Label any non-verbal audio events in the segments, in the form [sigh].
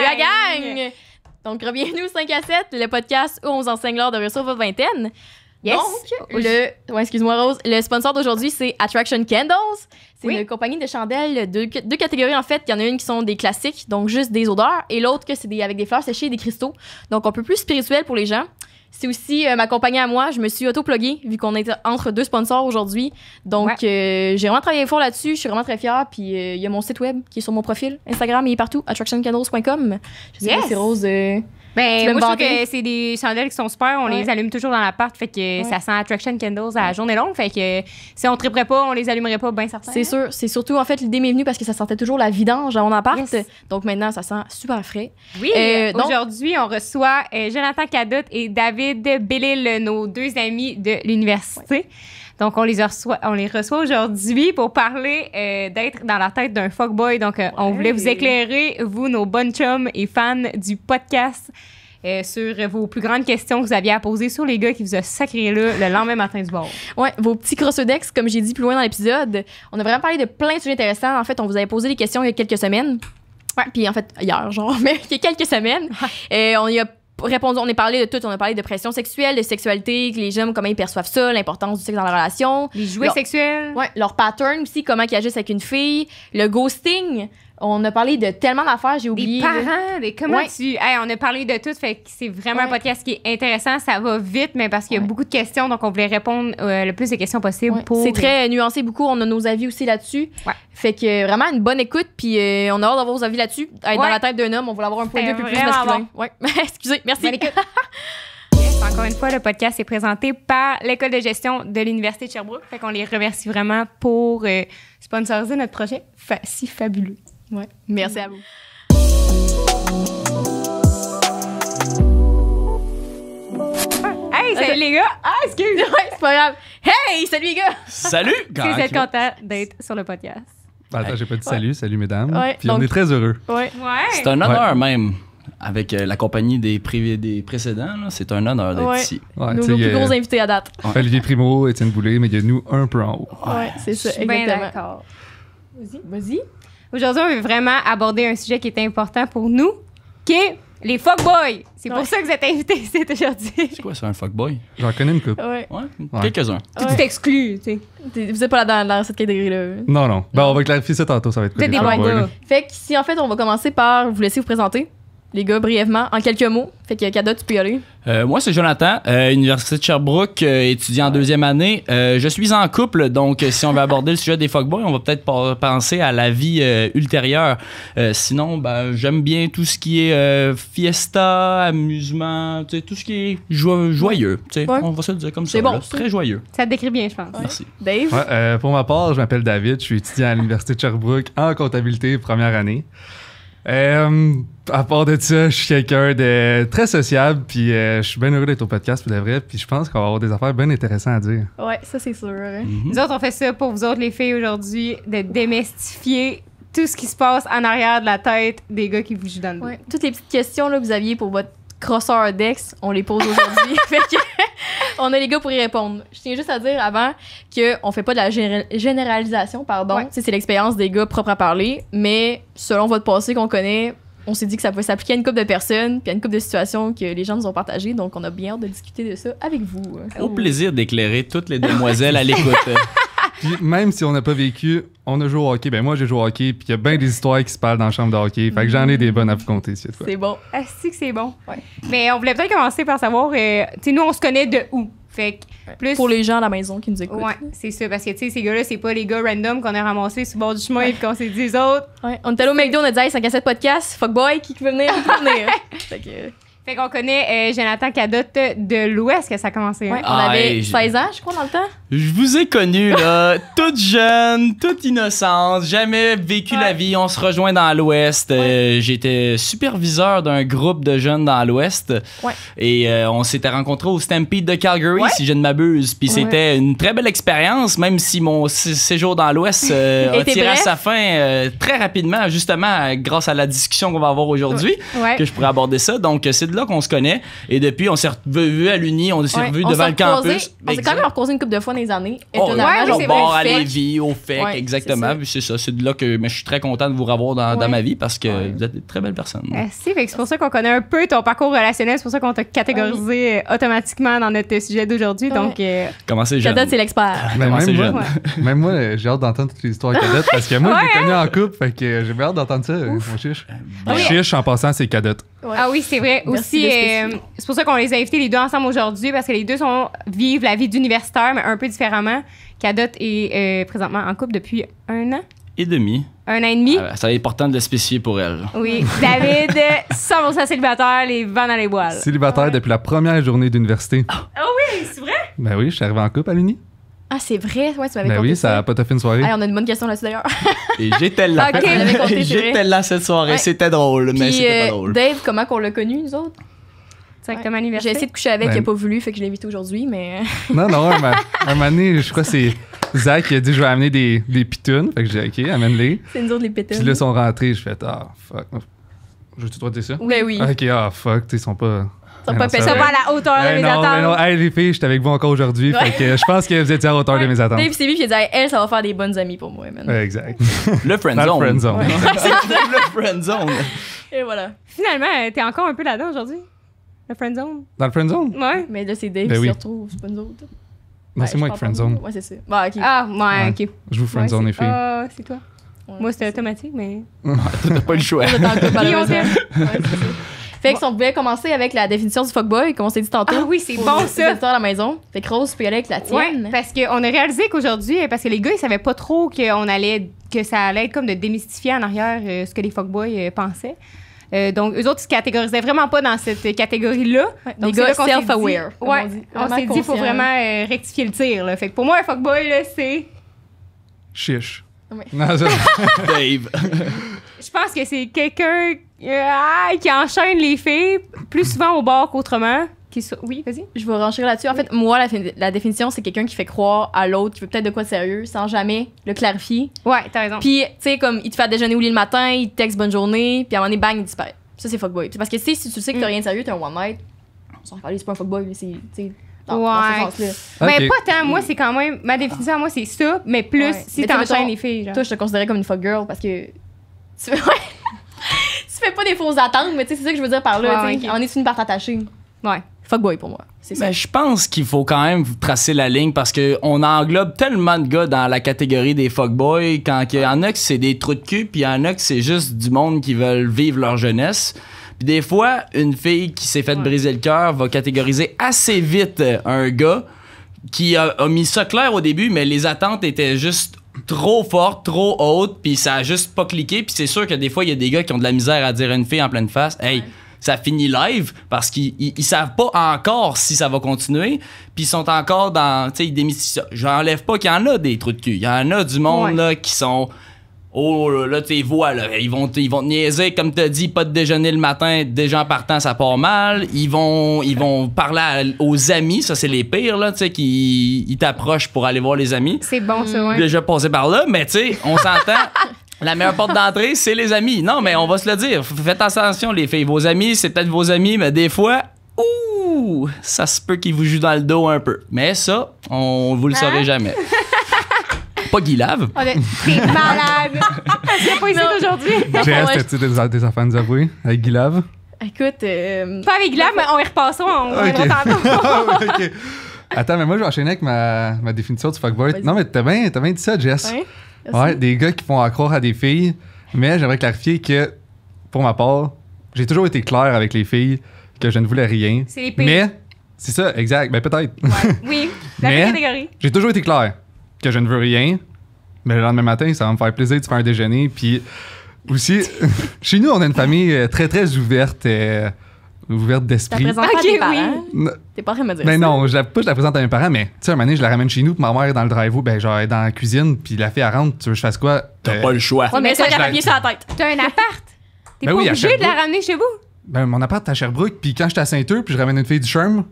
la gang! Donc, reviens-nous 5 à 7, le podcast où on vous enseigne l'art de réussir votre vingtaine. Yes. le, ouais, excuse-moi Rose, le sponsor d'aujourd'hui, c'est Attraction Candles. C'est une compagnie de chandelles, de, deux, catégories en fait. Il y en a une qui sont des classiques, donc juste des odeurs, et l'autre que c'est des, avec des fleurs séchées et des cristaux. Donc, un peu plus spirituel pour les gens. C'est aussi euh, ma compagnie à moi. Je me suis auto-pluguée vu qu'on est entre deux sponsors aujourd'hui. Donc, euh, j'ai vraiment travaillé fort là-dessus. Je suis vraiment très fière. Puis, euh, il y a mon site web qui est sur mon profil Instagram. et partout, attractioncandles.com. Je sais pas si Rose ben, moi, je trouve que c'est des chandelles qui sont super. On les allume toujours dans l'appart. Fait que ça sent Attraction Candles à la journée longue. Fait que si on triperait pas, on les allumerait pas, bien certain. C'est hein. sûr. C'est surtout, en fait, l'idée m'est venue parce que ça sentait toujours la vidange à mon appart. Donc maintenant, ça sent super frais. Oui. Euh, euh Aujourd'hui, on reçoit euh, Jonathan Cadotte et David Bellil, nos deux amis de l'université. Donc, on les reçoit, on les reçoit aujourd'hui pour parler euh, d'être dans la tête d'un fuckboy. Donc, euh, on voulait vous éclairer, vous, nos bonnes chums et fans du podcast. Euh, sur vos plus grandes questions que vous aviez à poser sur les gars qui vous a sacré là le lendemain matin du bord. Ouais, vos petits crossodex, comme j'ai dit plus loin dans l'épisode. On a vraiment parlé de plein de sujets intéressants. En fait, on vous avait posé des questions il y a quelques semaines. Ouais, puis en fait, hier, genre, [laughs] mais il y a quelques semaines. et on y a répondons, on a parlé de tout, on a parlé de pression sexuelle, de sexualité, que les jeunes, comment ils perçoivent ça, l'importance du sexe dans la relation. Les jouets sexuels. Ouais, leur pattern aussi, comment ils agissent avec une fille, le ghosting. On a parlé de tellement d'affaires, j'ai oublié. Des parents, des comment tu. on a parlé de tout, fait que c'est vraiment un podcast qui est intéressant. Ça va vite, mais parce qu'il y a beaucoup de questions, donc on voulait répondre euh, le plus de questions possible pour. C'est très nuancé, beaucoup. On a nos avis aussi là-dessus. Fait que vraiment une bonne écoute, puis euh, on a hâte d'avoir vos avis là-dessus. Dans la tête d'un homme, on voulait avoir un point de vue plus masculin. [laughs] Excusez, merci. [laughs] Encore une fois, le podcast est présenté par l'École de gestion de l'Université de Sherbrooke. Fait qu'on les remercie vraiment pour euh, sponsoriser notre projet si fabuleux. Ouais. Merci à vous. Hey, salut les gars! Ah, excuse! moi [laughs] c'est pas grave. Hey, salut les gars! Salut! [laughs] Vous êtes très content d'être sur le podcast? Attends, j'ai pas dit salut, salut mesdames. Puis on est très heureux. Ouais. C'est un honneur même. Avec euh, la compagnie des, des précédents, c'est un honneur d'être ici. Nous, nos plus euh, gros invités à date. [laughs] Olivier Primo, Étienne Boulay, mais il y a nous un peu en haut. Ouais, c'est ça, exactement. Vas-y. Vas-y. Aujourd'hui, on veut vraiment aborder un sujet qui est important pour nous, qui est les fuckboys. C'est pour ça que vous êtes invités ici aujourd'hui. C'est quoi ça, un fuckboy? J'en connais une couple. Ouais. Quelques-uns. Tu t'exclus, tu sais. Vous êtes pas là dans, cette catégorie-là. Non, non. Ben, on va clarifier ça tantôt, ça va être cool. Vous des boys. Fait que si, en fait, on va commencer par vous laisser vous présenter les gars, brièvement, en quelques mots. Fait que Kada, tu peux y aller. Euh, moi, c'est Jonathan, euh, Université de Sherbrooke, euh, étudiant en deuxième année. je suis en couple, donc si on veut aborder le sujet des fuckboys, on va peut-être penser à la vie ultérieure. sinon, ben, j'aime bien tout ce qui est fiesta, amusement, tout ce qui est joyeux. On va se dire comme ça. C'est bon. très joyeux. Ça te décrit bien, je pense. Merci. Dave? pour ma part, je m'appelle David, je suis étudiant à l'Université de Sherbrooke en comptabilité première année. Euh, à part de ça, je suis quelqu'un de très sociable, puis euh, je suis bien heureux d'être au podcast pour de vrai, puis je pense qu'on va avoir des affaires bien intéressantes à dire. Ouais, ça c'est sûr. Hein. Mhm. Nous autres, on fait ça pour vous autres, les filles, aujourd'hui, de démystifier tout ce qui se passe en arrière de la tête des gars qui vous jouent Toutes les petites questions là, que vous aviez pour votre crosseurs d'ex, on les pose aujourd'hui. [laughs] on a les gars pour y répondre. Je tiens juste à dire avant qu'on fait pas de la généralisation, pardon. C'est l'expérience des gars propres à parler, mais selon votre passé qu'on connaît, on s'est dit que ça pouvait s'appliquer à une coupe de personnes, puis à une couple de situations que les gens nous ont partagées. Donc, on a bien hâte de discuter de ça avec vous. Au plaisir d'éclairer toutes les demoiselles à l'écoute. [laughs] même si on n'a pas vécu, on a joué au hockey. Ben moi, j'ai joué au hockey, puis il y a bien des histoires qui se parlent dans la chambre de hockey. Fait que j'en ai des bonnes à vous compter, C'est bon. Ah, que c'est bon. Mais on voulait peut-être commencer par savoir, euh, tu sais, nous, on se connaît de où? Fait plus... Pour les gens à la maison qui nous écoutent. Ouais, c'est ça. Parce que, ces gars-là, c'est pas les gars random qu'on a ramassés sur le bord du chemin et qu'on s'est dit, les autres. On était allé au McDo, on a dit, hey, c'est un podcasts, fuck boy, qui veut venir, on [laughs] venir. [laughs] Fait qu'on connaît euh, Jonathan Cadotte de l'Ouest que ça a commencé. Hein. on avait 16 ans, je crois, dans le temps. Je vous ai connu, là, [laughs] toute jeune, toute innocente, jamais vécu la vie. On se rejoint dans l'Ouest. Euh, j'étais superviseur d'un groupe de jeunes dans l'Ouest. Et euh, on s'était rencontrés au Stampede de Calgary, si je ne m'abuse. Puis c'était une très belle expérience, même si mon séjour dans l'Ouest [laughs] a tiré à sa fin très rapidement, justement, grâce à la discussion qu'on va avoir aujourd'hui, que je pourrais aborder ça. Donc, c'est là qu'on se connaît. Et depuis, on s'est revu à l'Uni, on s'est revu devant le campus. On s'est quand même recroisés une couple de fois dans les années. Oh, on Ouais, bon, à Lévis, au FEC, exactement. C'est ça, c'est de là que mais je suis très content de vous revoir dans, ma vie parce que vous êtes des très belles personnes. Merci, c'est pour ça qu'on connaît un peu ton parcours relationnel, c'est pour ça qu'on t'a catégorisé euh, automatiquement dans notre sujet d'aujourd'hui. Donc, euh, jeune. c'est l'expert. [laughs] Ben, [laughs] même moi, euh, j'ai hâte d'entendre toutes les histoires [laughs] cadettes parce que moi, je l'ai hein? connu en couple, fait que j'ai hâte d'entendre ça, mon chiche. Ben, chiche, en passant, c'est cadette. Ah oui, c'est vrai. Aussi, euh, c'est pour ça qu'on les a invités les deux ensemble aujourd'hui, parce que les deux vivent la vie d'universitaire, mais un peu différemment. Cadotte est euh, présentement en couple depuis un an. Et demi. Un an et demi. Euh, ça est important de le spécifier pour elle. Oui. David, 100% [laughs] célibataire, les vents dans les bois' Célibataire depuis la première journée d'université. Ah oui, c'est vrai? Ben oui, je suis arrivé en couple à l'Uni. Ah, c'est vrai, ouais, tu m'avais ben oui, ça a pas t'a fait une soirée. on a une bonne question là-dessus d'ailleurs. [laughs] Et j'étais là. Ah, [laughs] j'étais là cette soirée, c'était drôle, mais c'était pas euh, drôle. Dave, comment qu'on l'a connu, nous autres J'ai essayé de coucher avec, il n'a ben, pas voulu, fait que je l'invite aujourd'hui, mais. Euh, non, non, un, moment [laughs] donné, je crois que c'est Zach qui a dit Je vais amener des, des pitounes. Fait que j'ai dit Ok, amène-les. C'est nous autres les pitounes. Puis là, ils sont rentrés, je fais Ah, fuck. Je veux droit de dire ça? Ben oui. Ah, ok, ah, fuck, ils sont pas. T'as ah, pas ça à la hauteur de ben mes attentes. Ben non, hey, les filles, suis avec vous encore aujourd'hui. je pense que vous étiez à la hauteur de mes attentes. Dave, c'est lui qui dit Elle, ça va faire des bonnes amies pour moi, exact. [laughs] le friendzone. le friendzone. [laughs] le zone. Et voilà. Finalement, euh, t'es encore un peu là-dedans aujourd'hui? Le friend zone Dans le friend zone Ouais. Mais là, c'est Dave ben qui se retrouve, c'est pas nous autres. Ben, c'est moi qui friendzone. Ouais, c'est ça. Bah, ok. Ah, ouais, ok. Je vous friendzone, les filles. Ah, c'est toi. Moi, c'était automatique, mais. Ah, t'as pas le choix. Fait que si on voulait commencer avec la définition du fuckboy, comme on s'est dit tantôt. Ah oui, c'est bon ça. ça. à la maison. Fait que Rose peut y aller avec la tienne. Ouais, parce qu'on a réalisé qu'aujourd'hui, parce que les gars, ils savaient pas trop on allait, que ça allait être comme de démystifier en arrière euh, ce que les fuckboys euh, pensaient. Euh, donc, eux autres, ils se catégorisaient vraiment pas dans cette catégorie-là. les gars self-aware. Ouais, on s'est dit, il faut vraiment rectifier le tir. Fait que pour moi, un fuckboy, c'est. Chiche. [laughs] Dave. Je pense que c'est quelqu'un euh, qui enchaîne les filles plus souvent au bord qu'autrement. Oui, vas-y. Je vais renchérir là-dessus. En fait, moi, la, la définition, c'est quelqu'un qui fait croire à l'autre qui veut peut-être de quoi de sérieux sans jamais le clarifier. Ouais, t'as raison. Puis, tu sais, comme il te fait déjeuner au lit le matin, il te texte bonne journée, puis à un moment donné, bang, il disparaît. Ça, c'est fuckboy. parce que, si tu sais que t'as mm. rien de sérieux, t'es un one-night, on s'en c'est pas un fuckboy, mais c'est. Dans, ouais. Dans ah, Mais pas Moi, c'est quand même. Ma définition, moi, c'est ça, mais plus si t'enchaînes les filles. Toi, je te considérais comme une fuck girl parce que. Tu... [laughs] fais pas des fausses attentes, mais c'est ça que je veux dire par là. On est une part attachée. Ouais. Fuckboy pour moi. C'est ben, je pense qu'il faut quand même tracer la ligne parce qu'on englobe tellement de gars dans la catégorie des fuckboys quand il y en a que c'est des trous de cul, puis il y en a que c'est juste du monde qui veulent vivre leur jeunesse. Puis des fois, une fille qui s'est faite briser le cœur va catégoriser assez vite un gars qui a, mis ça clair au début, mais les attentes étaient juste trop forte, trop haute, puis ça a juste pas cliqué. Puis c'est sûr que des fois, il y a des gars qui ont de la misère à dire à une fille en pleine face, hey, ça finit live parce qu'ils savent pas encore si ça va continuer. Puis ils sont encore dans. Tu sais, ils ça. J'enlève pas qu'il y en a des trous de cul. Il y en a du monde là, qui sont Oh là, tu vois, ils vont, ils vont te niaiser, comme t'as dit, pas de déjeuner le matin, déjà en partant, ça part mal. Ils vont, ils vont parler aux amis, ça c'est les pires, là, tu sais, qui ils t'approchent pour aller voir les amis. C'est bon, ça, hmm. ouais. Déjà passé par là, mais tu sais, on s'entend. [laughs] La meilleure porte d'entrée, c'est les amis. Non, mais on va se le dire. Faites attention, les filles. Vos amis, c'est peut-être vos amis, mais des fois, ouh, ça se peut qu'ils vous jouent dans le dos un peu. Mais ça, on vous le saurez hein? jamais. [laughs] pas Guilave Ok, T'es malade. C'est pas ici aujourd'hui. J'ai resté des, des affaires nous avec Guilave Écoute, euh, pas avec Guilave mais on y repassera. on [laughs] ah, Attends, mais moi, je vais enchaîner avec ma, définition du fuckboy. Non, mais t'as bien, dit ça, Jess. Ouais, des gars qui font accroire à des filles. Mais j'aimerais clarifier que, pour ma part, j'ai toujours été clair avec les filles que je ne voulais rien. C'est les Mais, c'est ça, exact. mais ben, peut-être. [laughs] Oui, la mais, catégorie. J'ai toujours été clair que je ne veux rien, mais le lendemain matin, ça va me faire plaisir de faire un déjeuner. Puis aussi, [laughs] chez nous, on a une famille euh, très, très ouverte. Euh, ouverte d'esprit. Tu la présentes à tes parents? T'es pas rien me dire Mais ben non, je la, pas je la présente à mes parents, mais tu sais, un moment je la ramène chez nous, puis ma dans le drive-thru, ben genre, dans la cuisine, puis la fille, à rentre, tu veux que je fasse quoi? T'as euh, pas le choix. Ouais, mais ça, sur la tête. T'as un appart. Ben t'es ben pas obligé de la ramener chez vous? Ben, mon appart est à Sherbrooke, puis quand j'étais à Saint-Eux, puis je ramène une fille du Sherm,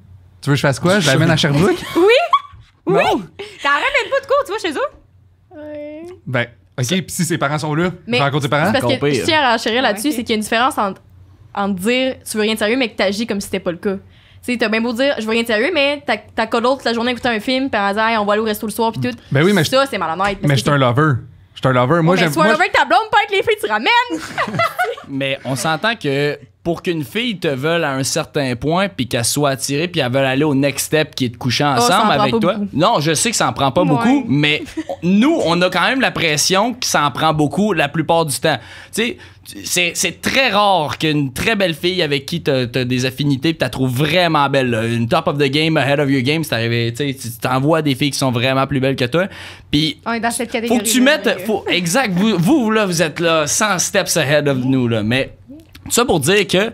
tu veux que je fasse quoi? Je l'amène à Sherbrooke? [laughs] oui! Oui! T'arrêtes rien pas de cours, tu vois, chez eux? Oui. Ben, OK, puis si ses parents sont là, mais je rencontre ses parents. Parce que je tiens à renchérir là-dessus, c'est qu'il y a une différence entre, entre dire tu veux rien de sérieux, mais que t'agis comme si c'était pas le cas. Tu sais, t'as bien beau dire je veux rien de sérieux, mais t'as collé toute la journée à écouter un film, par en disant on va aller au resto le soir, puis tout. Ben oui, mais je... ça, c'est malhonnête. Mais je suis un lover. Je suis un lover. Moi, oh, ben, j'aime. Tu un lover que ta blonde, pas avec les filles, tu ramènes. [laughs] mais on s'entend que pour qu'une fille te veuille à un certain point puis qu'elle soit attirée puis elle veuille aller au next step qui est de coucher oh, ensemble avec toi. Non, je sais que ça en prend pas beaucoup, mais nous, on a quand même la pression que ça en prend beaucoup la plupart du temps. Tu sais, c'est très rare qu'une très belle fille avec qui tu as des affinités, tu la trouves vraiment belle, une top of the game, ahead of your game, c'est arrivé. Tu t'envoies des filles qui sont vraiment plus belles que toi. Puis, on est dans cette catégorie. Faut tu mettes, exact, vous, vous là, vous êtes là 100 steps ahead of nous là, mais tout ça pour dire que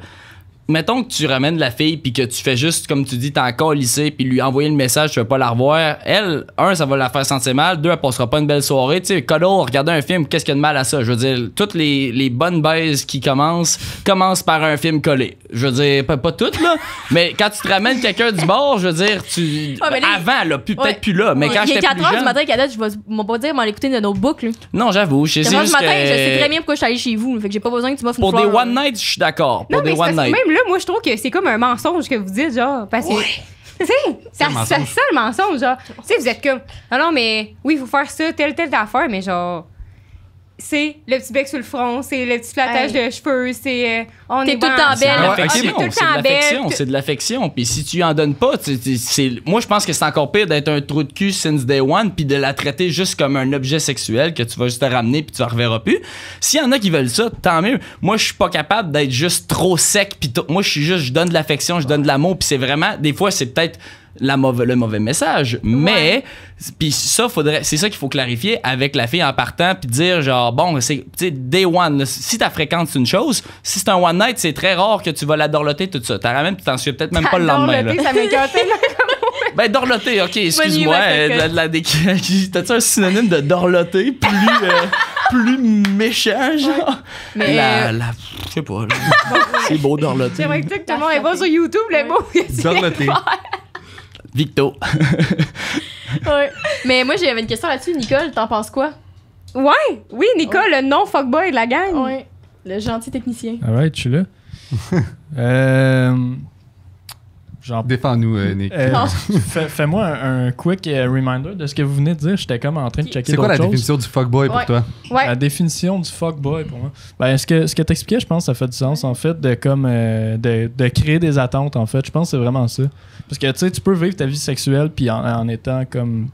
mettons que tu ramènes la fille puis que tu fais juste comme tu dis au lycée puis lui envoyer le message tu veux pas la revoir elle un ça va la faire sentir mal deux elle passera pas une belle soirée tu sais Colo regarder un film qu'est-ce qu'il y a de mal à ça je veux dire toutes les, bonnes baises qui commencent commencent par un film collé je veux dire pas, toutes là [laughs] mais quand tu te ramènes quelqu'un du bord je veux dire tu là, avant là peut-être plus là mais quand j'étais plus heures jeune du matin je vais pas dire m'en écouter de nos boucles non j'avoue je sais matin je sais très bien pourquoi je suis allé chez vous fait que j'ai pas besoin que tu m'offres pour des one night je suis d'accord pour des one night moi, je trouve que c'est comme un mensonge que vous dites, genre, parce que. Tu sais, ça, le mensonge, genre. Tu sais, vous êtes comme, ah non, mais oui, il faut faire ça, telle, telle affaire, mais genre, c'est le petit bec sur le front, c'est le petit flattage de cheveux, c'est euh, on est, tout le belle. C'est de l'affection, c'est de l'affection. Puis si tu en donnes pas, c'est moi je pense que c'est encore pire d'être un trou de cul since day one puis de la traiter juste comme un objet sexuel que tu vas juste te ramener puis tu en reverras plus. S'il y en a qui veulent ça, tant mieux. Moi je suis pas capable d'être juste trop sec puis moi je suis juste je donne de l'affection, je donne de l'amour puis c'est vraiment des fois c'est peut-être la le mauvais message. Mais, puis ça, faudrait, c'est ça qu'il faut clarifier avec la fille en partant, puis dire genre, bon, c'est, day one, si tu fréquentes une chose, si c'est un one night, c'est très rare que tu vas la dorloter tout ça. T'as t'en suis peut-être même pas le lendemain. Dorloter, là. ça [laughs] Ben, dorloter, ok, excuse-moi. Euh, la, [laughs] T'as-tu un synonyme de dorloter plus. Euh, plus méchant, genre. Mais euh, la, je sais pas. [laughs] c'est beau dorloter. c'est vrai que tout le monde est sur YouTube les mots. Dorloter. Victo. [laughs] Mais moi, j'avais une question là-dessus. Nicole, t'en penses quoi? Ouais, oui, Nicole, le non-fuckboy de la gang. Oui. le gentil technicien. All right, je là. [laughs] euh, Genre, Défends-nous, euh, Nick. Euh, [laughs] fais-moi un, quick euh, reminder de ce que vous venez de dire. J'étais comme en train de checker C'est quoi la définition du fuckboy pour toi? La définition du fuckboy pour moi. Ben, ce que, ce que t'expliquais, je pense ça fait du sens, en fait, de comme de, de, créer des attentes, en fait. Je pense que c'est vraiment ça. Parce que, tu sais, tu peux vivre ta vie sexuelle puis en, étant comme...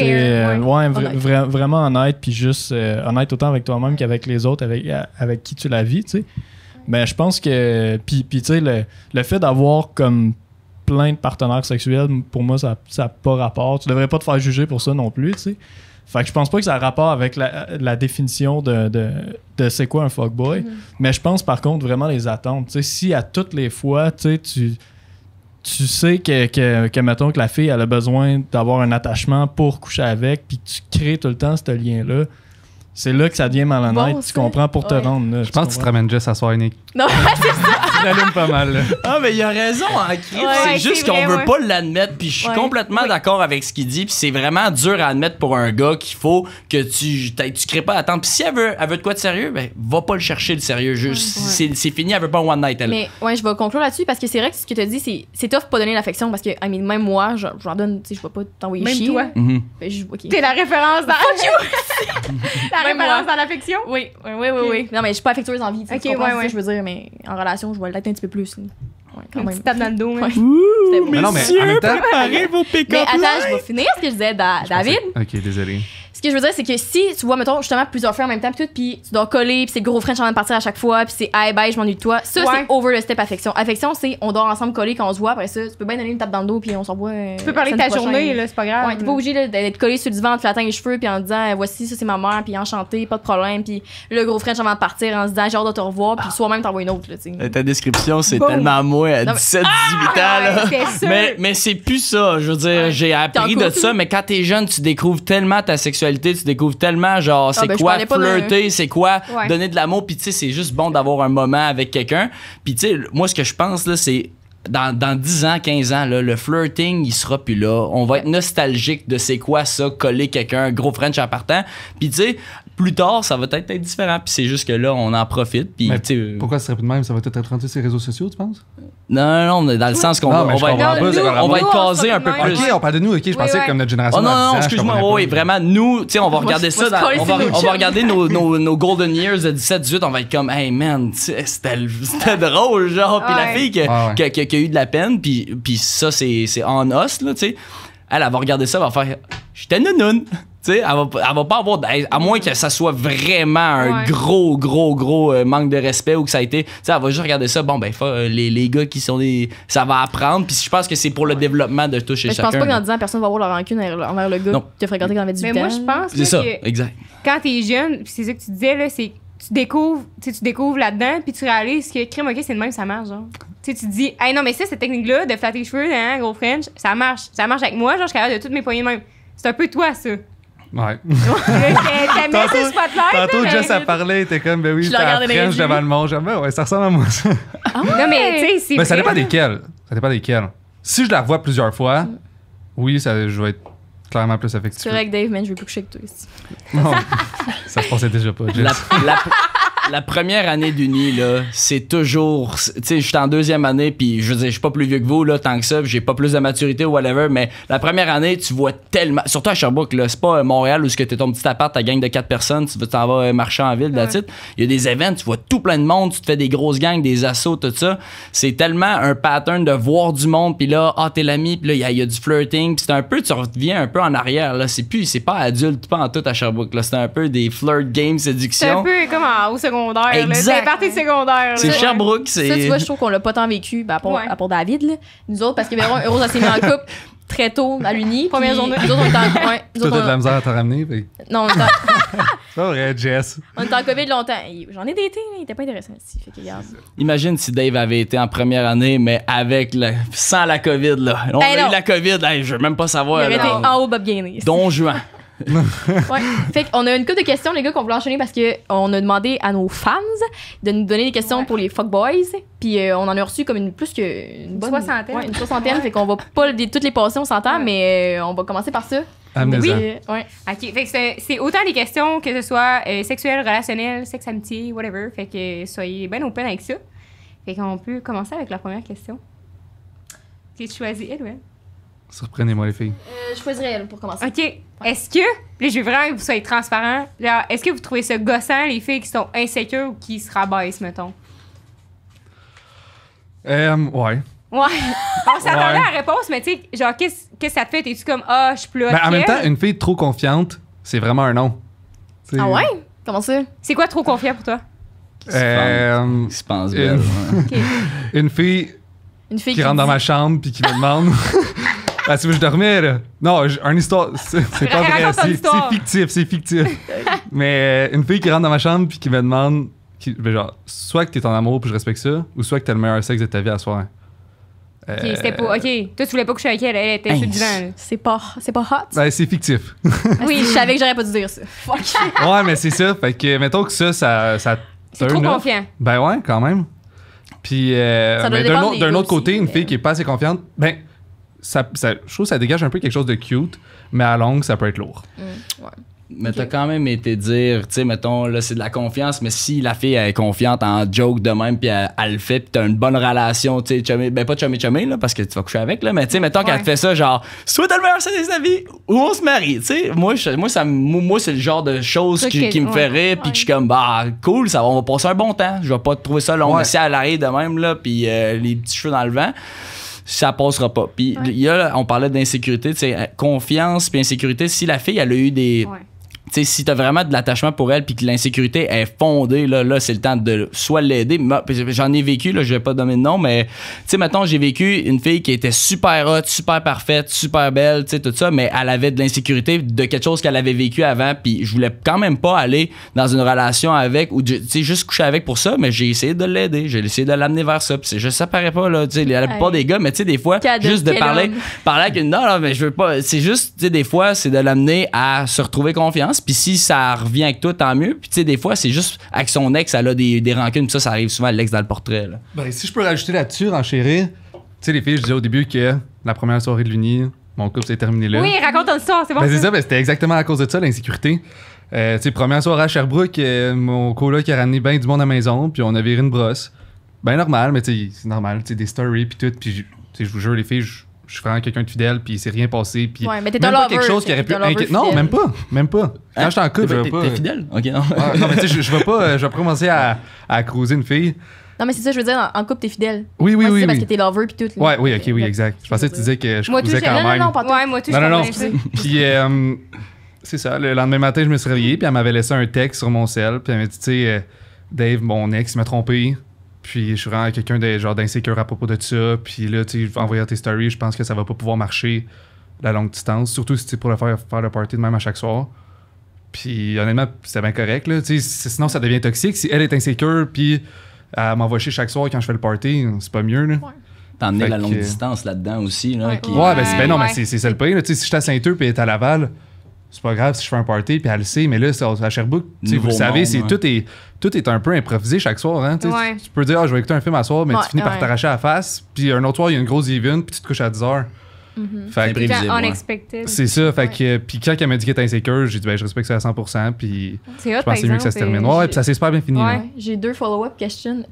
ouais, vraiment honnête puis juste honnête autant avec toi-même qu'avec les autres, avec, avec qui tu la vis, tu sais mais je pense que puis, tu sais le, fait d'avoir comme plein de partenaires sexuels pour moi ça ça pas rapport tu devrais pas te faire juger pour ça non plus tu sais fait que je pense pas que ça a rapport avec la, définition de, de, c'est quoi un fuckboy. Mhm. Mais je pense par contre vraiment les attentes. si à toutes les fois, tu, sais que, que, que, mettons que la fille elle a besoin d'avoir un attachement pour coucher avec, puis tu crées tout le temps ce lien-là, c'est là que ça devient malhonnête. tu comprends pour te rendre. je pense que tu te ramènes juste à soir, non, [laughs] c'est ça. l'allumes pas mal. Ah, mais il a raison, hein, c'est juste qu'on veut pas l'admettre, puis je suis complètement d'accord avec ce qu'il dit, puis c'est vraiment dur à admettre pour un gars qu'il faut que tu tu crées pas attends Puis si elle veut, elle veut de quoi de sérieux, ben va pas le chercher, de sérieux. c'est fini, elle veut pas one night, elle. Mais ouais, je vais conclure là-dessus, parce que c'est vrai que ce que tu dit, c'est tough pas donner l'affection, parce que, même moi, je, leur donne, tu je vais pas t'envoyer chier. Même toi. Mhm. Ben, T'es la référence dans... [laughs] la référence dans l'affection? Oui, oui, oui, oui, Non, mais je suis pas affectueuse en vie, Ok, ouais. je mais en relation, je vais l'être un petit peu plus. Ouais, quand même. tape dans le dos. Hein. Ouais. Ouh, mais non, mais en même temps... préparez vos pick-up Mais attends, je vais finir ce que je disais, David. Ok, désolé ce que je veux dire, c'est que si tu vois, mettons, justement, plusieurs fois en même temps, pis tout, puis tu dois coller, puis c'est gros French en train de partir à chaque fois, puis c'est hey, bye, je m'ennuie de toi, ça, c'est over the step affection. Affection, c'est on dort ensemble coller quand on se voit, après ça, tu peux bien donner une tape dans le dos, puis on s'envoie. Euh, tu peux parler de ta journée, là, c'est pas grave. Ouais, t'es pas obligé d'être collé sur le divan, tu les cheveux, puis en disant euh, voici, ça, c'est ma mère, puis enchanté, pas de problème, puis le gros French train de partir, en se disant j'ai hâte de te revoir, puis ah. soi-même t'envoies une autre, là, t'sais. Euh, ta description, c'est tellement moi à 17, 18 ah! ans, Mais, mais c'est plus ça, je veux dire, j'ai appris de ça, mais quand t'es jeune, tu découvres tellement ta sexualité tu découvres tellement, genre, ah, c'est ben, quoi flirter, c'est quoi donner de l'amour, puis tu sais, c'est juste bon d'avoir un moment avec quelqu'un. Puis tu sais, moi, ce que je pense, là, c'est dans, 10 ans, 15 ans, là, le flirting, il sera plus là. On va être nostalgique de c'est quoi ça, coller quelqu'un, gros French en partant. Puis tu sais, plus tard, ça va peut-être être différent. Puis c'est juste que là, on en profite. Puis, pourquoi ce serait de même? Ça va peut-être être sur les réseaux sociaux, tu penses? Non, non, non, dans le sens qu'on va, on va, être casé un peu plus. Ok, on parle de nous, ok, je pensais que comme notre génération. Oh, non, non, non, excuse-moi, oui, vraiment, nous, tu sais, on va regarder ça, on, va, regarder nos, golden years de 17-18, on va être comme, hey man, c'était drôle, genre, puis la fille ah qui a eu de la peine, puis ça, c'est en os, là, tu sais, elle, elle va regarder ça, elle va faire, j'étais nounoun sais, elle va, elle va pas avoir. à moins que ça soit vraiment un gros, gros, gros euh, manque de respect ou que ça a été. Tu elle va juste regarder ça. Bon, ben, euh, les, les gars qui sont des. Ça va apprendre. Puis je pense que c'est pour le développement de tout chez ben, chacun. Je pense pas qu'en disant personne va avoir leur rancune envers le gars que fréquenté quand avait 18 ans. Mais moi, je pense. que... C'est ça, que exact. Quand t'es jeune, c'est ça que tu disais, là, c'est. Tu découvres, tu découvres là-dedans, puis tu réalises que crime, ok, c'est le même, ça marche. tu te dis, hey, non, mais ça, cette technique-là de flatter les cheveux, hein, gros French, ça marche. Ça marche avec moi, genre, je suis de toutes mes poignées même. C'est un peu toi, ça. Ouais. [laughs] T'as mis ce spotlight? Tantôt, Jess, tu parlé, t'es comme, ben oui, t'as la French devant le monde. ouais, ça ressemble à moi, ça. Ah non, mais tu sais, c'est. Mais ça dépend desquels. Ça dépend desquels. Si je la revois plusieurs fois, oui, ça, je vais être clairement plus affectif. C'est vrai que Dave, mais je veux plus coucher que toi ici. Non, ça se passait déjà pas. La, la, [laughs] la première année d'uni, là, c'est toujours. Tu sais, je suis en deuxième année, puis je veux dire, je suis pas plus vieux que vous, là, tant que ça, j'ai pas plus de maturité ou whatever, mais la première année, tu vois tellement. Surtout à Sherbrooke, là, c'est pas euh, Montréal où tu t'es ton petit appart, ta gang de quatre personnes, tu vas t'en vas euh, marcher en ville, la titre. Il y a des événements, tu vois tout plein de monde, tu te fais des grosses gangs, des assauts, tout ça. C'est tellement un pattern de voir du monde, puis là, ah, t'es l'ami, puis là, il y, a du flirting, puis c'est un peu, tu reviens un peu en arrière, là. C'est plus, c'est pas adulte, pas en tout à Sherbrooke, là. C'est un peu des flirt games, séduction. C'est un peu comme en, secondaire. Exact. C'est partie secondaire. C'est Sherbrooke. Ça, tu vois, je trouve qu'on l'a pas tant vécu, ben, pour David, là. nous autres, parce que verront un elle s'est mis en couple très tôt à l'Uni. Première journée. Nous autres, on était en. point. de la misère à te ramener. Non, on aurait [laughs] C'est Jess. On était en COVID longtemps. J'en ai daté, il était pas intéressant. Ici, Imagine si Dave avait été en première année, mais avec le... sans la COVID. Là. On ben a eu la COVID, là, je veux même pas savoir. Il avait été en haut, Bob Gainey. Don Juan. [laughs] ouais. Fait qu'on a une couple de questions, les gars, qu'on voulait enchaîner parce qu'on a demandé à nos fans de nous donner des questions pour les fuckboys. Puis euh, on en a reçu comme une plus qu'une bonne. Soixantaine. une soixantaine. fait qu'on va pas dire toutes les passer, on s'entend, mais euh, on va commencer par ça. Oui. Euh, ouais. OK. Fait que c'est autant des questions que ce soit sexuelles, relationnelles, sexe, amitié, whatever. Fait que soyez bien open avec ça. Fait qu'on peut commencer avec la première question. qui choisi, elle Surprenez-moi, les filles. Euh, je choisirais elle pour commencer. OK. Est-ce que, là, je veux vraiment que vous soyez transparent. est-ce que vous trouvez ça gossant, les filles qui sont insécures ou qui se rabaissent, mettons? Euh, ouais. Ouais. [laughs] On s'attendait à la réponse, mais tu sais, genre, qu'est-ce que ça te fait? T'es-tu comme, ah, oh, je pleure? Ben, en même temps, une fille trop confiante, c'est vraiment un non. ah ouais? Comment ça? C'est quoi trop confiant pour toi? se pense, bien. Euh, [laughs] une... fille. Une fille qui, rentre dans ma chambre puis qui me demande. [laughs] Ah, si je veux Non, une un histoire. C'est pas vrai. C'est fictif, c'est fictif. [laughs] Mais euh, une fille qui rentre dans ma chambre puis qui me demande. Ben, genre, soit que t'es en amour puis je respecte ça, ou soit que t'as le meilleur sexe de ta vie à soir. Euh, ok, Ok, toi, tu voulais pas coucher avec elle, elle était sur du C'est pas, c'est pas hot. ben, c'est fictif. [laughs] Oui, je savais que j'aurais pas dû dire ça. ouais, mais c'est ça. Fait que, mettons que ça, ça. C'est trop confiant. Ben ouais, quand même. Puis, euh, d'un autre, côté, une fille qui est pas assez confiante, ben, je trouve que ça dégage un peu quelque chose de cute, mais à longue, ça peut être lourd. Mm, mais t'as quand même été dire, tu sais, mettons, là, c'est de la confiance, mais si la fille, elle est confiante en joke de même, puis elle, le fait, puis t'as une bonne relation, tu sais, ben pas chummy chummy, là, parce que tu vas coucher avec, là, mais tu sais, mettons qu'elle te fait ça, genre, soit t'as le meilleur sexe de sa vie, ou on se marie, tu sais. Moi, moi, moi, c'est le genre de choses qui, me ferait, puis que je suis comme, bah, cool, ça, on va passer un bon temps, je vais pas te trouver ça long, ouais. à l'arrêt de même, là, puis euh, les petits cheveux dans le vent ça passera pas. Puis a... on parlait d'insécurité, euh, confiance puis insécurité. Si la fille, elle a eu des, si si as vraiment de l'attachement pour elle puis que l'insécurité est fondée, là, c'est le temps de soit l'aider. J'en ai vécu, là, je vais pas donner de nom, mais tu sais, j'ai vécu une fille qui était super hot, super parfaite, super belle, tu tout ça, mais elle avait de l'insécurité de quelque chose qu'elle avait vécu avant, puis je voulais quand même pas aller dans une relation avec ou, juste coucher avec pour ça, mais j'ai essayé de l'aider, j'ai essayé de l'amener vers ça, puis je paraît pas, là, tu sais, la plupart des gars, mais des fois, juste de parler, parler avec une, non, non, mais je veux pas, c'est juste, des fois, c'est de l'amener à se retrouver confiance puis si ça revient avec toi, tant mieux. Puis tu sais, des fois, c'est juste avec son ex, elle a des, des rancunes. Puis ça, ça arrive souvent à l'ex dans le portrait. Là. Ben, si je peux rajouter là-dessus, chérie tu sais, les filles, je disais au début que la première soirée de l'Uni, mon couple s'est terminé là. Oui, raconte une histoire, c'est bon. Ben, c'est ça, ben, c'était exactement à cause de ça, l'insécurité. Euh, tu sais, première soirée à Sherbrooke, euh, mon mon qui a ramené bien du monde à la maison, puis on a viré une brosse. Ben normal, mais tu sais, c'est normal, tu sais, des stories, puis tout. Puis je vous jure, les filles, je suis vraiment quelqu'un de fidèle, puis il s'est rien passé. Puis ouais, mais t'es même lover, quelque chose qui aurait pu Non, même pas. Même pas. Hein? Quand j'étais en couple, je pas. T'es fidèle? Ok, non. Ah, non, mais tu sais, je, vais pas, euh, je vais pas commencer à, à croiser une fille. Non, mais c'est ça, je veux dire, en, couple, t'es fidèle. Oui, oui, moi, oui. C'est oui. parce que t'es lover puis tout. Ouais, oui, ok, oui, exact. Je pensais que tu disais que je cruisais quand même. Non, non, pas Ouais, moi, tu Non, non, non. Puis, euh, c'est ça, le lendemain matin, je me suis réveillé, puis elle m'avait laissé un texte sur mon cell, puis elle m'a dit, tu sais, euh, Dave, mon ex, il m'a trompé. Puis je suis vraiment quelqu'un d'insécure à propos de ça. Puis là, tu sais, envoyer tes stories, je pense que ça va pas pouvoir marcher la longue distance. Surtout si tu pour le faire, faire le party de même à chaque soir. Puis honnêtement, c'est bien correct. Là. Sinon, ça devient toxique. Si elle est insécure, puis elle m'envoie chier chaque soir quand je fais le party, c'est pas mieux. Là. Ouais. T'emmener la longue distance là-dedans aussi. Là, ouais, qui... ouais, ben, non, mais c'est ça le sais, Si je suis à Saint-Eux puis elle est à Laval, c'est pas grave si je fais un party puis elle le sait. Mais là, à Sherbrooke, vous le savez, c'est tout est tout est un peu improvisé chaque soir. Hein, Tu peux dire, ah, je vais écouter un film à soir, mais tu finis par t'arracher la face. Puis un autre soir, il y a une grosse event, puis tu te couches à 10 h Mm C'est ça. Fait que, puis quand elle m'a dit qu'elle était insécure, j'ai dit, ben, je respecte ça à 100%. Puis je que c'est mieux que ça se termine. Ouais, puis ça s'est super bien fini. Ouais, j'ai deux follow-up questions,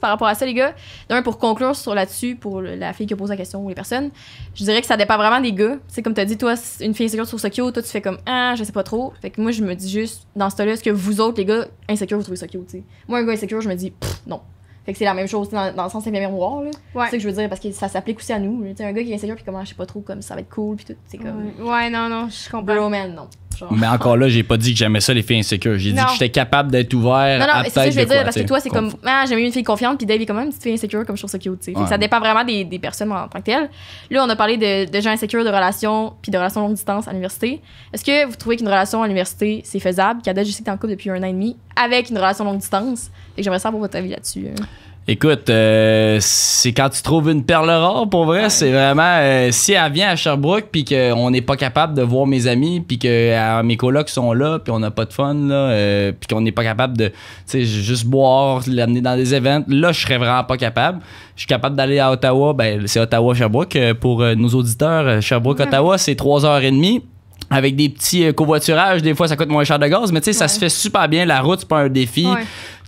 par rapport à ça, les gars. D'un, pour conclure sur là-dessus, pour la fille qui pose la question ou les personnes, je dirais que ça dépend vraiment des gars. C'est comme tu as dit, toi, une fille insécure sur Sokyo, toi, tu fais comme, ah, je sais pas trop. Fait que moi, je me dis juste, dans ce temps-là, est-ce que vous autres, les gars insécures, vous trouvez Sokyo, tu sais. Moi, un gars insécure, je me dis, non, fait que c'est la même chose dans, dans le sens c'est le miroir là. Ouais. C'est ça que je veux dire parce que ça s'applique aussi à nous. Tu un gars qui est insécure puis comment je sais pas trop comme ça va être cool puis tout, c'est comme Ouais, non non, je comprends. Bro man, non. Mais encore là, j'ai pas dit que j'aimais ça les filles insécures, j'ai dit que j'étais capable d'être ouvert Non non, c'est ça que je veux dire parce que toi c'est comme ah, j'aimais une fille confiante puis Dave est quand même ah, une petite fille insécure comme je trouve ça cute, fait ça dépend vraiment des, des, personnes en tant que telles. Là, on a parlé de, de gens insécures de relations puis de relations longue distance à l'université. Est-ce que vous trouvez qu'une relation à l'université, c'est faisable? je sais que en couple depuis un an et demi avec une relation longue distance. Et j'aimerais savoir votre avis là-dessus. Hein. Écoute, euh, c'est quand tu trouves une perle rare, pour vrai, c'est vraiment euh, si elle vient à Sherbrooke puis qu'on n'est pas capable de voir mes amis puis que euh, mes colocs sont là puis on n'a pas de fun là, puis qu'on n'est pas capable de, juste boire, l'amener dans des événements, là je serais vraiment pas capable. Je suis capable d'aller à Ottawa, ben c'est Ottawa Sherbrooke pour nos auditeurs. Sherbrooke Ottawa, c'est 3h30 avec des petits euh, covoiturages, des fois ça coûte moins cher de gaz, mais tu sais, ça se fait super bien. La route, c'est pas un défi. Tu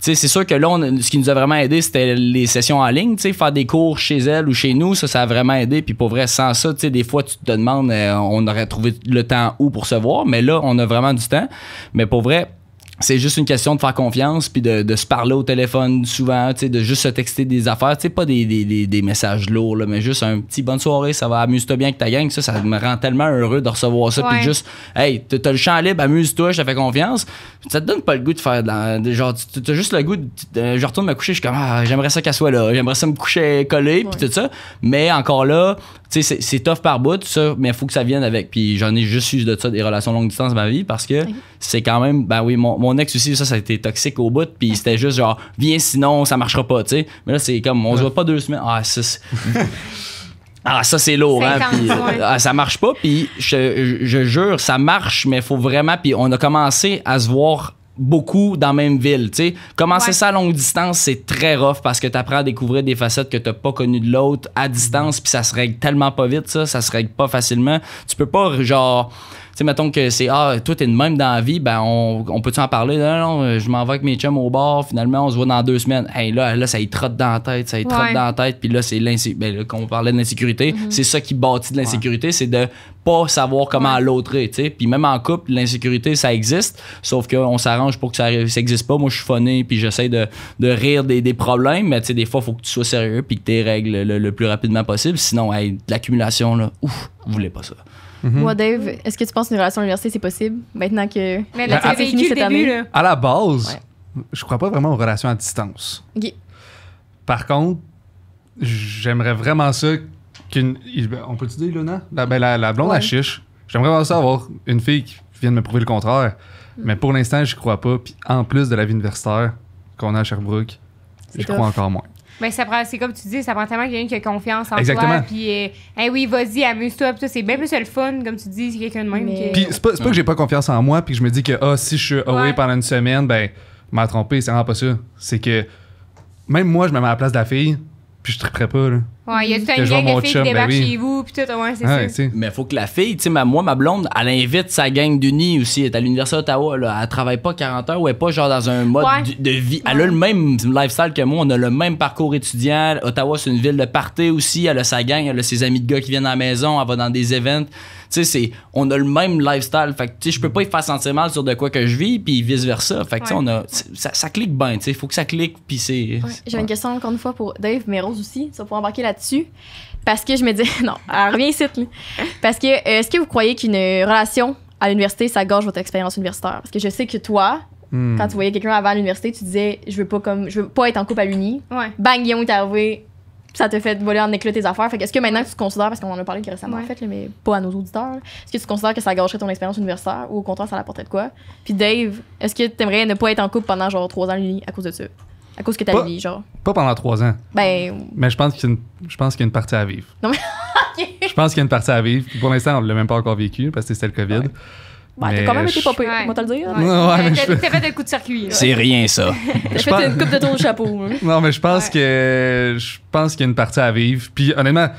sais, c'est sûr que là, ce qui nous a vraiment aidé, c'était les sessions en ligne. Tu sais, faire des cours chez elle ou chez nous, ça, ça a vraiment aidé. Puis pour vrai, sans ça, tu sais, des fois, tu te demandes, euh, on aurait trouvé le temps où pour se voir, mais là, on a vraiment du temps. Mais pour vrai, c'est juste une question de faire confiance puis de, se parler au téléphone souvent, de juste se texter des affaires, pas des, des, des, messages lourds, là, mais juste un petit bonne soirée, ça va, amuse-toi bien avec ta gang, ça, ça me rend tellement heureux de recevoir ça, puis juste, hey, t'as le champ libre, amuse-toi, je te fais confiance. Ça te donne pas le goût de faire, genre, t'as juste le goût, de, je retourne me coucher, je suis comme, ah, j'aimerais ça qu'elle soit là, j'aimerais ça me coucher collé, puis tout ça, mais encore là, tu sais, c'est tough par bout, ça, mais il faut que ça vienne avec, puis j'en ai juste eu de ça, des relations longue distance ma vie, parce que c'est quand même, ben oui, mon mon ex aussi, ça, ça a été toxique au bout. Puis c'était juste genre, viens sinon, ça marchera pas, tu sais. Mais là, c'est comme, on se voit pas deux semaines. Ah, ça, [laughs] Ah, ça, c'est lourd, hein? Pis, ah, ça marche pas, puis je, jure, ça marche, mais faut vraiment. Puis on a commencé à se voir beaucoup dans la même ville, tu sais. Commencer ça à longue distance, c'est très rough parce que tu apprends à découvrir des facettes que t'as pas connues de l'autre à distance, puis ça se règle tellement pas vite, ça. Ça se règle pas facilement. Tu peux pas, genre sais, mettons que c'est Ah, toi, t'es de même dans la vie, ben, on, peut-tu en parler? Non, non, je m'en vais avec mes chums au bar, finalement, on se voit dans deux semaines. Hey, là, là, ça y trotte dans la tête, ça y trotte dans la tête, puis là, c'est l'insécurité. Ben, on parlait de l'insécurité, mhm. c'est ça qui bâtit de l'insécurité, c'est de pas savoir comment l'autre est, tu sais. Puis même en couple, l'insécurité, ça existe, sauf qu'on s'arrange pour que ça n'existe pas. Moi, je suis phoné, puis j'essaie de, rire des, problèmes, mais tu sais, des fois, il faut que tu sois sérieux, puis que tu règles le, plus rapidement possible, sinon, de l'accumulation, là, ouf, vous voulez pas ça. Mhm. Moi, Dave, est-ce que tu penses qu'une relation à l'université, c'est possible maintenant que Mais là, est tu cette année? À la base, je je crois pas vraiment aux relations à distance. Par contre, j'aimerais vraiment ça qu'une. On peut-tu dire, Luna? La, ben, blonde, la, blonde à chiche. J'aimerais vraiment ça avoir une fille qui vienne me prouver le contraire. Mm. Mais pour l'instant, je crois pas. Puis en plus de la vie universitaire qu'on a à Sherbrooke, je crois encore moins. Mais ben, ça c'est comme tu dis, ça prend tellement quelqu'un qui a confiance en Exactement. toi. Puis, eh, oui, vas-y, amuse-toi. Puis c'est bien plus le fun, comme tu dis, c'est quelqu'un de même. Puis c'est pas, pas, que j'ai pas confiance en moi, puis que je me dis que ah, oh, si je suis away pendant une semaine, ben, m'a trompé, c'est vraiment pas ça. C'est que même moi, je me mets à la place de la fille, puis je triperais pas, là il y a mhm. tout un gang de filles qui ben débarquent chez vous, puis tout, ouais, c'est ça. Mais faut que la fille, tu moi, ma blonde, elle invite sa gang d'unis aussi. Elle est à l'Université d'Ottawa, là. Elle travaille pas 40 heures ou elle est pas genre dans un mode de, vie. Elle a le même lifestyle que moi. On a le même parcours étudiant. Ottawa, c'est une ville de party aussi. Elle a sa gang, elle a ses amis de gars qui viennent à la maison, elle va dans des events. Tu on a le même lifestyle. Fait que, je peux pas y faire sentir mal sur de quoi que je vis, puis vice-versa. Fait que, on a. Ça, clique bien, Il Faut que ça clique, puis c'est. J'ai une question encore une fois pour Dave, mais Rose aussi. Ça pour embarquer là parce que je me dis [laughs] non, reviens ici. Parce que euh, est-ce que vous croyez qu'une relation à l'université, ça gorge votre expérience universitaire? Parce que je sais que toi, hmm. quand tu voyais quelqu'un avant l'université, tu disais je veux pas comme je veux pas être en couple à l'uni. Bang, Guillaume est arrivé, ça te fait voler en éclat tes affaires. Fait que est-ce que maintenant que tu considères, parce qu'on en a parlé récemment en fait, mais pas à nos auditeurs, est-ce que tu considères que ça gâcherait ton expérience universitaire ou au contraire ça l'apportait de quoi? Puis Dave, est-ce que tu aimerais ne pas être en couple pendant genre trois ans à l'uni à cause de ça? À cause que t'as vie, genre. Pas pendant trois ans. Ben. Mais je pense qu'il y, y, a une partie à vivre. Non, mais. [laughs] Je pense qu'il y a une partie à vivre. Pour l'instant, on ne l'a même pas encore vécu parce que c'était le COVID. Ouais. t'as quand même été popé, moi te le dire. t'as fait... fait des coups de circuit. C'est rien, ça. [laughs] t'as fait une coupe de ton chapeau. Hein. Non, mais je pense que je pense qu'il y a une partie à vivre. Puis honnêtement,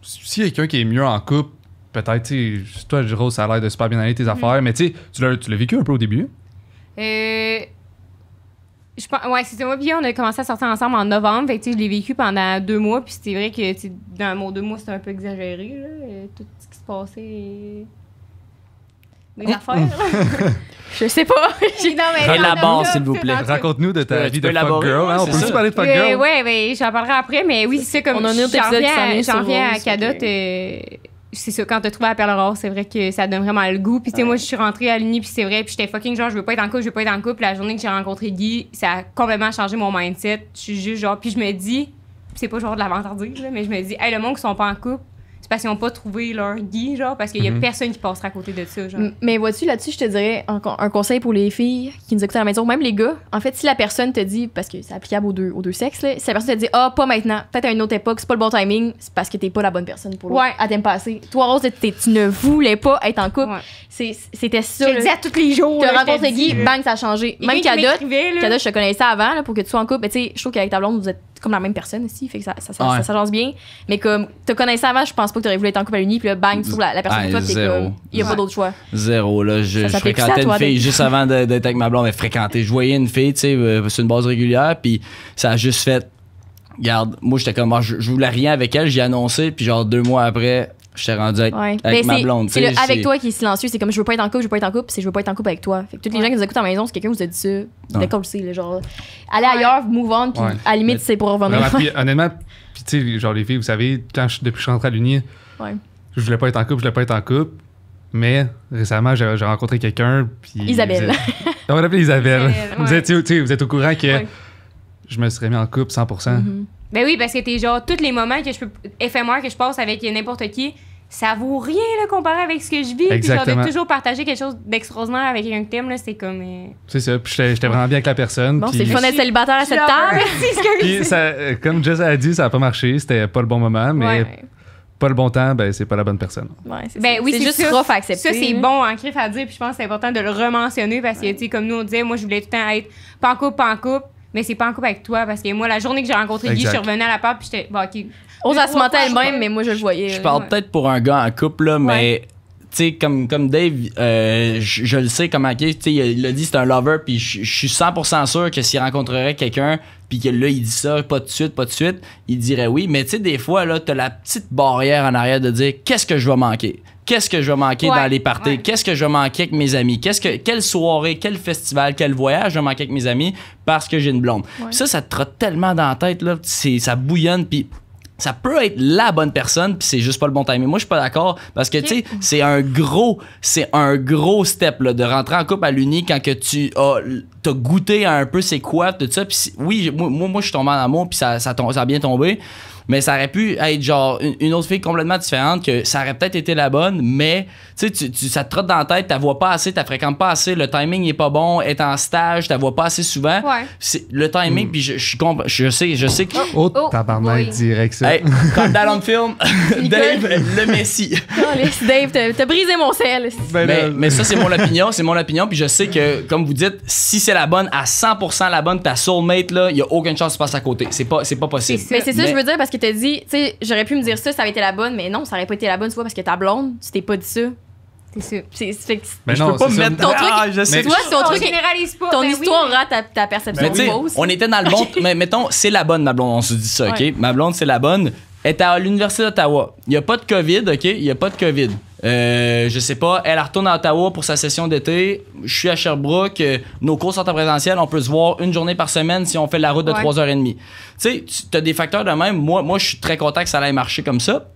s'il y a quelqu'un qui est mieux en couple, peut-être, tu sais, toi, Jérôme, ça a l'air de super bien aller tes mm. affaires, mais tu sais, tu l'as vécu un peu au début? Euh, je ouais, c'était moi puis on a commencé à sortir ensemble en novembre. je l'ai vécu pendant deux mois. Puis c'est vrai que dans mot, deux mois, c'était un peu exagéré, euh, tout ce qui se passait. mais euh, oh. affaires. [laughs] je sais pas. [laughs] barre s'il vous plaît. Raconte-nous de ta vie de fuck girl. Hein. On peut aussi parler de fuck ben girl. Oui, mais ben, j'en parlerai après. Mais oui, c'est comme. On en a J'en viens à Cadotte c'est ça, quand t'as trouvé la perle rare, c'est vrai que ça donne vraiment le goût. Puis, tu sais, moi, je suis rentrée à l'Uni, puis c'est vrai, puis j'étais fucking genre, je veux pas être en couple, je veux pas être en couple. La journée que j'ai rencontré Guy, ça a complètement changé mon mindset. Je suis juste genre, puis je me dis, c'est pas genre de l'avantardise, mais je me dis, hey, le monde qui sont pas en couple, c'est parce qu'ils n'ont pas trouvé leur Guy, genre, parce qu'il n'y a mhm. personne qui passera à côté de ça, genre. Mais vois-tu, là-dessus, je te dirais un, conseil pour les filles qui nous écoutent à la maison, même les gars. En fait, si la personne te dit, parce que c'est applicable aux deux, aux deux sexes, là, si la personne te dit, ah, pas maintenant, peut-être à une autre époque, c'est pas le bon timing, c'est parce que t'es pas la bonne personne pour eux. Ouais. à t'aimer passer Toi, Rose, tu ne voulais pas être en couple. C'était ça. Je le dis à tous les jours. Tu rencontres Guy, bang, ça a changé. même Kadot, je te connaissais avant, pour que tu sois en couple, mais tu sais, je trouve qu'avec ta blonde, vous êtes comme la même personne aussi, fait que ça, ça, ça, s'agence bien. Mais comme te connaissais avant, je pense pas que aurais voulu être en couple à l'Uni, puis là, bang, tu trouves la, personne personne toi, t'es comme, il y a pas d'autre choix. Zéro, là. Je, fréquentais une fille juste avant d'être avec ma blonde, mais fréquenter. Je voyais une fille, tu sais, euh, sur une base régulière, puis ça a juste fait. Regarde, moi j'étais comme, ah, je, voulais rien avec elle, j'ai annoncé, puis genre deux mois après, je t'ai rendu avec, avec ben, ma blonde. C'est avec toi qui est silencieux. C'est comme je veux pas être en couple, je veux pas être en couple, c'est je veux pas être en couple avec toi. Fait que toutes les gens qui nous écoutent à maison, si quelqu'un vous a dit ça, d'accord c'est genre aller ailleurs, move on, puis à la limite, c'est pour revenir. [laughs] honnêtement, puis tu sais, genre les filles, vous savez, depuis que je suis rentré à l'Uni, je voulais pas être en couple, je voulais pas être en couple. Mais récemment, j'ai rencontré quelqu'un. Isabelle. on va l'appeler Isabelle. [laughs] vous, êtes, vous êtes au courant que je me serais mis en couple 100%. Ben oui, parce que t'es genre, tous les moments que je peux, éphémères que je passe avec n'importe qui, ça vaut rien là, comparé avec ce que je vis. Puis genre, toujours partager quelque chose d'extraordinaire avec un que là, c'est comme. Euh, c'est ça. Puis j'étais vraiment bien avec la personne. Bon, c'est le fun d'être célibataire à cette heure [laughs] puis comme Jess a dit, ça n'a pas marché. C'était pas le bon moment, mais. Pas le bon temps, ben c'est pas la bonne personne. ben, oui, c'est juste rough à accepter. Ça, c'est hein. bon en crif à dire, puis je pense que c'est important de le rementionner parce que, comme nous, on disait, moi, je voulais tout le temps être pas en couple, pas en couple mais c'est pas en couple avec toi parce que moi, la journée que j'ai rencontré Guy, je suis revenue à la part puis j'étais, bon, Ose à se mentir elle-même, mais moi, je voyais. Je parle peut-être pour un gars en couple, là, mais. tu sais comme, comme Dave, euh, je, le sais comment sais il a dit c'est un lover, puis je, suis 100% sûr que s'il rencontrerait quelqu'un, puis que là, il dit ça, pas de suite, pas de suite, il dirait oui. Mais tu sais, des fois, là, t'as la petite barrière en arrière de dire qu'est-ce que je vais manquer qu'est-ce que je vais manquer dans les parties, qu'est-ce que je vais manquer avec mes amis, qu'est-ce que quelle soirée, quel festival, quel voyage je vais manquer avec mes amis parce que j'ai une blonde. Ça ça te trotte tellement dans la tête là, c'est ça bouillonne puis ça peut être la bonne personne puis c'est juste pas le bon timing. Moi je suis pas d'accord parce que tu sais c'est un gros c'est un gros step de rentrer en couple à l'uni quand que tu as goûté un peu c'est quoi tout ça oui moi je suis tombé en amour puis ça, ça ça a bien tombé mais ça aurait pu être genre une, autre fille complètement différente que ça aurait peut-être été la bonne, mais tu, tu ça te trotte dans la tête, t'as vois pas assez, t'as fréquentes pas assez, le timing est pas bon, est en stage, t'as vois pas assez souvent. C'est le timing, hmm. puis je, je, je, sais, je sais que. Oh, oh tabarnak, direct ça. comme dans le film, [laughs] Dave, le Messi. Dave, t'as, brisé mon sel. Ben mais, mais, ça, c'est mon opinion, c'est mon opinion, puis je sais que, comme vous dites, si c'est la bonne, à 100% la bonne, ta soulmate, là, il y a aucune chance de passer à côté. C'est pas, c'est pas possible. C'est mais c'est ça, je veux dire, parce que qui t'a dit, tu sais, j'aurais pu me dire ça, ça avait été la bonne, mais non, ça aurait pas été la bonne, tu vois, parce que ta blonde, tu t'es pas dit ça. C'est sûr. C'est, mais je non, peux pas me mettre ton truc. Ah, tu je sais. Toi, ton truc généralise Ton ben histoire aura ta, perception. de on était dans le bon. [laughs] mais mettons, c'est la bonne, ma blonde. On se dit ça, OK? Ma blonde, c'est la bonne. Elle est à l'Université d'Ottawa. Il n'y a pas de COVID, OK? Il n'y a pas de COVID. Euh, je sais pas, elle retourne à Ottawa pour sa session d'été. Je suis à Sherbrooke. Euh, nos cours sont en présentiel. On peut se voir une journée par semaine si on fait la route de 3h30. Tu sais, tu as des facteurs de même. Moi, moi je suis très content que ça aille marcher comme ça.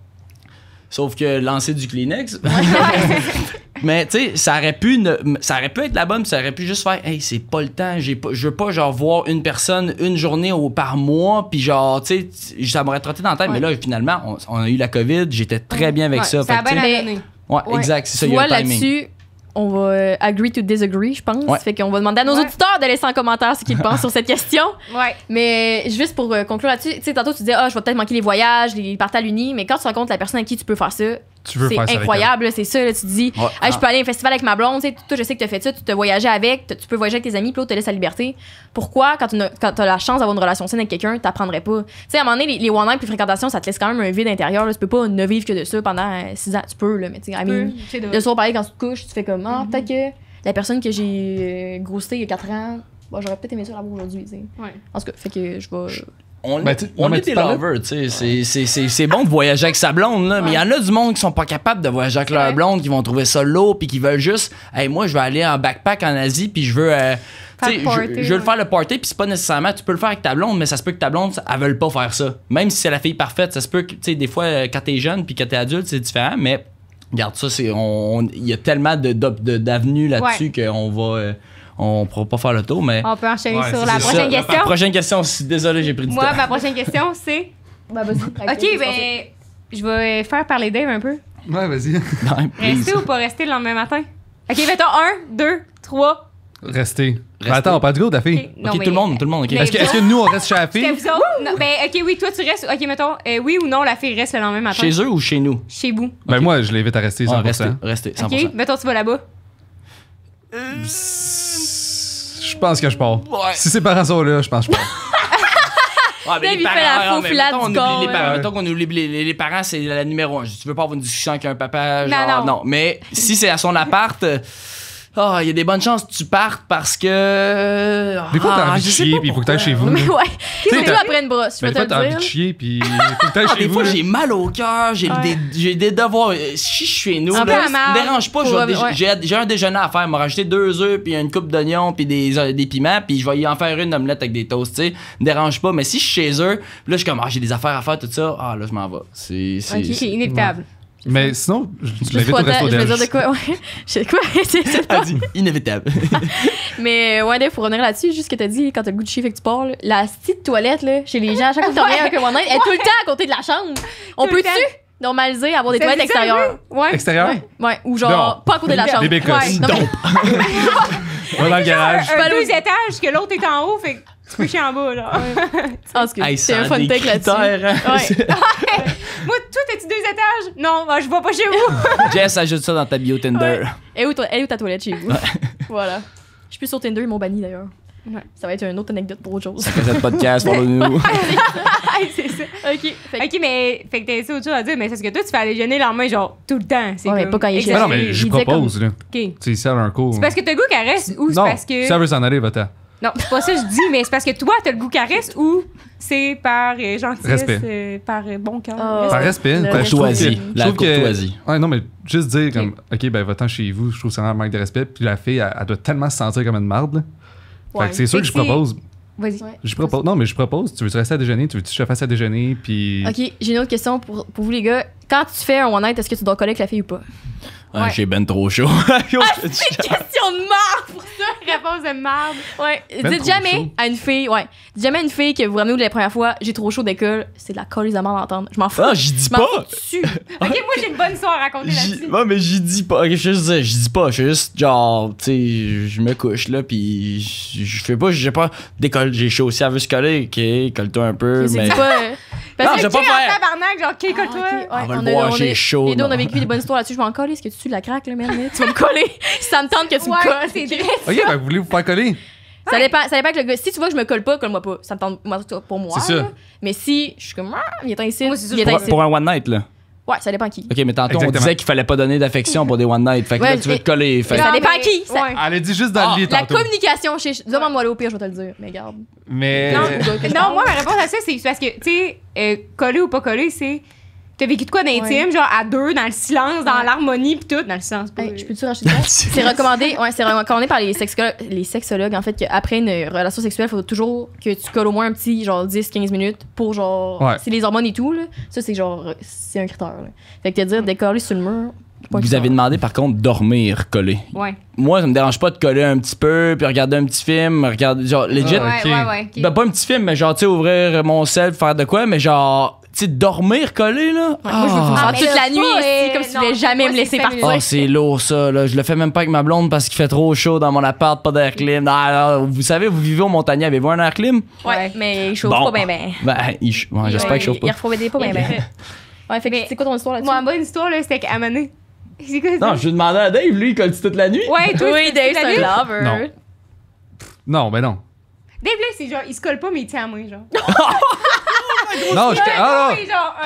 Sauf que lancer du Kleenex. [laughs] Mais tu sais, ça aurait pu ça aurait pu être la bonne, ça aurait pu juste faire hey, c'est pas le temps, j'ai pas je veux pas genre voir une personne une journée par mois puis genre tu sais ça m'aurait trotté dans la tête mais là finalement on, a eu la Covid, j'étais très bien avec ça. Ouais, exact, c'est ça, il On va euh, agree to disagree, je pense. Fait qu'on va demander à nos auditeurs de laisser en commentaire ce qu'ils [laughs] pensent sur cette question. Ouais. Mais euh, juste pour euh, conclure là-dessus, tu sais, tantôt tu disais, ah, je vais peut-être manquer les voyages, les partages à l'uni, mais quand tu rencontres la personne à qui tu peux faire ça, c'est incroyable, c'est ça. tu te dis, je ah. peux aller à un festival avec ma blonde, tu je sais que tu as fait ça, tu te voyages avec, tu peux voyager avec tes amis, puis l'autre te laisse la liberté. Pourquoi, quand tu as, la chance d'avoir une relation saine avec quelqu'un, tu n'apprendrais pas? Tu sais, à un moment donné, les, one-night puis fréquentation, ça te laisse quand même un vide intérieur. tu tu peux pas ne vivre que de ça pendant euh, six ans. Tu peux, là, mais tu sais, le soir, pareil, quand tu te couches, tu fais comme, ah, mm-hmm. être que la personne que j'ai euh, grossée il y a 4 ans, bah, j'aurais peut-être aimé ça l'avoir aujourd'hui, En tout cas, fait que je vais on, est ben, des tu sais. C'est bon de voyager avec sa blonde, là, mais il y en a du monde qui sont pas capables de voyager avec leur blonde, qui vont trouver ça lourd, puis qui veulent juste, hey, moi, je vais aller en backpack en Asie, puis je veux. Euh, je, veux le faire le party, puis c'est pas nécessairement, tu peux le faire avec ta blonde, mais ça se peut que ta blonde, elle veut pas faire ça. Même si c'est la fille parfaite, ça se peut que, tu sais, des fois, euh, quand t'es jeune, puis quand t'es adulte, c'est différent, mais regarde, ça, Il y a tellement d'avenues de, là-dessus qu'on va. Euh, on ne pourra pas faire le tour, mais. On peut enchaîner sur la prochaine question. La prochaine question, désolé, j'ai pris du temps. Moi, ma prochaine question, c'est. Bah, [laughs] ok, ben, je vais faire parler Dave un peu. Ouais, vas-y. [laughs] Rester ou pas rester le lendemain matin? Ok, mettons un, deux, trois. Rester. Rester. attends, pas de goût ta fille. Ok, tout le monde, tout le monde. Est-ce que, nous, on reste chez la fille? ben, ok, oui, toi, tu restes. Ok, mettons, euh, oui ou non, la fille reste le lendemain matin. Chez eux ou chez nous? Chez vous. Ben, moi, je l'invite à rester 100%. Ah, rester, Ok, mettons, tu vas là-bas. Euh, je pense que je pars. Si ses parents sont là, je pense que je pars. [laughs] mais la mettons, on oublie les parents. Mettons qu'on oublie les, parents, c'est la numéro un. Tu veux pas avoir une discussion avec un papa, genre, non. non. Mais si c'est à son appart. Euh, ah, il y a des bonnes chances que tu partes parce que. Des fois, t'as envie de chier, puis il faut que t'ailles ah, chez vous. Mais ouais, surtout après une brosse, je peux te Des fois, t'as envie de chier, puis il faut que t'ailles chez vous. Des fois, j'ai mal au cœur, j'ai des, des, devoirs. Euh, si je suis chez nous, ça me dérange pas, j'ai un déjeuner à faire. Il m'a rajouté deux œufs, puis une coupe d'oignons, puis des, euh, des piments, puis je vais y en faire une omelette avec des toasts, tu sais. me dérange pas, mais si je suis chez eux, là, je suis comme, ah, j'ai des affaires à faire, tout ça, ah, là, je m'en vais. C'est. c'est inévitable. Mais sinon, je l'invite au resto Je de quoi. Je quoi? [laughs] c'est inévitable. [laughs] mais ouais, pour revenir là-dessus, juste ce que t'as dit, quand t'as le goût de fait que tu parles, la petite toilette, là, chez les gens, à chaque fois que t'en viens avec un elle est tout le temps à côté de la chambre. On peut-tu normaliser avoir des toilettes extérieures? Ouais. Ou genre, pas à côté de la chambre. [laughs] Moi, dans le garage. Pas un, deux étages, que l'autre est en haut, fait que tu peux chier en bas, là. [laughs] c'est un fun tech là-dessus. Hein. [laughs] Moi, toi, t'es-tu deux étages? Non, ah, je vois pas chez vous. [laughs] Jess, ajoute ça dans ta bio Tinder. Et où, elle est où ta toilette chez vous? voilà. Je suis plus sur Tinder, ils m'ont banni d'ailleurs. Ça va être une autre anecdote pour autre chose. Faites podcast, pour nous [laughs] [laughs] c'est ça. OK. OK, mais fait que t'as autre chose à dire, mais c'est ce que toi, tu fais à déjeuner la main genre, tout le temps. C'est ouais, pas quand il est Non, mais je propose, là. OK. Tu un cours. C'est parce que t'as le goût qu'elle ou c'est parce que. Ça veut s'en aller, va non, c'est pas ça que je dis, mais c'est parce que toi, t'as le goût caresse ou c'est par euh, gentillesse, euh, par euh, bon cœur. Oh. par respect, par courtoisie. je trouve Que, ouais, non, mais juste dire, comme, OK, ben, votant chez vous, je trouve ça un manque de respect. Puis la fille, elle, doit tellement se sentir comme une marde. Ouais. c'est sûr que, je propose. Vas-y. je propose. Non, mais je propose. Tu veux te rester à déjeuner? Tu veux -tu que je te fasse à déjeuner? Puis. Ok, j'ai une autre question pour, pour vous, les gars. Quand tu fais un one night, est-ce que tu dois coller avec la fille ou pas? J'ai ben trop chaud. [laughs] ah, c'est une question de marde pour ça. [laughs] Réponse de marde. Ouais. Dites ben jamais à une fille, ouais. Dites jamais à une fille que vous ramenez de la première fois, j'ai trop chaud d'école, c'est de la colise à mort d'entendre. Je m'en fous. Ah, j'y dis pas. Fous [laughs] ok, moi j'ai une bonne histoire à raconter là-dessus. Non, mais j'y dis pas. je dis, dis pas. Je suis juste genre, tu sais, je me couche là, puis je fais pas, j'ai pas d'école, j'ai chaud aussi à veut se coller. Ok, colle-toi un peu. Mais... Pas, euh, parce non, je vais pas faire. tabarnak, genre, qui colle-toi. Ah, ouais, on va le j'ai chaud. Les deux, on a vécu des bonnes histoires là-dessus. Je vais en coller. Est-ce que tu suis de la craque, là, merde? tu vas me coller. [laughs] ça me tente que tu me colles. c'est vrai. OK, ben, vous voulez vous faire coller? Ça dépend, ça dépend que le gars. Si tu vois que je me colle pas, colle-moi pas. Ça me tente pour moi. C'est ça. Mais si je suis comme, ah, il est ici. Pour un one night, là. Ouais, ça dépend qui. OK, mais tantôt, on disait qu'il fallait pas donner d'affection pour des one night. Fait que là, tu veux te coller. Ça dépend mais... qui. Ça... Elle a dit juste dans ah, le lit. La communication chez. Demande-moi le au pire, je vais te le dire. Mais garde. Mais. Non, moi, ma réponse à ça, c'est parce que, tu sais, euh, coller ou pas coller, c'est T'as vécu de quoi d'intime, genre à deux, dans le silence, dans l'harmonie, pis tout, dans le silence. je peux-tu racheter [laughs] C'est recommandé, ouais, c'est recommandé par les sexologues, les sexologues, en fait, qu'après une relation sexuelle, il faut toujours que tu colles au moins un petit, genre 10-15 minutes pour, genre, c'est les hormones et tout, là. Ça, c'est genre, c'est un critère. Là. Fait que te dire, décoller sur le mur, vous avez demandé par contre dormir coller Ouais. Moi, ça me dérange pas de coller un petit peu, puis regarder un petit film, regarder genre legit. Ouais, ouais, ouais, ben, pas un petit film, mais genre tu sais ouvrir mon sel, faire de quoi, mais genre de dormir collé, là. moi, je veux Ah. toute la nuit ah, comme si tu voulais jamais me laisser partir. oh c'est lourd, ça. Là. Je le fais même pas avec ma blonde parce qu'il fait trop chaud dans mon appart, pas d'air clim. Ah, ah, vous savez, vous vivez au Montagnier, avez-vous un air clim? Ouais, mais il chauffe pas bien, Ben, j'espère qu'il chauffe pas. Il refroidit pas bien, ben [laughs] Ouais, fait que c'est quoi ton histoire là-dessus? Moi, ma bonne histoire, là, c'était qu'à un [laughs] Non, je vais demander à Dave, lui, il colle toute la nuit. Ouais, toi, Oui, Dave, c'est un lover. Non. Non, ben non. Dave, là, c'est genre, il se colle pas, mais il tient à moi, genre. [laughs] Non, ah,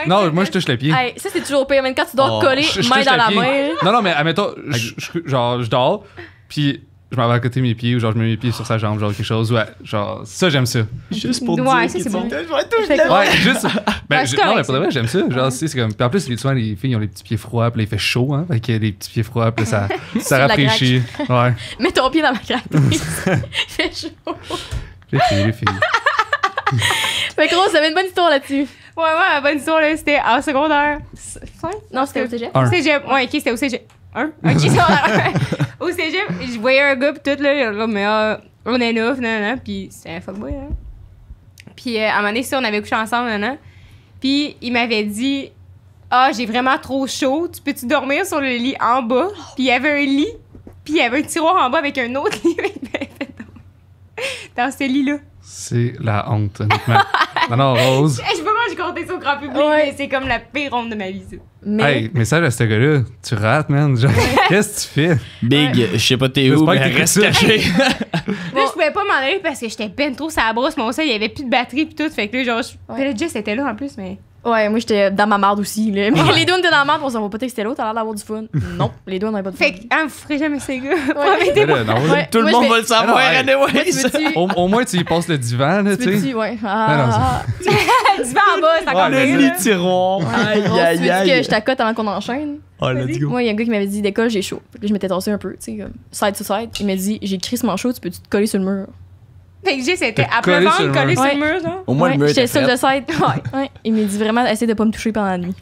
ah non. moi, je touche les pieds. ça, c'est toujours pire. Même quand tu dors oh. collé, main dans la main. Non, non, mais admettons, je, genre, je dors, puis je m'en vais à côté de mes pieds ou genre je mets mes pieds sur sa jambe, genre quelque chose. Ouais, genre ça, j'aime ça. Juste pour ouais, dire ça, bon. je vais Ouais, juste. non, mais pour de vrai, j'aime ça. Genre, c'est comme. Puis en plus, souvent, les filles ont les petits pieds froids, puis là, il fait chaud, hein. Fait les petits pieds froids, puis ça, [laughs] ça rafraîchit. Ouais. [laughs] Mets ton pied dans ma craque. [laughs] il fait chaud. Les filles, les filles. Mais trop, ça avait une bonne histoire là-dessus. Ouais, ouais, bonne histoire, là. C'était en secondaire. Non, c'était au cégep. Cégep, ouais, ok, c'était au cégep. Un? [laughs] Ok, secondaire. au cégep, je voyais un gars, pis tout, là, mais ah, on est neuf, non, non, pis c'était un fuckboy, hein. Puis euh, à un moment donné, ça, on avait couché ensemble, non, non. Puis il m'avait dit, ah, j'ai vraiment trop chaud, tu peux-tu dormir sur le lit en bas? Puis il y avait un lit, puis il y avait un tiroir en bas avec un autre [laughs] lit. dans ce lit-là. C'est la honte, honnêtement. [laughs] non, Rose. Eh, je, peux pas, j'ai compté ça au grand public, mais c'est comme la pire honte de ma vie, Mais... Hey, message à ce gars-là, tu rates, man. [laughs] [laughs] qu'est-ce que tu fais? Big, je sais pas t'es où, mais reste caché. Là, je pouvais pas m'en aller parce que j'étais ben trop sur la brosse, mon seul, il y avait plus de batterie puis tout. Fait que là, genre, je... le était là en plus, mais... Ouais, moi j'étais dans ma marde aussi. Mais les deux on dans la marde, on s'en va pas c'était l'autre, t'as l'air d'avoir du fun. non, les deux on pas de fun. Fait que, hein, jamais ces gars. Tout le monde va le savoir, Au, au, moins, tu passes le divan, là, tu sais. ouais. Ah, le [laughs] divan en bas, ça Le lit tiroir. Aïe, aïe, aïe. que je t'accote avant qu'on enchaîne. Oh, let's go. Moi, il y a un gars qui m'avait dit, décolle, j'ai chaud. je m'étais tassé un peu, tu sais, side to side. Il m'a dit, j'ai crissement chaud, tu peux-tu te coller sur le mur? Fait que c'était à plein ventre, collé sur le mur. Au moins, le mur était Ouais, Il m'a dit vraiment, essaye de pas me toucher pendant la nuit.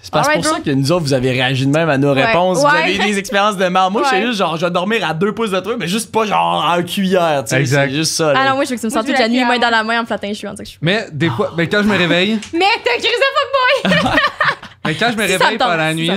C'est parce right, pour ça que nous autres, vous avez réagi de même à nos réponses. Vous avez eu des expériences de mal. Moi, je suis juste genre, je vais dormir à deux pouces de truc, mais juste pas genre en cuillère. Tu sais, c'est juste ça. Ah là. Ah non, moi, je veux que tu me sentes toute la nuit, main dans la main, en me flattant les cheveux. Mais des ah. fois, mais quand je me réveille. [laughs] mais t'as cru ça, fuckboy! [laughs] mais quand je me réveille pendant la nuit,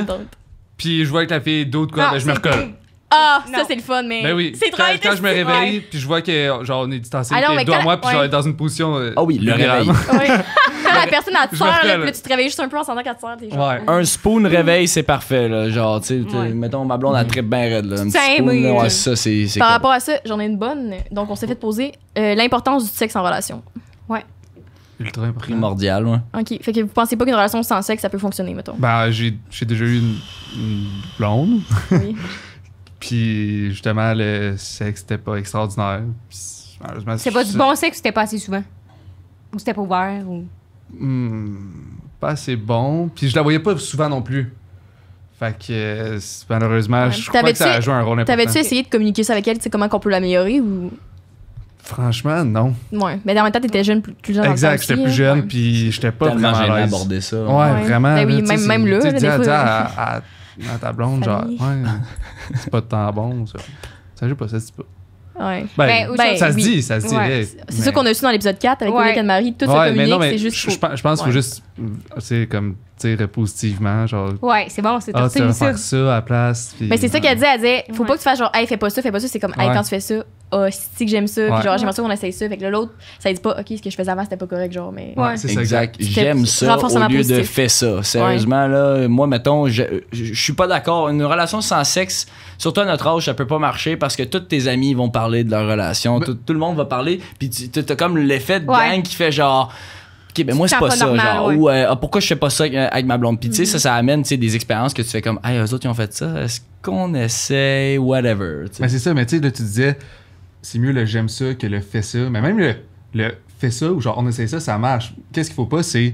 puis je vois que la fille d'autres quoi, ben, je me recolle. Ah, ça c'est le fun, mais. Ben oui. C'est quand, quand je me réveille, puis je vois que genre on est distancé ah moi, puis ouais. genre dans une position. Euh, ah oui, le réveil. [laughs] la personne à te là, tu te réveilles juste un peu en sentant qu'elle te serre. ouais. Ah. Un spoon réveil, c'est parfait, là. Genre, tu sais, mettons ma blonde, elle mm. très bien raide, là. Un spoon, ça, c'est. Par rapport à ça, j'en ai une bonne. Donc, on s'est fait poser euh, l'importance du sexe en relation. Ouais. Ultra Primordial, ouais. Ok. Fait que vous pensez pas qu'une relation sans sexe, ça peut fonctionner, mettons? Bah, ben, j'ai déjà eu une blonde. Oui. [laughs] Puis justement, le sexe, c'était pas extraordinaire. c'était pas du bon sexe ou c'était pas assez souvent? Ou c'était pas ouvert? Ou... Hmm, pas assez bon. Puis je la voyais pas souvent non plus. Fait que malheureusement, je crois que ça a joué un rôle important. T'avais-tu essayé de communiquer ça avec elle, tu sais, comment qu'on peut l'améliorer ou. Franchement, non. Ouais, mais dans le temps, t'étais jeune, plus, jeune. Exact, j'étais plus hein. jeune, puis j'étais pas vraiment à aborder ça. Ouais, vraiment. Ben oui, même, même là, des fois. à, dans ta blonde, genre, ouais, c'est pas de temps bon, ça. Ça joue pas, ça pas. Ouais. Ben, ben, ben, ça se dit, ça se dit. C'est ça qu'on a su dans l'épisode 4 avec ouais. Marie, tout se communique, c'est juste. Je, je pense qu'il faut juste. C'est comme, tu sais, repositivement, genre. Ouais, c'est bon, c'est ah, tu vas ça à la place. Puis, mais c'est ça qu'elle dit, elle dit, faut pas que tu fasses genre, hey, fais pas ça, fais pas ça. C'est comme, hey, quand tu fais ça, oh, si que j'aime ça, puis genre, j'aimerais ça qu'on essaye ça. Fait que l'autre, ça dit pas, ok, ce que je faisais avant, c'était pas correct, genre, mais. Ouais, c'est exact. J'aime ça au lieu de fais ça. Sérieusement, là, moi, mettons, je suis pas d'accord. Une relation sans sexe surtout à notre âge, ça peut pas marcher parce que tous tes amis vont parler de leur relation, tout, le monde va parler, puis as comme l'effet de qui fait genre. OK, ben moi, c'est pas, pas, ça. genre, ou, euh, ah, pourquoi je fais pas ça avec euh, ma blonde? Puis, tu sais, mm-hmm. ça, ça amène des expériences que tu fais comme, hey, eux autres, ils ont fait ça. Est-ce qu'on essaie? Whatever. Ben, c'est ça, mais tu sais, tu disais, c'est mieux le j'aime ça que le fais ça. Mais même le, le fais ça ou genre on essaie ça, ça marche. Qu'est-ce qu'il faut pas, c'est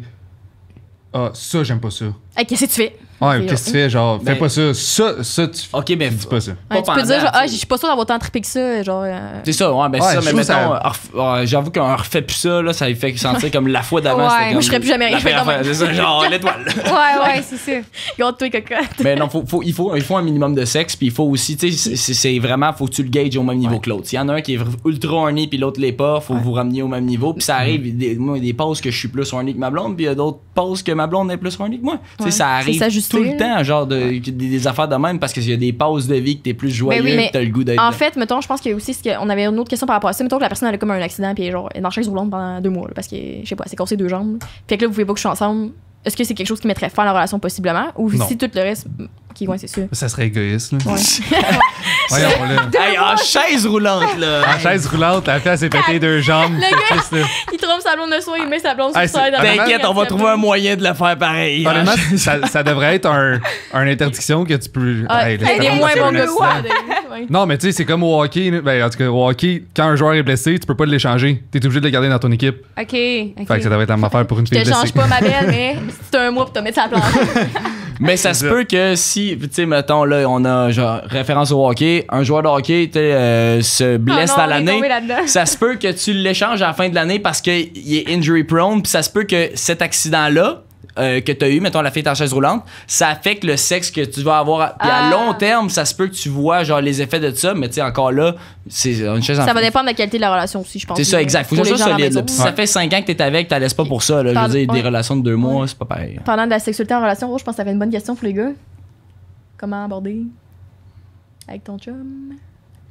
ah, ça, j'aime pas ça. Ok, quest tu fais? Ouais, qu'est-ce que tu fais? Genre, fais ben, pas ça. Ça, ça, tu, dis ben, pas ça. tu peux dire, genre, je ah, suis pas sûr d'avoir tant trippé que ça. Genre, euh. C'est ça, ouais, ben, ça, mais mettons, j'avoue qu'on refait plus ça, là, ça lui fait sentir comme la fois d'avant. Ouais, moi, je serais plus jamais rien. C'est ça, genre, l'étoile. [laughs] ouais, ouais, c'est ça. Garde-toi, cocotte. Mais non, faut, faut, il, faut, un minimum de sexe, puis il faut aussi, tu sais, c'est vraiment, faut que tu le gages au même niveau que l'autre. S'il y en a un qui est ultra horny, puis l'autre l'est pas, faut vous ramener au même niveau, puis ça mm-hmm. arrive, a des pauses que je suis plus horny que ma blonde, puis il y a d'autres pauses que ma blonde est plus horny que moi. Tu sais, ça arrive tout le temps, genre de, des, affaires de même parce qu'il y a des pauses de vie que t'es plus joyeux, ben oui, t'as le goût d'être. En fait, mettons, je pense que aussi, on avait une autre question par rapport à ça. Mettons que la personne elle a comme un accident puis genre, elle marchait sur l'onde pendant deux mois parce que, je sais pas, c'est cassé deux jambes. Fait que là, vous pouvez pas que je suis ensemble. Est-ce que c'est quelque chose qui mettrait fin à la relation possiblement ou si tout le reste ça serait égoïste, là. [laughs] en chaise roulante, là. En chaise roulante, la fille s'est pété deux jambes. il trompe sa blonde de soin, il met sa blonde sur le sol T'inquiète, on va trouver un moyen de la faire pareil. [laughs] ça, devrait être un, interdiction que tu peux. Ah, moins bon que Non, mais tu sais, c'est comme au hockey. Ben, en tout cas, au hockey, quand un joueur est blessé, tu peux pas l'échanger. T'es obligé de le garder dans ton équipe. OK. ça devrait être la même affaire pour une Je te change pas, ma belle, [laughs] mais c'est un mois pour te mettre sa planche. Mais ça se peut que si, tu sais, mettons, là, on a genre référence au hockey, un joueur de hockey euh, se ah blesse à l'année. Ça se peut que tu l'échanges à la fin de l'année parce qu'il est injury prone, puis ça se peut que cet accident-là, euh, que tu as eu, mettons la fille en chaise roulante, ça affecte le sexe que tu vas avoir. puis à ah. long terme, ça se peut que tu vois genre les effets de ça, mais tu sais, encore là, c'est une chaise Ça va dépendre de la qualité de la relation aussi, je pense. C'est ça, exact. Faut que ça solide. Ouais. Si ça fait 5 ans que tu es avec, tu laisses pas pour ça. Là, je veux dire, des relations de 2 mois, c'est pas pareil. pendant de la sexualité en relation, oh, je pense que ça fait une bonne question pour les gars. Comment aborder avec ton chum?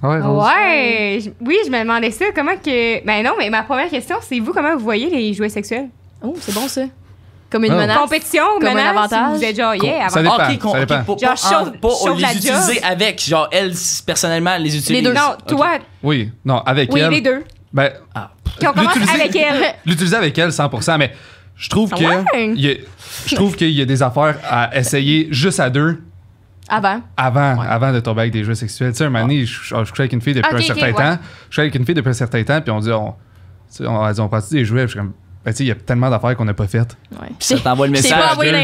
Ouais, ouais. oui, je me demandais ça. Comment que. Ben non, mais ma première question, c'est vous, comment vous voyez les jouets sexuels? Oh, c'est bon ça. Comme une menace. Compétition, comme menace, un avantage. Vous êtes genre, yeah, avant. Ça dépend, ça dépend. pas, les utiliser avec. Genre, elle, personnellement, les utiliser. Les deux. Non, toi, Oui, non, avec oui, les deux. Ben, ah. on commence avec elle. l'utiliser avec elle 100%, [laughs] mais je trouve ah que il y je trouve qu'il y a des affaires à essayer juste à deux Avant. avant avant de tomber avec des jeux sexuels. Tu sais, un je, je, avec une fille depuis un certain temps. Je suis avec une fille depuis un certain temps, puis on dit on tu sais, on, a dit, on des jouets, je suis comme ben, il y a tellement d'affaires qu'on n'a pas faites. Ça t'envoie le [laughs] message.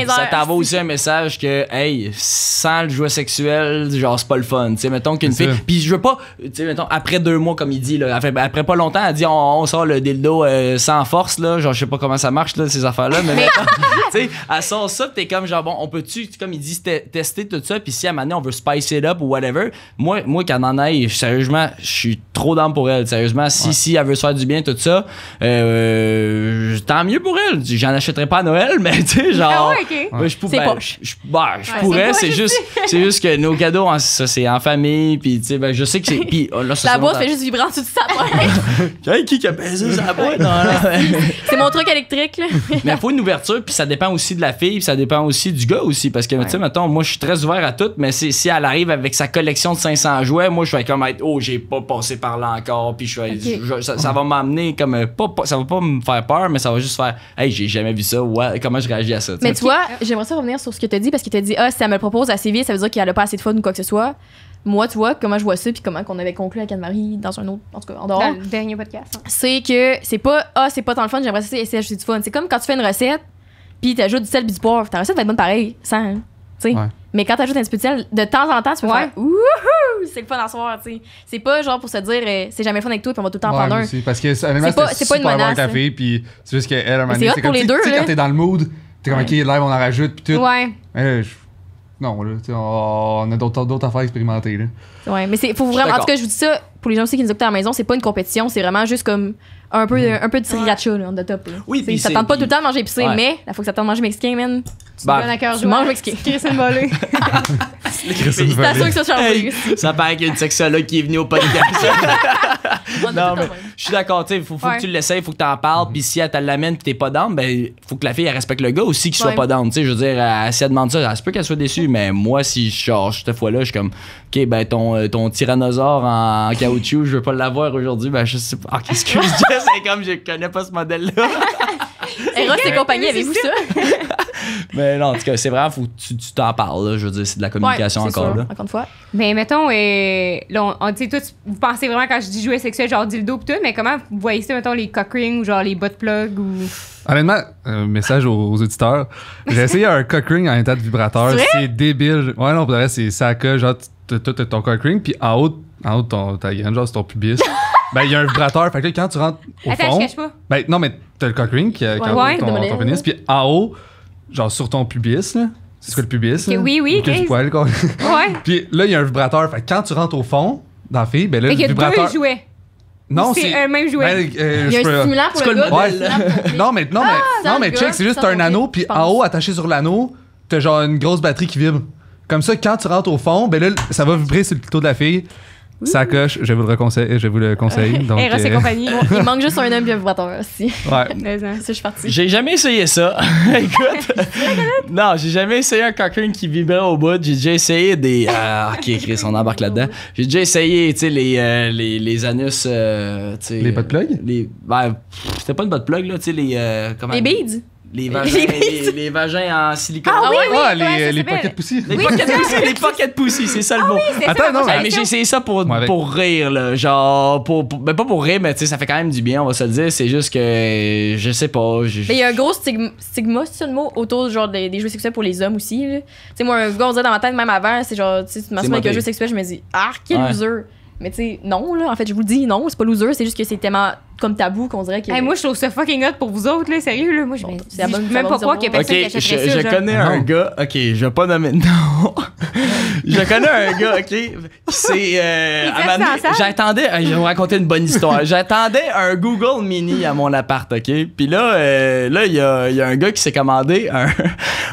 ça t'envoie aussi un message que, hey, sans le jouet sexuel, genre, c'est pas le fun. Tu sais, mettons qu'une fille. Puis je veux pas, tu sais, mettons, après deux mois, comme il dit, là, après, pas longtemps, elle dit, on, sort le dildo euh, sans force, là. Genre, je sais pas comment ça marche, ces affaires-là. Mais mettons, [laughs] tu sais, elle sort ça, t'es comme, genre, bon, on peut-tu, comme il dit, tester tout ça. Puis si à un moment donné, on veut spice it up ou whatever, moi, moi qu'elle en aille, sérieusement, je suis trop d'âme pour elle. Sérieusement, si, si elle veut se faire du bien, tout ça, euh, tant mieux pour elle. J'en achèterai pas à Noël, [laughs] mais tu sais, genre. Ah je, je, bah, pourrais, c'est juste, c'est juste que nos cadeaux, hein, ça, c'est en famille, puis tu sais, ben, je sais que c'est. Puis, oh, là, la boîte fait juste vibrer en dessous [laughs] qui a baisé sa boîte? [laughs] c'est mon truc électrique, là. mais il faut une ouverture, puis ça dépend aussi de la fille, puis ça dépend aussi du gars aussi, parce que, tu sais, mettons, moi, je suis très ouvert à tout, mais si elle arrive avec sa collection de 500 jouets, moi, je vais comme être, oh, j'ai pas passé par là encore, puis je ça, va m'amener comme, euh, pas, ça va pas me faire peur, mais ça va juste faire Hey, j'ai jamais vu ça, ouais, comment je réagis à ça. Mais tu vois, j'aimerais ça revenir sur ce que tu as dit parce que t'a dit Ah, si elle me le propose assez vite, ça veut dire qu'elle a pas assez de fun ou quoi que ce soit. Moi, tu vois, comment je vois ça, puis comment qu'on avait conclu avec Anne-Marie dans un autre, en tout cas, en dehors. dernier podcast. Hein. C'est que c'est pas Ah, c'est pas tant le fun, j'aimerais ça, essayer c'est du fun. C'est comme quand tu fais une recette, puis tu ajoutes du sel puis du poivre. Ta recette va être bonne pareil, sans. Hein, tu sais Mais quand tu ajoutes un petit peu de sel, de temps en temps, tu peux faire c'est le fun à soir, tu C'est pas genre pour se dire, euh, c'est jamais fun avec toi, puis on va tout le temps ouais, prendre un. parce que c'est pas, c'est pas une menace. puis c'est juste qu'elle, elle un moment c'est pour les deux. Quand t'es dans le mood, t'es comme, ok, live, on en rajoute, puis tout. Ouais. non, là, on a d'autres affaires à expérimenter. Là. Ouais, mais c'est faut vraiment. En tout cas, je vous dis ça pour les gens aussi qui nous écoutent à la maison, c'est pas une compétition, c'est vraiment juste comme un peu, mm. un peu de sriracha ouais. là, on top. Là. ça tente pas tout le temps de manger épicé, mais la fois que ça tente de manger mexicain, man, tu bah, [laughs] te Mange mexicain. c'est une c'est que ça soit hey, Ça paraît qu'il y a une sexologue qui est venue au podcast. [laughs] non, [laughs] mais je suis d'accord. Il faut, faut que tu l'essayes, il faut que tu en parles. Mhm. Puis si elle te l'amène et t'es pas d'âme ben faut que la fille elle respecte le gars aussi qu'il soit pas sais, Je veux dire, si elle demande ça, elle se peut qu'elle soit déçue. mais moi, si je charge cette fois-là, je suis comme, OK, ben ton, euh, ton tyrannosaure en, caoutchouc, je veux pas l'avoir aujourd'hui. Ben je sais pas. Ah, qu'est-ce que je dis, [laughs] c'est comme je connais pas ce modèle-là. Eros et compagnie, avez-vous ça? mais non, en tout cas, c'est vrai faut que tu t'en parles. je veux dire, c'est de la communication encore. là. Encore une fois. Mais mettons, euh, on, dit tout, vous pensez vraiment quand je dis jouet sexuel, genre dildo et tout, mais comment vous voyez ça, mettons, les cock rings ou genre les butt plugs ou. Honnêtement, euh, message aux, auditeurs. J'ai essayé un cock ring en état de vibrateur. C'est débile. Ouais, non, pour le reste, c'est que, genre, t'as ton cock ring, puis en haut, en haut, ton, ta graine, genre, c'est ton pubis. [laughs] Ben, il y a un vibrateur. Fait que quand tu rentres au fond... Attends, je cache pas. Ben, non, mais t'as le cock ring qui, quand ton, ton, pénis. Puis en haut, genre sur ton pubis, là. C'est quoi le pubis? oui, oui, okay. quoi. [laughs] Ouais. Puis là, il y a un vibrateur. Fait que quand tu rentres au fond, dans la fille, ben là, fait le y a Deux jouets. Non, c'est un même jouet. Ben, euh, il y a un stimulant pour le gars, non, mais non, ah, mais, check, c'est juste un anneau puis en haut attaché sur l'anneau, t'as genre une grosse batterie qui vibre. Comme ça, quand tu rentres au fond, ben là, ça va vibrer sur le clito de la fille. Sacoche, je vous le conseille, je vous le conseille. Euh, Donc, euh, [laughs] Il manque juste un homme bien vibrateur aussi. Ouais. [laughs] Hein, je suis partie. J'ai jamais essayé ça. [laughs] Écoute, non, j'ai jamais essayé un cocoon qui vibrait au bout. J'ai déjà essayé des. ok, euh, ah, Chris, on embarque là-dedans. J'ai déjà essayé, tu sais, les, euh, les, les, anus. les potes plugs? Les... Ben, c'était pas une de plug, là, tu sais, les. Les beads? Les vagins, les, en silicone. Ah, ah ouais, les, [laughs] les pocket poussière Les paquets pocket c'est c'est ça le mot. Attends, non, mais j'ai essayé ça pour, pour rire, là. Genre, pour, pas pour rire, mais tu sais, ça fait quand même du bien, on va se le dire. C'est juste que, je sais pas. Mais il y a un gros stigma, autour genre, des, jouets jeux sexuels pour les hommes aussi. Tu sais, moi, un gars, on dans ma tête, même avant, c'est genre, tu sais, tu te avec un jeu sexuel, je me dis, ah, quel Ouais. Mais tu sais, non, là. En fait, je vous le dis, non, c'est pas loser, c'est juste que c'est tellement comme tabou qu'on dirait que. Hé, moi, je trouve ça fucking hot pour vous autres, là. Sérieux, là. Moi, je même pas quoi qu'il y a personne okay, qui je, je connais un gars, ok, je vais pas nommer. Non. [laughs] je connais un gars, ok. C'est. Euh, J'attendais. je ah, vais vous raconter une bonne histoire. [laughs] J'attendais un Google Mini à mon appart, ok. Puis là, euh, là, il y a, y a, un gars qui s'est commandé un,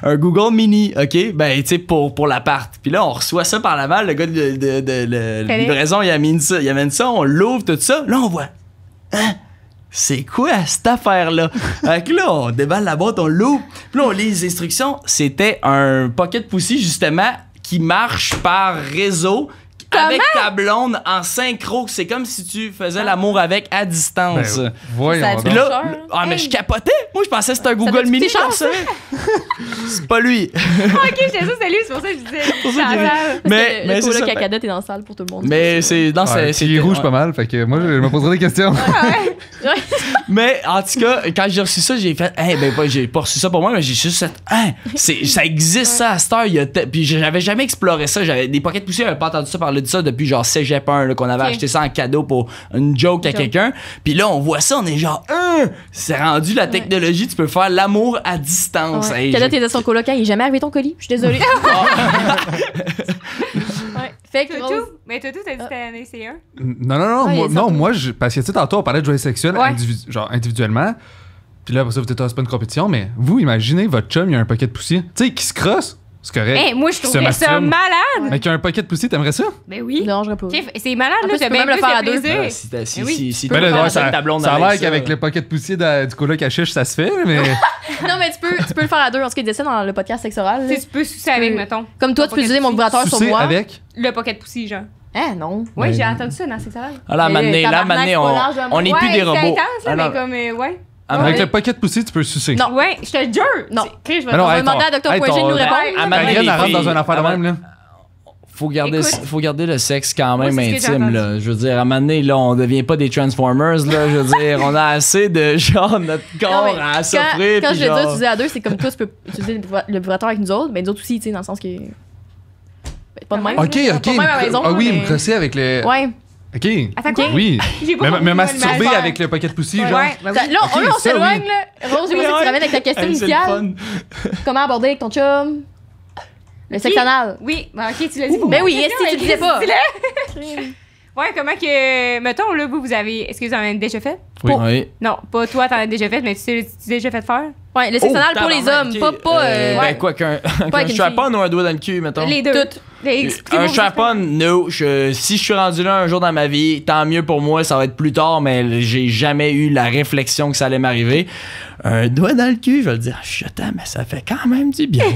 un Google Mini, OK? Ben, tu sais, pour, pour l'appart. Puis là, on reçoit ça par la malle. Le gars de, de, livraison, il amène ça, il amène ça, on l'ouvre, tout ça. Là, on voit. Hein? c'est quoi cette affaire-là? [laughs] fait que là, on déballe la boîte, on l'ouvre, puis là, on lit les instructions. C'était un pocket Poussy justement, qui marche par réseau, avec ta blonde en synchro. C'est comme si tu faisais ah. l'amour avec à distance. Ben, voyons. là, ah, mais je capotais. Moi, je pensais que c'était un Google Mini [laughs] c'est pas lui. Ah, ok, je ça, c'est lui. C'est pour ça que je disais. Pour ça que Mais, mais c'est ça. Le est dans la salle pour tout le monde. Mais c'est dans ouais, ah, c'est rouge pas mal. Fait que moi, je me poserais des questions. [laughs] mais en tout cas, quand j'ai reçu ça, j'ai fait, hey, ben, j'ai pas reçu ça pour moi, mais j'ai juste fait, hein, c'est ça existe ça à cette heure. Puis j'avais jamais exploré ça. J'avais des pockets poussées j'avais pas entendu ça parler a dit ça depuis genre Cégep 1, qu'on avait acheté ça en cadeau pour une joke, à quelqu'un. Puis là, on voit ça, on est genre, un hein? c'est rendu la technologie, tu peux faire l'amour à distance. Ouais. Hey, là, t'es dans son coloc, hein, il est jamais arrivé ton colis, je suis désolée. Ah! [laughs] Fait que tout. Mais tout t'as dit que un? Non, non, non. non, moi, parce que tu sais, tantôt, on parlait de jouets sexuels genre individuellement. Puis là, pour ça, vous êtes ah, c'est pas une compétition, mais vous, imaginez, votre chum, il y a un paquet de poussière. Tu sais, qui se crosse. C'est correct. moi, je trouve ça malade. Mais Avec un pocket de t'aimerais ça? Ben oui. Non, je pas. C'est malade, là. peux même le faire à deux. si si, ben si, si, ben, ça, ça a l'air qu'avec le pocket de poussière du coloc à chiche, ça se fait, mais. [laughs] non, mais tu peux, tu peux le faire à deux. En ce qu'il disait dans le podcast sexoral. Tu peux soucier avec, mettons. Comme toi, tu peux utiliser mon vibrateur sur moi. avec? Le pocket de poussière. genre. Eh non. Oui, j'ai entendu ça dans sexoral. Ah là, là, maintenant, on n'est hein. plus des robots. C'est ah, comme, euh, ouais. Ah, avec le paquet de pussy, tu peux sucer. Non, ouais, je te jure. Non, je vais ah non, demander à Dr. de nous répondre. Malgré elle rentre dans un affaire de même, là. Faut garder, faut garder le sexe quand même intime, là. Je veux dire, à un moment donné, là, on devient pas des Transformers, là. Je veux dire, on a assez de, genre, notre corps à s'offrir. Quand, quand je dis veux dire à deux, c'est comme toi, tu peux utiliser le vibrateur avec nous autres, mais nous autres aussi, tu sais, dans le sens que. Ben, ah pas de même. Ok, ok. ah oui, me crosser avec les. Ouais. OK. Okay. Oui. Mais, mais masturber avec le paquet de ouais. genre. Ouais, non, Là, là, on s'éloigne, là. Rose, que tu ramènes avec ta question initiale. Comment aborder avec ton chum? Le sexe anal. Oui, bah, ok, tu l'as dit. Ben mais oui, est-ce que tu le disais pas? Ouais, comment que. Mettons, là, vous, vous avez. Est-ce que vous en avez déjà fait? Oui. Non, pas toi, t'en as déjà fait, mais tu sais, tu déjà fait faire? Ouais, le sectionnal oh, pour les hommes, pas. pas euh, euh ben, quoi [laughs] ou un doigt dans le cul, mettons. Les deux. Ben, euh, un chapon, no. si je suis rendu là un jour dans ma vie, tant mieux pour moi, ça va être plus tard, mais j'ai jamais eu la réflexion que ça allait m'arriver. Un doigt dans le cul, je vais le dire, je mais ça fait quand même du bien. [laughs]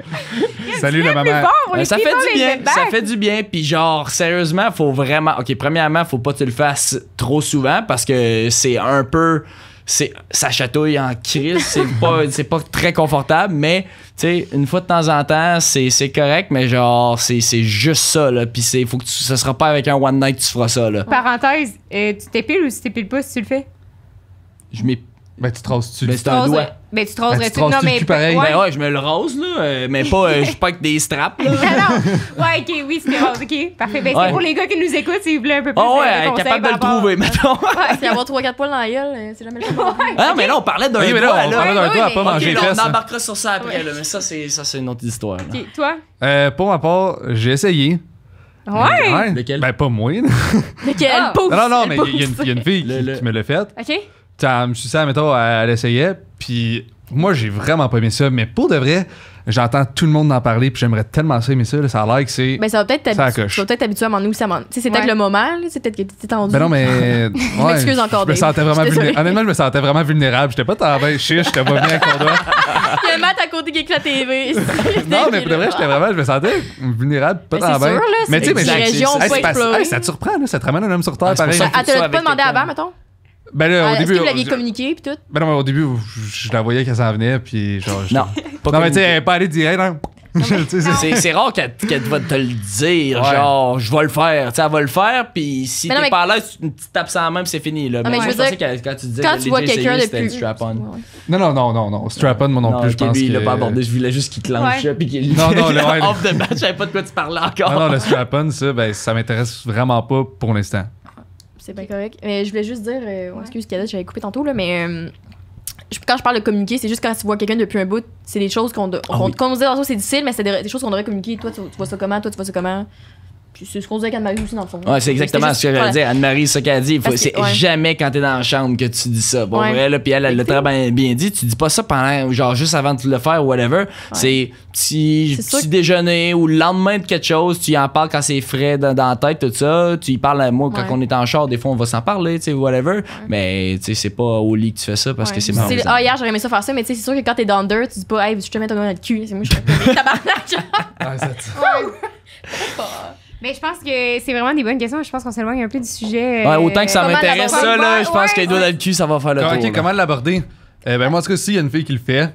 [laughs] Salut la maman. Euh, ça fait du bien, ça fait du bien. Puis genre, sérieusement, faut vraiment... OK, premièrement, faut pas que tu le fasses trop souvent parce que c'est un peu... C'est, ça chatouille en crise, c'est [laughs] pas, c'est pas très confortable, mais tu sais, une fois de temps en temps, c'est, correct, mais genre, c'est, juste ça, là. Puis c'est, faut que ça sera pas avec un one night que tu feras ça, Parenthèse, euh, tu t'épiles ou tu t'épiles pas si tu le fais? Je m'épile. Ben, tu traces tu ben, c'est un doigt. Hein? Mais ben, tu te raserais ben, tu non, mais. Ben, pareil. Ouais. Ben ouais, je me le rose, là. Euh, mais pas, euh, je pas avec des straps, là. [laughs] non, Ouais, ok, oui, c'est rose, ok. Parfait. Ben, c'est pour les gars qui nous écoutent, s'ils voulaient un peu plus. Ah, ouais, elle est capable de le trouver, mettons. [laughs] ouais, c'est ah, avoir 3-4 poils dans la gueule, euh, c'est jamais le cas. Ah, mais là, on parlait d'un oui, mais là, on parlait d'un doigt à pas manger On embarquera sur ça après, Mais ça, c'est une autre histoire. Ok, toi? Pour ma part, j'ai essayé. Ouais! Lequel? Ben, pas moi. [laughs] Lequel? Oh. Non, non, mais il y a une fille qui me l'a faite. Ok je me suis dit, mettons, elle, essayait, puis moi, j'ai vraiment pas aimé ça, mais pour de vrai, j'entends tout le monde en parler, puis j'aimerais tellement ça aimer ça, ça a l'air que c'est. Mais ben, ça va peut-être peut-être t'habituer à m'en ça c'est peut-être le moment, c'est peut-être que t'es tendu. mais ben non, mais. [laughs] ouais, je encore. Je me sentais vraiment vulnérable. je me sentais vraiment vulnérable. J'étais pas tant chiche, j'étais pas bien à doit. Il y a Matt à côté qui éclate la [laughs] TV. [laughs] non, mais pour de vrai, j'étais vraiment, je me sentais vulnérable, pas ben, tant bien. Mais tu sais, mais j'ai. Ça te surprend, ça te ramène un homme sur Terre, ah, pareil. Elle te l'a pas demandé avant, mettons? Ben là, au ah, début. Que vous l'aviez communiqué, puis tout? Ben non, mais au début, je, la voyais qu'elle s'en venait, puis genre. Non, non mais tu sais, elle est pas allée direct, hein? [laughs] c'est rare qu'elle va te le dire, genre, je vais le faire. Tu sais, elle va le faire, puis si t'es pas là, tu tapes ça en même, c'est fini. Là. mais, ben, je, pensais que quand tu disais quand vois quelqu'un Strap-on. Non, non, non, non, non. Strap-on, moi non, plus, je pense. Lui, il l'a pas abordé, je voulais juste qu'il te lance, puis qu'il. Non, non, [laughs] le. Off the match, je savais pas de quoi tu parlais encore. Non, non, le strap-on, ça, ben, ça m'intéresse vraiment pas pour l'instant c'est pas correct. Mais je voulais juste dire, euh, excuse Cadette, j'avais coupé tantôt, là, mais euh, quand je parle de communiquer, c'est juste quand tu vois quelqu'un depuis un bout, c'est des choses qu'on. Ah qu'on on, ah, c'est difficile, mais c'est des, choses qu'on devrait communiquer. Toi, tu, vois ça comment, toi, tu vois ça comment c'est ce qu'on disait Anne-Marie aussi, dans le fond. Ouais, c'est exactement ce que j'allais dire. Anne-Marie, ce qu'elle dit. C'est jamais quand t'es dans la chambre que tu dis ça. Bon, ouais. vrai, là, puis elle, l'a très bien, dit. Tu dis pas ça pendant, genre, juste avant de le faire ou whatever. C'est petit, petit déjeuner ou le lendemain de quelque chose. Tu en parles quand c'est frais dans, la tête, tout ça. Tu y parles à moi quand on est en char. Des fois, on va s'en parler, tu sais, whatever. Mais, tu sais, c'est pas au lit que tu fais ça parce que c'est marrant. Ah, hier, j'aurais aimé ça faire ça, mais tu sais, c'est sûr que quand t'es dans deux, tu dis pas, hey, je te mets ton dans le cul. C'est moi, je suis [laughs] [laughs] Mais je pense que c'est vraiment des bonnes questions. Je pense qu'on s'éloigne un peu du sujet. Ben, autant que ça euh, m'intéresse, ça, là, je pense qu'un doigt dans le cul, ça va faire le tour. Ok, comment l'aborder? Euh, ben, moi, en tout cas, s'il y a une fille qui le fait,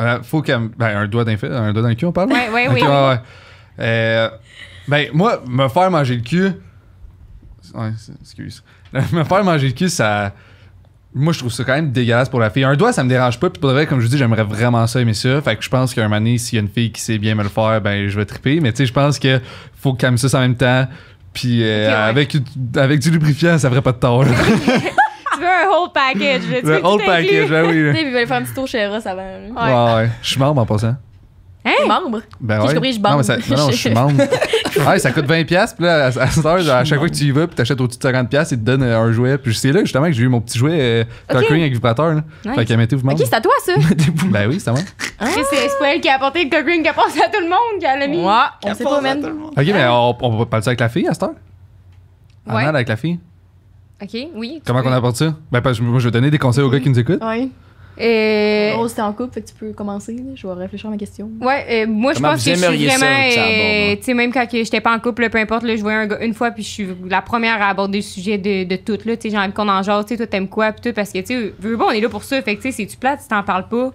euh, faut qu'elle. Ben, un doigt, dans le, un doigt dans le cul, on parle? Oui, oui, oui. Euh, ben, moi, me faire manger le cul. excuse. [laughs] me faire manger le cul, ça moi je trouve ça quand même dégueulasse pour la fille. Un doigt ça me dérange pas, puis pour vrai, comme je vous dis, j'aimerais vraiment ça aimer ça. Fait que je pense qu'un moment s'il y a une fille qui sait bien me le faire, ben je vais triper. Mais tu sais, je pense que faut quand même ça en même temps. Puis euh, avec, du lubrifiant, ça ferait pas de tort. [laughs] tu veux un whole package. un whole package, ben oui. Tu sais, il va faire un petit tour chez Ross avant. Ouais, ouais. ouais. Je suis mort en passant. Hein? Membre? Ben ouais. Je compris, je Non, ça, non, je suis membre. [laughs] ouais, ça coûte 20$, puis là, à, à, à, à chaque fois que tu y vas, puis t'achètes au-dessus de 40$, ils te donnent euh, un jouet. Puis c'est là, justement, que j'ai eu mon petit jouet euh, okay. avec vibrateur. Là. Nice. Fait que mettez-vous membre. Ok, c'est à toi, ça. [laughs] ben oui, c'est à moi. Ah. C'est elle qui a apporté le cockring qui a pensé à tout le monde, qui a mis. Ouais, on sait pas, même. Ok, mais on, va parler ça avec la fille à cette heure? Ouais. Anna, avec la fille? Ok, oui. Comment qu'on apporte ça? Ben, parce que moi, je vais donner des conseils aux gars qui nous écoutent. Oui. Euh... Oh, c'était en couple, fait que tu peux commencer. Je vais réfléchir à ma question. Ouais, moi, je pense que je suis vraiment. Euh, tu sais, même quand j'étais pas en couple, peu importe, je voyais un gars une fois, puis je suis la première à aborder le sujet de, de tout. Tu sais, j'ai envie qu'on en jase, tu sais, toi, t'aimes quoi, puis tout, parce que, tu sais, bon, on est là pour ça. Fait que, tu sais, si tu plates, tu t'en parles pas,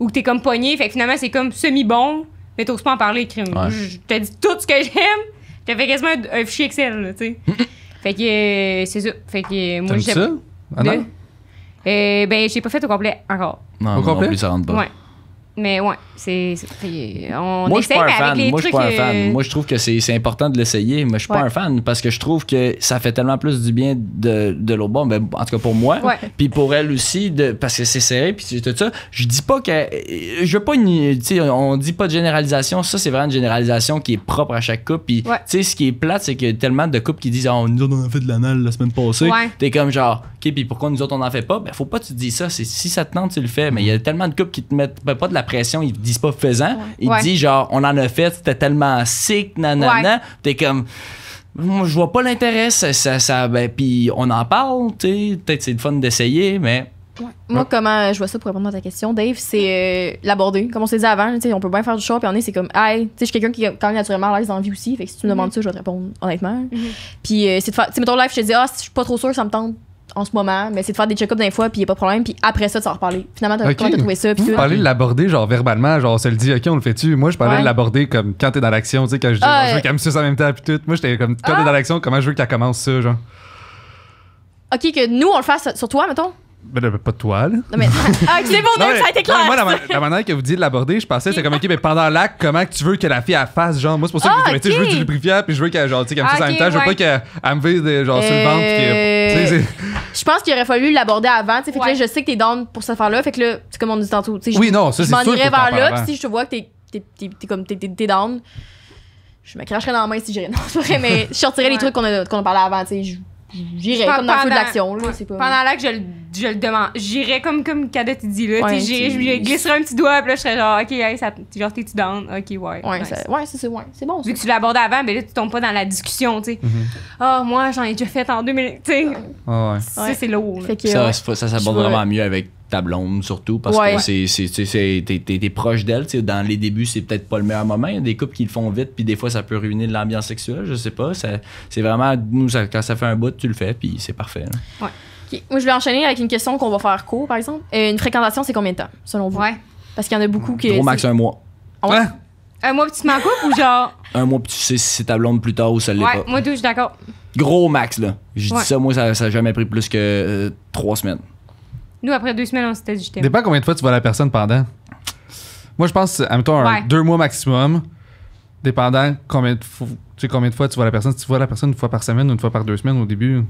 ou que t'es comme pogné, fait que finalement, c'est comme semi-bon, mais t'oses pas en parler, crime. Ouais. Je t'ai dit tout ce que j'aime, tu quasiment un, fichier Excel, tu sais. [laughs] fait que, euh, c'est ça. Fait que, euh, moi, j'aime. ça? Ah et ben, j'ai pas fait au complet encore. Non, au complet? Plus, ça rentre pas. Ouais. Mais ouais, c'est. On moi, essaie, je suis Moi, je suis pas un fan. Euh, moi, je trouve que c'est important de l'essayer, mais je suis pas un fan parce que je trouve que ça fait tellement plus du bien de, de l'autre bord. mais ben, en tout cas, pour moi. Puis pour elle aussi, de, parce que c'est serré, puis tout ça. Je dis pas que. Euh, je veux pas une. On dit pas de généralisation. Ça, c'est vraiment une généralisation qui est propre à chaque couple. Puis, tu sais, ce qui est plate, c'est qu'il y a tellement de couples qui disent ah, nous autres, on a fait de l'anal la semaine passée. T'es comme genre, OK, puis pourquoi nous autres, on en fait pas? Ben, faut pas que tu dis ça. Si ça te tente, tu le fais. Mais il y a tellement de couples qui te mettent ben, pas de la la pression, ils disent pas faisant. Ils disent genre, on en a fait, c'était tellement sick, nanana. T'es comme. je vois pas l'intérêt, ça, ça, ben, puis on en parle, tu Peut-être c'est le fun d'essayer, mais. Moi, comment je vois ça pour répondre à ta question, Dave, c'est euh, l'aborder. Comme on s'est dit avant, on peut bien faire du show, puis on est, c'est comme, hey, je suis quelqu'un qui quand même naturellement à l'aise dans la vie aussi, fait que si tu me mhm. demandes ça, je vais te répondre honnêtement. Mhm. Puis euh, c'est de faire, tu mettons live, je te dis, ah, je suis pas trop sûr, ça me tente en ce moment, mais c'est de faire des check up d'un fois, puis il n'y a pas de problème, puis après ça, tu s'en reparler. Finalement, t'as, okay. as trouvé ça? Puis tu parler de l'aborder, genre verbalement, genre on se le dit, OK, on le fait-tu? Moi, je parlais de l'aborder comme quand t'es dans l'action, tu sais, quand je dis, ah, veux qu'elle me suce en même temps, puis tout. Moi, j'étais comme, quand ah. t'es dans l'action, comment je veux qu'elle commence ça, genre? OK, que nous, on le fasse sur toi, mettons? Ben, pas de toi, Non, mais. Ah, [laughs] tu l'es ça a été clair. moi, la, la, manière que vous dites de l'aborder, je pensais, c'est comme, OK, mais pendant l'acte, comment tu veux que la fille, elle fasse, genre. Moi, c'est pour ça que ah, je, okay. je veux ah, du lubrifiant, puis je veux qu'elle, genre, tu sais, qu'elle me fasse en ah, même temps. Je veux pas qu'elle me vise, euh, genre, euh... sur le ventre, puis, euh, je pense qu'il aurait fallu l'aborder avant. Fait que là, je sais que t'es down pour cette affaire-là. Fait que là, c'est comme on dit tantôt. Oui, non, ça, c'est Je m'en irais vers là, si je te vois que t'es, t'es, down, je me cracherais dans la main si j'irais. [laughs] Non, c'est vrai, mais je sortirais les trucs qu'on a, parlé avant. Tu j'irai comme dans le feu d'action, là. Pas... Pendant que je, je le demande. j'irai comme, comme Cadette dit, là. Ouais, je glisserais un petit doigt, puis là, je serais genre, OK, hey, ça, genre, t'es-tu down? OK, ouais. Ouais, ça, ouais c'est ouais, bon. Vu que tu l'abordes avant, mais ben là, tu tombes pas dans la discussion, tu sais. Mhm. Ah, moi, j'en ai déjà fait en 2000. Tu sais. Ah, ouais. Ça, c'est lourd. ça ça, ça s'aborde vraiment mieux avec ta blonde surtout parce que c'est c'est t'es proche d'elle dans les débuts c'est peut-être pas le meilleur moment il y a des couples qui le font vite puis des fois ça peut ruiner l'ambiance sexuelle je sais pas c'est vraiment quand ça fait un bout tu le fais puis c'est parfait hein. moi je vais enchaîner avec une question qu'on va faire court par exemple euh, une fréquentation c'est combien de temps selon vous parce qu'il y en a beaucoup qui gros max un mois ah hein? un mois pis tu coupe ou genre [laughs] un mois tu sais si c'est ta blonde plus tard ou ça l'est pas moi tout je suis d'accord gros max là je dis ça moi ça, n'a jamais pris plus que euh, trois semaines nous, après deux semaines, on s'était dit Dépend combien de fois tu vois la personne pendant. Moi, je pense, admettons, deux mois maximum, dépendant combien de, tu combien de fois tu vois la personne. Si tu vois la personne une fois par semaine ou une fois par deux semaines au début,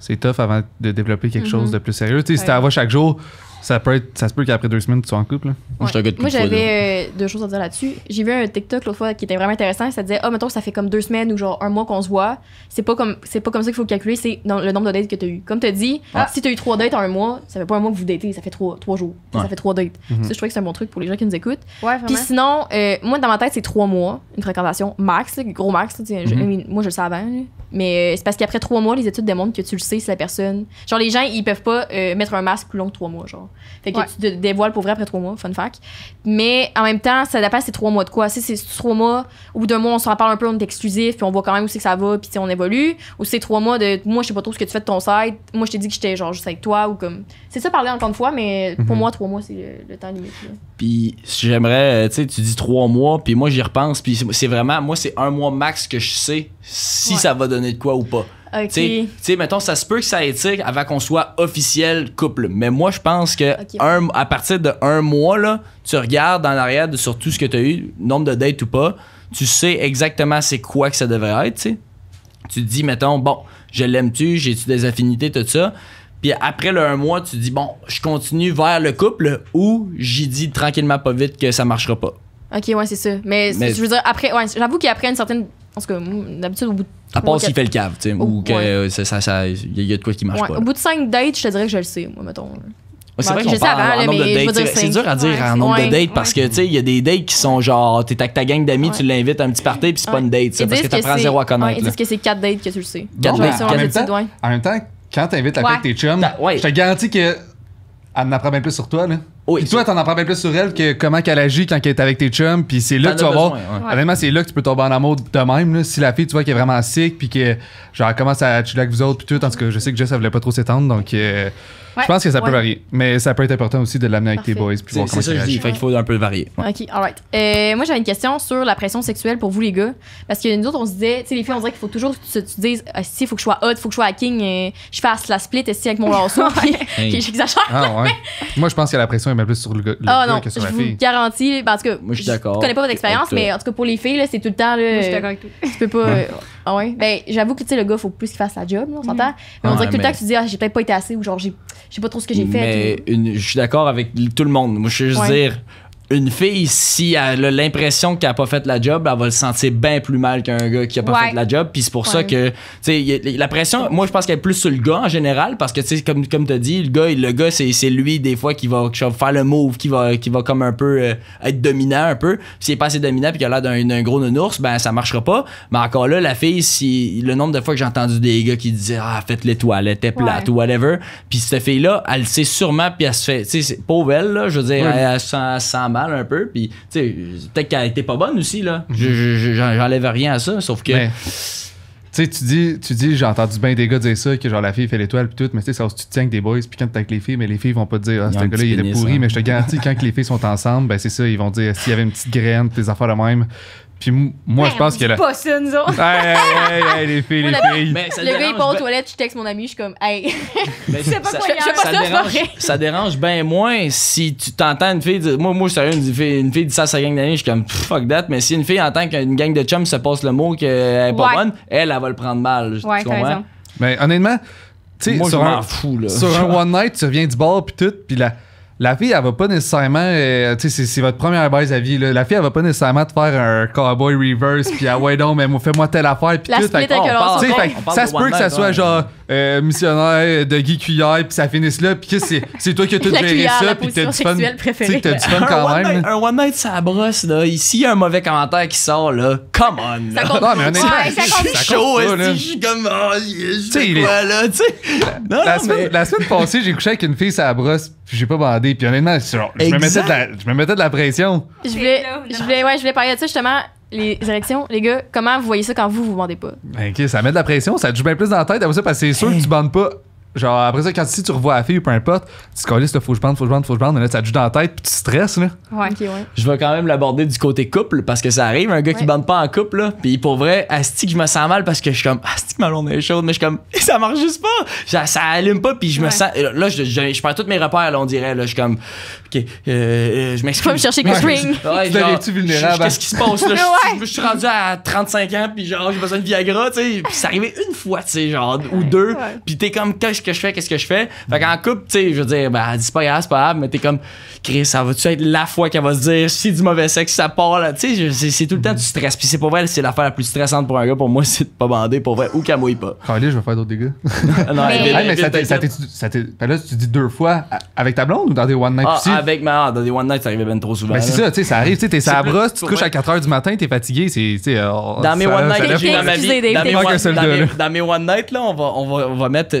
c'est tough avant de développer quelque mm-hmm. chose de plus sérieux. Tu sais, si tu la chaque jour, ça peut être, ça se peut qu'après deux semaines, tu sois en couple. Là. Moi, j'avais euh, deux choses à dire là-dessus. J'ai vu un TikTok l'autre fois qui était vraiment intéressant. Ça disait, ah, oh, mettons, ça fait comme deux semaines ou genre un mois qu'on se voit. C'est pas comme, c'est pas comme ça qu'il faut calculer, c'est le nombre de dates que tu as eu. Comme tu dit, ah. si tu as eu trois dates en un mois, ça fait pas un mois que vous datez, ça fait trois, trois jours. Ça fait trois dates. Mhm. je trouvais que c'est un bon truc pour les gens qui nous écoutent. Ouais, Puis sinon, euh, moi, dans ma tête, c'est trois mois, une fréquentation max, gros max. Mhm. moi, je le savais. Mais euh, c'est parce qu'après trois mois, les études démontrent que tu le sais c'est la personne. Genre, les gens, ils peuvent pas mettre un masque plus long que trois mois, genre. Fait que tu te dévoiles pour vrai après trois mois, fun fact. Mais en même temps, ça dépend, ces trois mois de quoi. Si c'est trois mois, ou d'un mois, on s'en parle un peu, on est exclusif, puis on voit quand même où c'est que ça va, puis on évolue. Ou c'est trois mois de moi, je sais pas trop ce que tu fais de ton site, moi, je t'ai dit que j'étais genre juste avec toi, ou comme. C'est ça, parler encore une fois, mais pour mhm. moi, trois mois, c'est le, temps limite. Puis j'aimerais, euh, tu sais, tu dis trois mois, puis moi, j'y repense, puis c'est vraiment, moi, c'est un mois max que je sais si ça va donner de quoi ou pas. Tu sais, mettons, ça se peut que ça ait été avant qu'on soit officiel couple. Mais moi, je pense que à partir de un mois, là, tu regardes dans l'arrière sur tout ce que tu as eu, nombre de dates ou pas, tu sais exactement c'est quoi que ça devrait être. sais. Tu dis, mettons, bon, je l'aime-tu, j'ai-tu des affinités, tout ça. Puis après le un mois, tu dis, bon, je continue vers le couple ou j'y dis tranquillement pas vite que ça marchera pas. Ok, ouais, c'est ça. Mais, je veux dire, après, ouais, j'avoue qu'après une certaine. En tout cas, d'habitude, au bout de à part s'il fait le cave, tu sais, ou que euh, ça, ça, il y, a de quoi qui marche pas. Au bout de 5 dates, je te dirais que je le sais, moi, mettons. C'est vrai qu'on parle nombre de dates. C'est dur à dire en nombre de dates parce que, tu sais, il y a des dates qui sont genre, t'es avec ta gang d'amis, tu l'invites à un petit party, puis c'est pas une date, c'est parce que t'apprends zéro à connaître. Est-ce que c'est quatre dates que tu le sais? 4 dates. En même temps, quand t'invites la fille de tes chums, je te garantis que elle m'apprend même plus sur toi, là. Oui, puis toi, t'en apprends bien plus sur elle que comment qu'elle agit quand elle est avec tes chums. Puis c'est là que tu vas voir. Vraiment, c'est là que tu peux tomber en amour de même. si la fille, tu vois, qui est vraiment sick, puis que genre commence à chiller avec vous autres, puis tout. en tout que je sais que Jess, elle voulait pas trop s'étendre. Donc, euh, je pense que ça peut varier. Mais ça peut être important aussi de l'amener avec tes boys. Puis voir comment ça, je dis. Fait qu'il faut un peu varier. Ok, alright. Euh, moi, j'avais une question sur la pression sexuelle pour vous, les gars. Parce que nous autres, on se disait, tu sais, les filles, on dirait qu'il faut toujours que tu te dises, si ah, si, faut que je sois hot, il faut que je sois hacking, euh, je fasse la split, et si, avec mon [laughs] lasso. J'exagère. Ah, [laughs] moi, je pense que la pression mais plus sur le, ah, non, que sur je vous garantis, parce que Moi, je suis connais pas votre expérience, mais en tout cas, pour les filles, c'est tout le temps. je suis d'accord avec toi. Tu peux pas. ah ouais. Ben, j'avoue que tu sais, le gars, il faut plus qu'il fasse sa job, là, on s'entend. Mm. Mais on dirait que tout le temps que tu dis, ah, j'ai peut-être pas été assez ou genre, j'ai je sais pas trop ce que j'ai fait. Mais je suis d'accord avec tout le monde. Moi, je veux juste dire, une fille, si elle a l'impression qu'elle n'a pas fait la job, elle va le sentir bien plus mal qu'un gars qui a pas fait la job. Puis c'est pour ça que, tu sais, la pression, moi, je pense qu'elle est plus sur le gars en général, parce que, tu sais, comme, comme tu as dit, le gars, le gars c'est lui, des fois, qui va, faire le move, qui va, qui va comme un peu euh, être dominant un peu. S'il n'est pas assez dominant, puis qu'il a l'air d'un gros nounours, ben, ça marchera pas. Mais encore là, la fille, si le nombre de fois que j'ai entendu des gars qui disaient, ah, faites les toilettes, t'es plate ou whatever. Puis cette fille-là, elle sait sûrement, puis elle se fait, tu sais, pauvre elle, là, je veux dire, un peu. Puis, tu sais, peut-être qu'elle était pas bonne aussi, là. J'enlève rien à ça, sauf que. tu dis, tu dis j'ai entendu bien des gars dire ça, que genre la fille fait l'étoile, puis tout, mais tu sais, tu te tiens avec des boys, puis quand t'es avec les filles, mais les filles vont pas te dire, ah, ce gars-là, il est pourri, hein. mais je te garantis, quand les filles sont ensemble, ben c'est ça, ils vont dire, s'il y avait une petite graine, tes affaires de même, puis moi, ben, je pense que là. pas ça, nous autres. Hey, hey, hey, les filles, les filles. le gars, il part aux ben- toilettes, je texte mon ami, je suis comme, hey. Ben, sais pas ça, quoi, ça, dérange, ça dérange bien moins si tu t'entends une fille dire. Moi, moi, sérieux, une fille, une fille dit ça à sa gang d'amis, je suis comme, fuck that. Mais si une fille entend qu'une gang de chums se passe le mot qu'elle est pas bonne, elle, elle, va le prendre mal. Ouais, tu comprends? Mais honnêtement, tu sais, sur, un, fou, là. sur one night, tu reviens du bar, puis tout, puis La la fille, elle va pas nécessairement. Euh, tu sais, c'est votre première base à vie. La fille, elle va pas nécessairement te faire un cowboy reverse, puis ah ouais, non, mais fais-moi telle affaire, puis tout. Fait, on on ça se peut que ça soit genre. Euh, missionnaire de Guy Cuillère, puis ça finisse là, puis c'est, c'est toi qui as tout géré ça, puis t'as du fun. Préférée, t'as du fun quand même. un one night, ça brosse, là. Ici, y a un mauvais commentaire qui sort, là. Come on, Ça compte, non, mais honnêtement, ça compte. Ça chaud, là. Je suis comme, oh, je sais quoi, là, tu sais. Non, la, semaine, la semaine passée, j'ai couché avec une fille, ça brosse, pis j'ai pas bandé, puis honnêtement, genre, je, me mettais de la, je me mettais de la pression. Je voulais, je voulais, ouais, je voulais parler de ça, justement les érections, les gars, comment vous voyez ça quand vous vous bandez pas? ok, ça met de la pression, ça te joue bien plus dans la tête, d'avoir ça, parce que c'est sûr que tu bandes pas Genre, après ça, quand si tu revois la fille ou peu importe, tu te colles, faut que je bande, faut je bande, faut je bande, mais là, ça te dans la tête, puis tu stresses, là. Ouais, ok, ouais. Je vais quand même l'aborder du côté couple, parce que ça arrive, un gars qui bande pas en couple, là, puis pour vrai, asti que je me sens mal parce que je suis comme, asti que ma lourde est chaude, mais je suis comme, [laughs] ça marche juste pas, ça, allume pas, puis je me sens, là, je, je, perds tous mes repères, là, on dirait, là, je suis comme, ok, euh, euh, je m'excuse. Tu me chercher Chris Ring. Ouais, vulnérable? Qu'est-ce qui se passe, là? [laughs] Je, suis rendu à 35 ans, puis genre, j'ai besoin de Viagra, tu sais, puis ça arrivait une fois, tu sais, genre, ou deux, puis t'es comme, ce que je fais, qu'est-ce que je fais. Fait qu'en couple, tu sais, je veux dire, ben, dis pas grave, c'est pas grave, mais t'es comme, Chris, ça va-tu être la fois qu'elle va se dire, si du mauvais sexe, ça part, là. Tu sais, c'est tout le temps tu stresses Puis c'est pour vrai, c'est l'affaire la plus stressante pour un gars, pour moi, c'est de pas bander, pour vrai, ou qu'elle mouille pas. Allez, je vais faire d'autres dégâts. [laughs] non, mais, mais ça t'est. Ben là, tu dis deux fois avec ta blonde ou dans des one night ah, Avec ma, ah, dans des one night, ça arrivait bien trop souvent. Ben c'est ça, tu sais, ça arrive, tu sais, t'es à brosse, tu te couches à 4 h du matin, t'es fatigué, c'est, euh, dans mes one night, dans mes one night, là, on va, on va, mettre,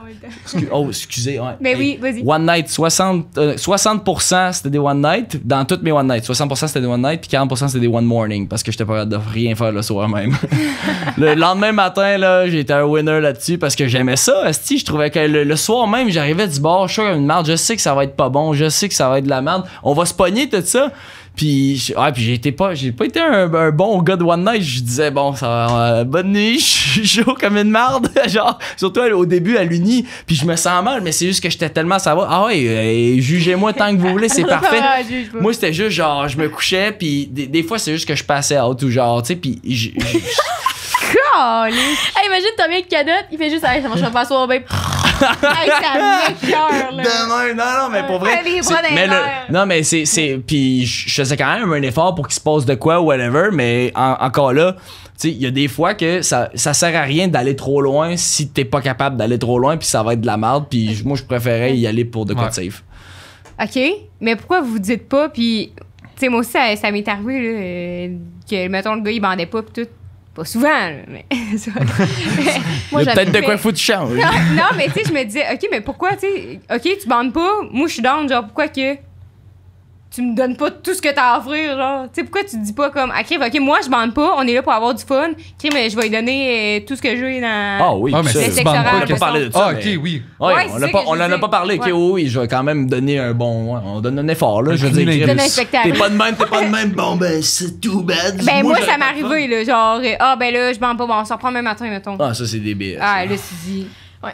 ah oh, excusez. Ouais. Mais ben oui, vas-y. One night, 60, 60% euh, c'était des one night. Dans toutes mes one night, 60% c'était des one night, puis 40% c'était des one morning parce que j'étais pas capable de rien faire le soir même. [laughs] le lendemain matin, là, j'étais un winner là-dessus parce que j'aimais ça. je trouvais que le, soir même, j'arrivais du bord je suis une merde, je sais que ça va être pas bon, je sais que ça va être de la merde. On va se pogner tout ça. Puis, ouais, puis j'étais pas, j'ai pas été un, bon gars de One Night. Je disais, bon, ça, euh, bonne nuit, [laughs] je suis chaud comme une marde. [laughs] genre, surtout au début à l'uni. Puis je me sens mal, mais c'est juste que j'étais tellement ça va. Ah ouais, euh, jugez-moi tant que vous voulez, c'est [laughs] parfait. Moi, c'était juste genre, je me couchais, puis des, fois, c'est juste que je passais out ou genre, tu sais, puis je. Hey, imagine une canotte, il fait juste, ah ça va pas, soir, babe. [laughs] non, mais pour vrai. non, mais c'est. Puis je faisais quand même un effort pour qu'il se passe de quoi, whatever, mais encore là, il y a des fois que ça, ça sert à rien d'aller trop loin si t'es pas capable d'aller trop loin, puis ça va être de la merde, puis moi, je préférais y aller pour de quoi safe. OK, mais pourquoi vous dites pas, puis. Tu sais, moi aussi, ça, m'est arrivé, là, euh, que, mettons, le gars, il bandait pas, pis tout. Pas souvent, mais. [laughs] [laughs] Moi, peut-être de quoi foutre que tu non, mais tu sais, je me disais, OK, mais pourquoi, tu sais, OK, tu bandes pas, moi, je suis down, genre, pourquoi que tu me donnes pas tout ce que t'as à offrir, genre. Tu sais, pourquoi tu te dis pas comme, ah, ok, moi, je bande pas, on est là pour avoir du fun, ok mais je vais lui donner euh, tout ce que j'ai dans. Ah oui, ah, mais c'est On n'a pas parlé de ça. Ah, ok, oui. on n'en en a pas parlé, ok, oui, je vais quand même donner un bon. On donne un effort, là. Je veux dire, T'es pas de même, t'es pas de même, bon, ben, c'est tout bad. Ben, moi, ça m'est arrivé, là. Genre, euh, ah, ben là, je bande pas, bon, on s'en reprend même matin, mettons. Ah, ça, c'est débile. Ah, là, c'est dit.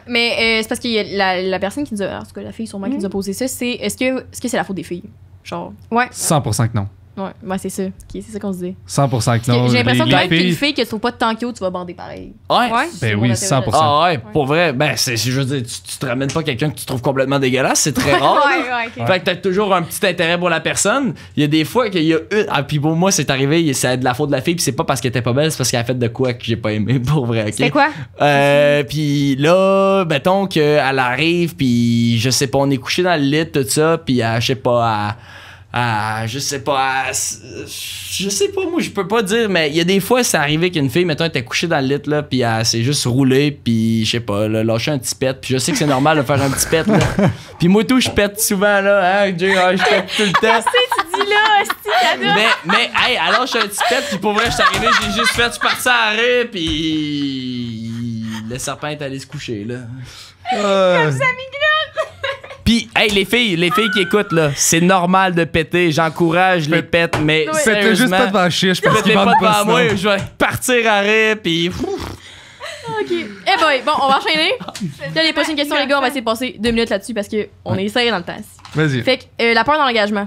mais euh, c'est parce que la, personne qui nous a, en tout cas la fille sûrement qui nous a mm-hmm. posé ça, c'est est-ce que c'est la faute des filles Genre. Ouais. 100% que non. Ouais, c'est ça. c'est ça qu'on se dit. 100% que non. J'ai l'impression que même filles... fille que tu trouves pas de tank tu vas bander pareil. Ouais. ben oui, 100%. Ah ouais, pour vrai, ben c'est je tu, ne te ramènes pas quelqu'un que tu trouves complètement dégueulasse, c'est très [laughs] rare. ouais, Fait que t'as toujours un petit intérêt pour la personne. Il y a des fois qu'il y a ah, puis pour moi c'est arrivé, c'est de la faute de la fille, puis c'est pas parce qu'elle était pas belle, c'est parce qu'elle a fait de quoi que j'ai pas aimé [laughs] pour vrai. C'est quoi euh, puis là, mettons qu'elle arrive puis je sais pas, on est couché dans le lit tout ça, puis je sais pas ah, je sais pas. Ah, je sais pas, moi, je peux pas dire, mais il y a des fois, c'est arrivé qu'une fille, mettons, était couchée dans le lit, là, puis elle s'est juste roulée, puis je sais pas, là, lâché un petit pet, puis je sais que c'est normal de faire un petit pet, là. [laughs] Puis moi, tout, je pète souvent, là, hein, je, ah, je pète tout le [laughs] temps. tu dis là, Mais, mais, hey, elle lâche un petit pet, puis pour vrai, je suis arrivé, j'ai juste fait, je parti à rire, puis. Le serpent est allé se coucher, là. Euh. Comme ça, puis, hey, les filles, les filles qui écoutent, là, c'est normal de péter. J'encourage les pètes, mais. sérieusement faites juste pas devant chiche, parce qu'il pas devant moi. Je vais partir à rire, puis. OK. Eh boy, bon, on va enchaîner. Là, les prochaines questions, les gars, on va essayer de passer deux minutes là-dessus parce qu'on on est serré dans le temps. Vas-y. Fait que euh, la peur dans l'engagement.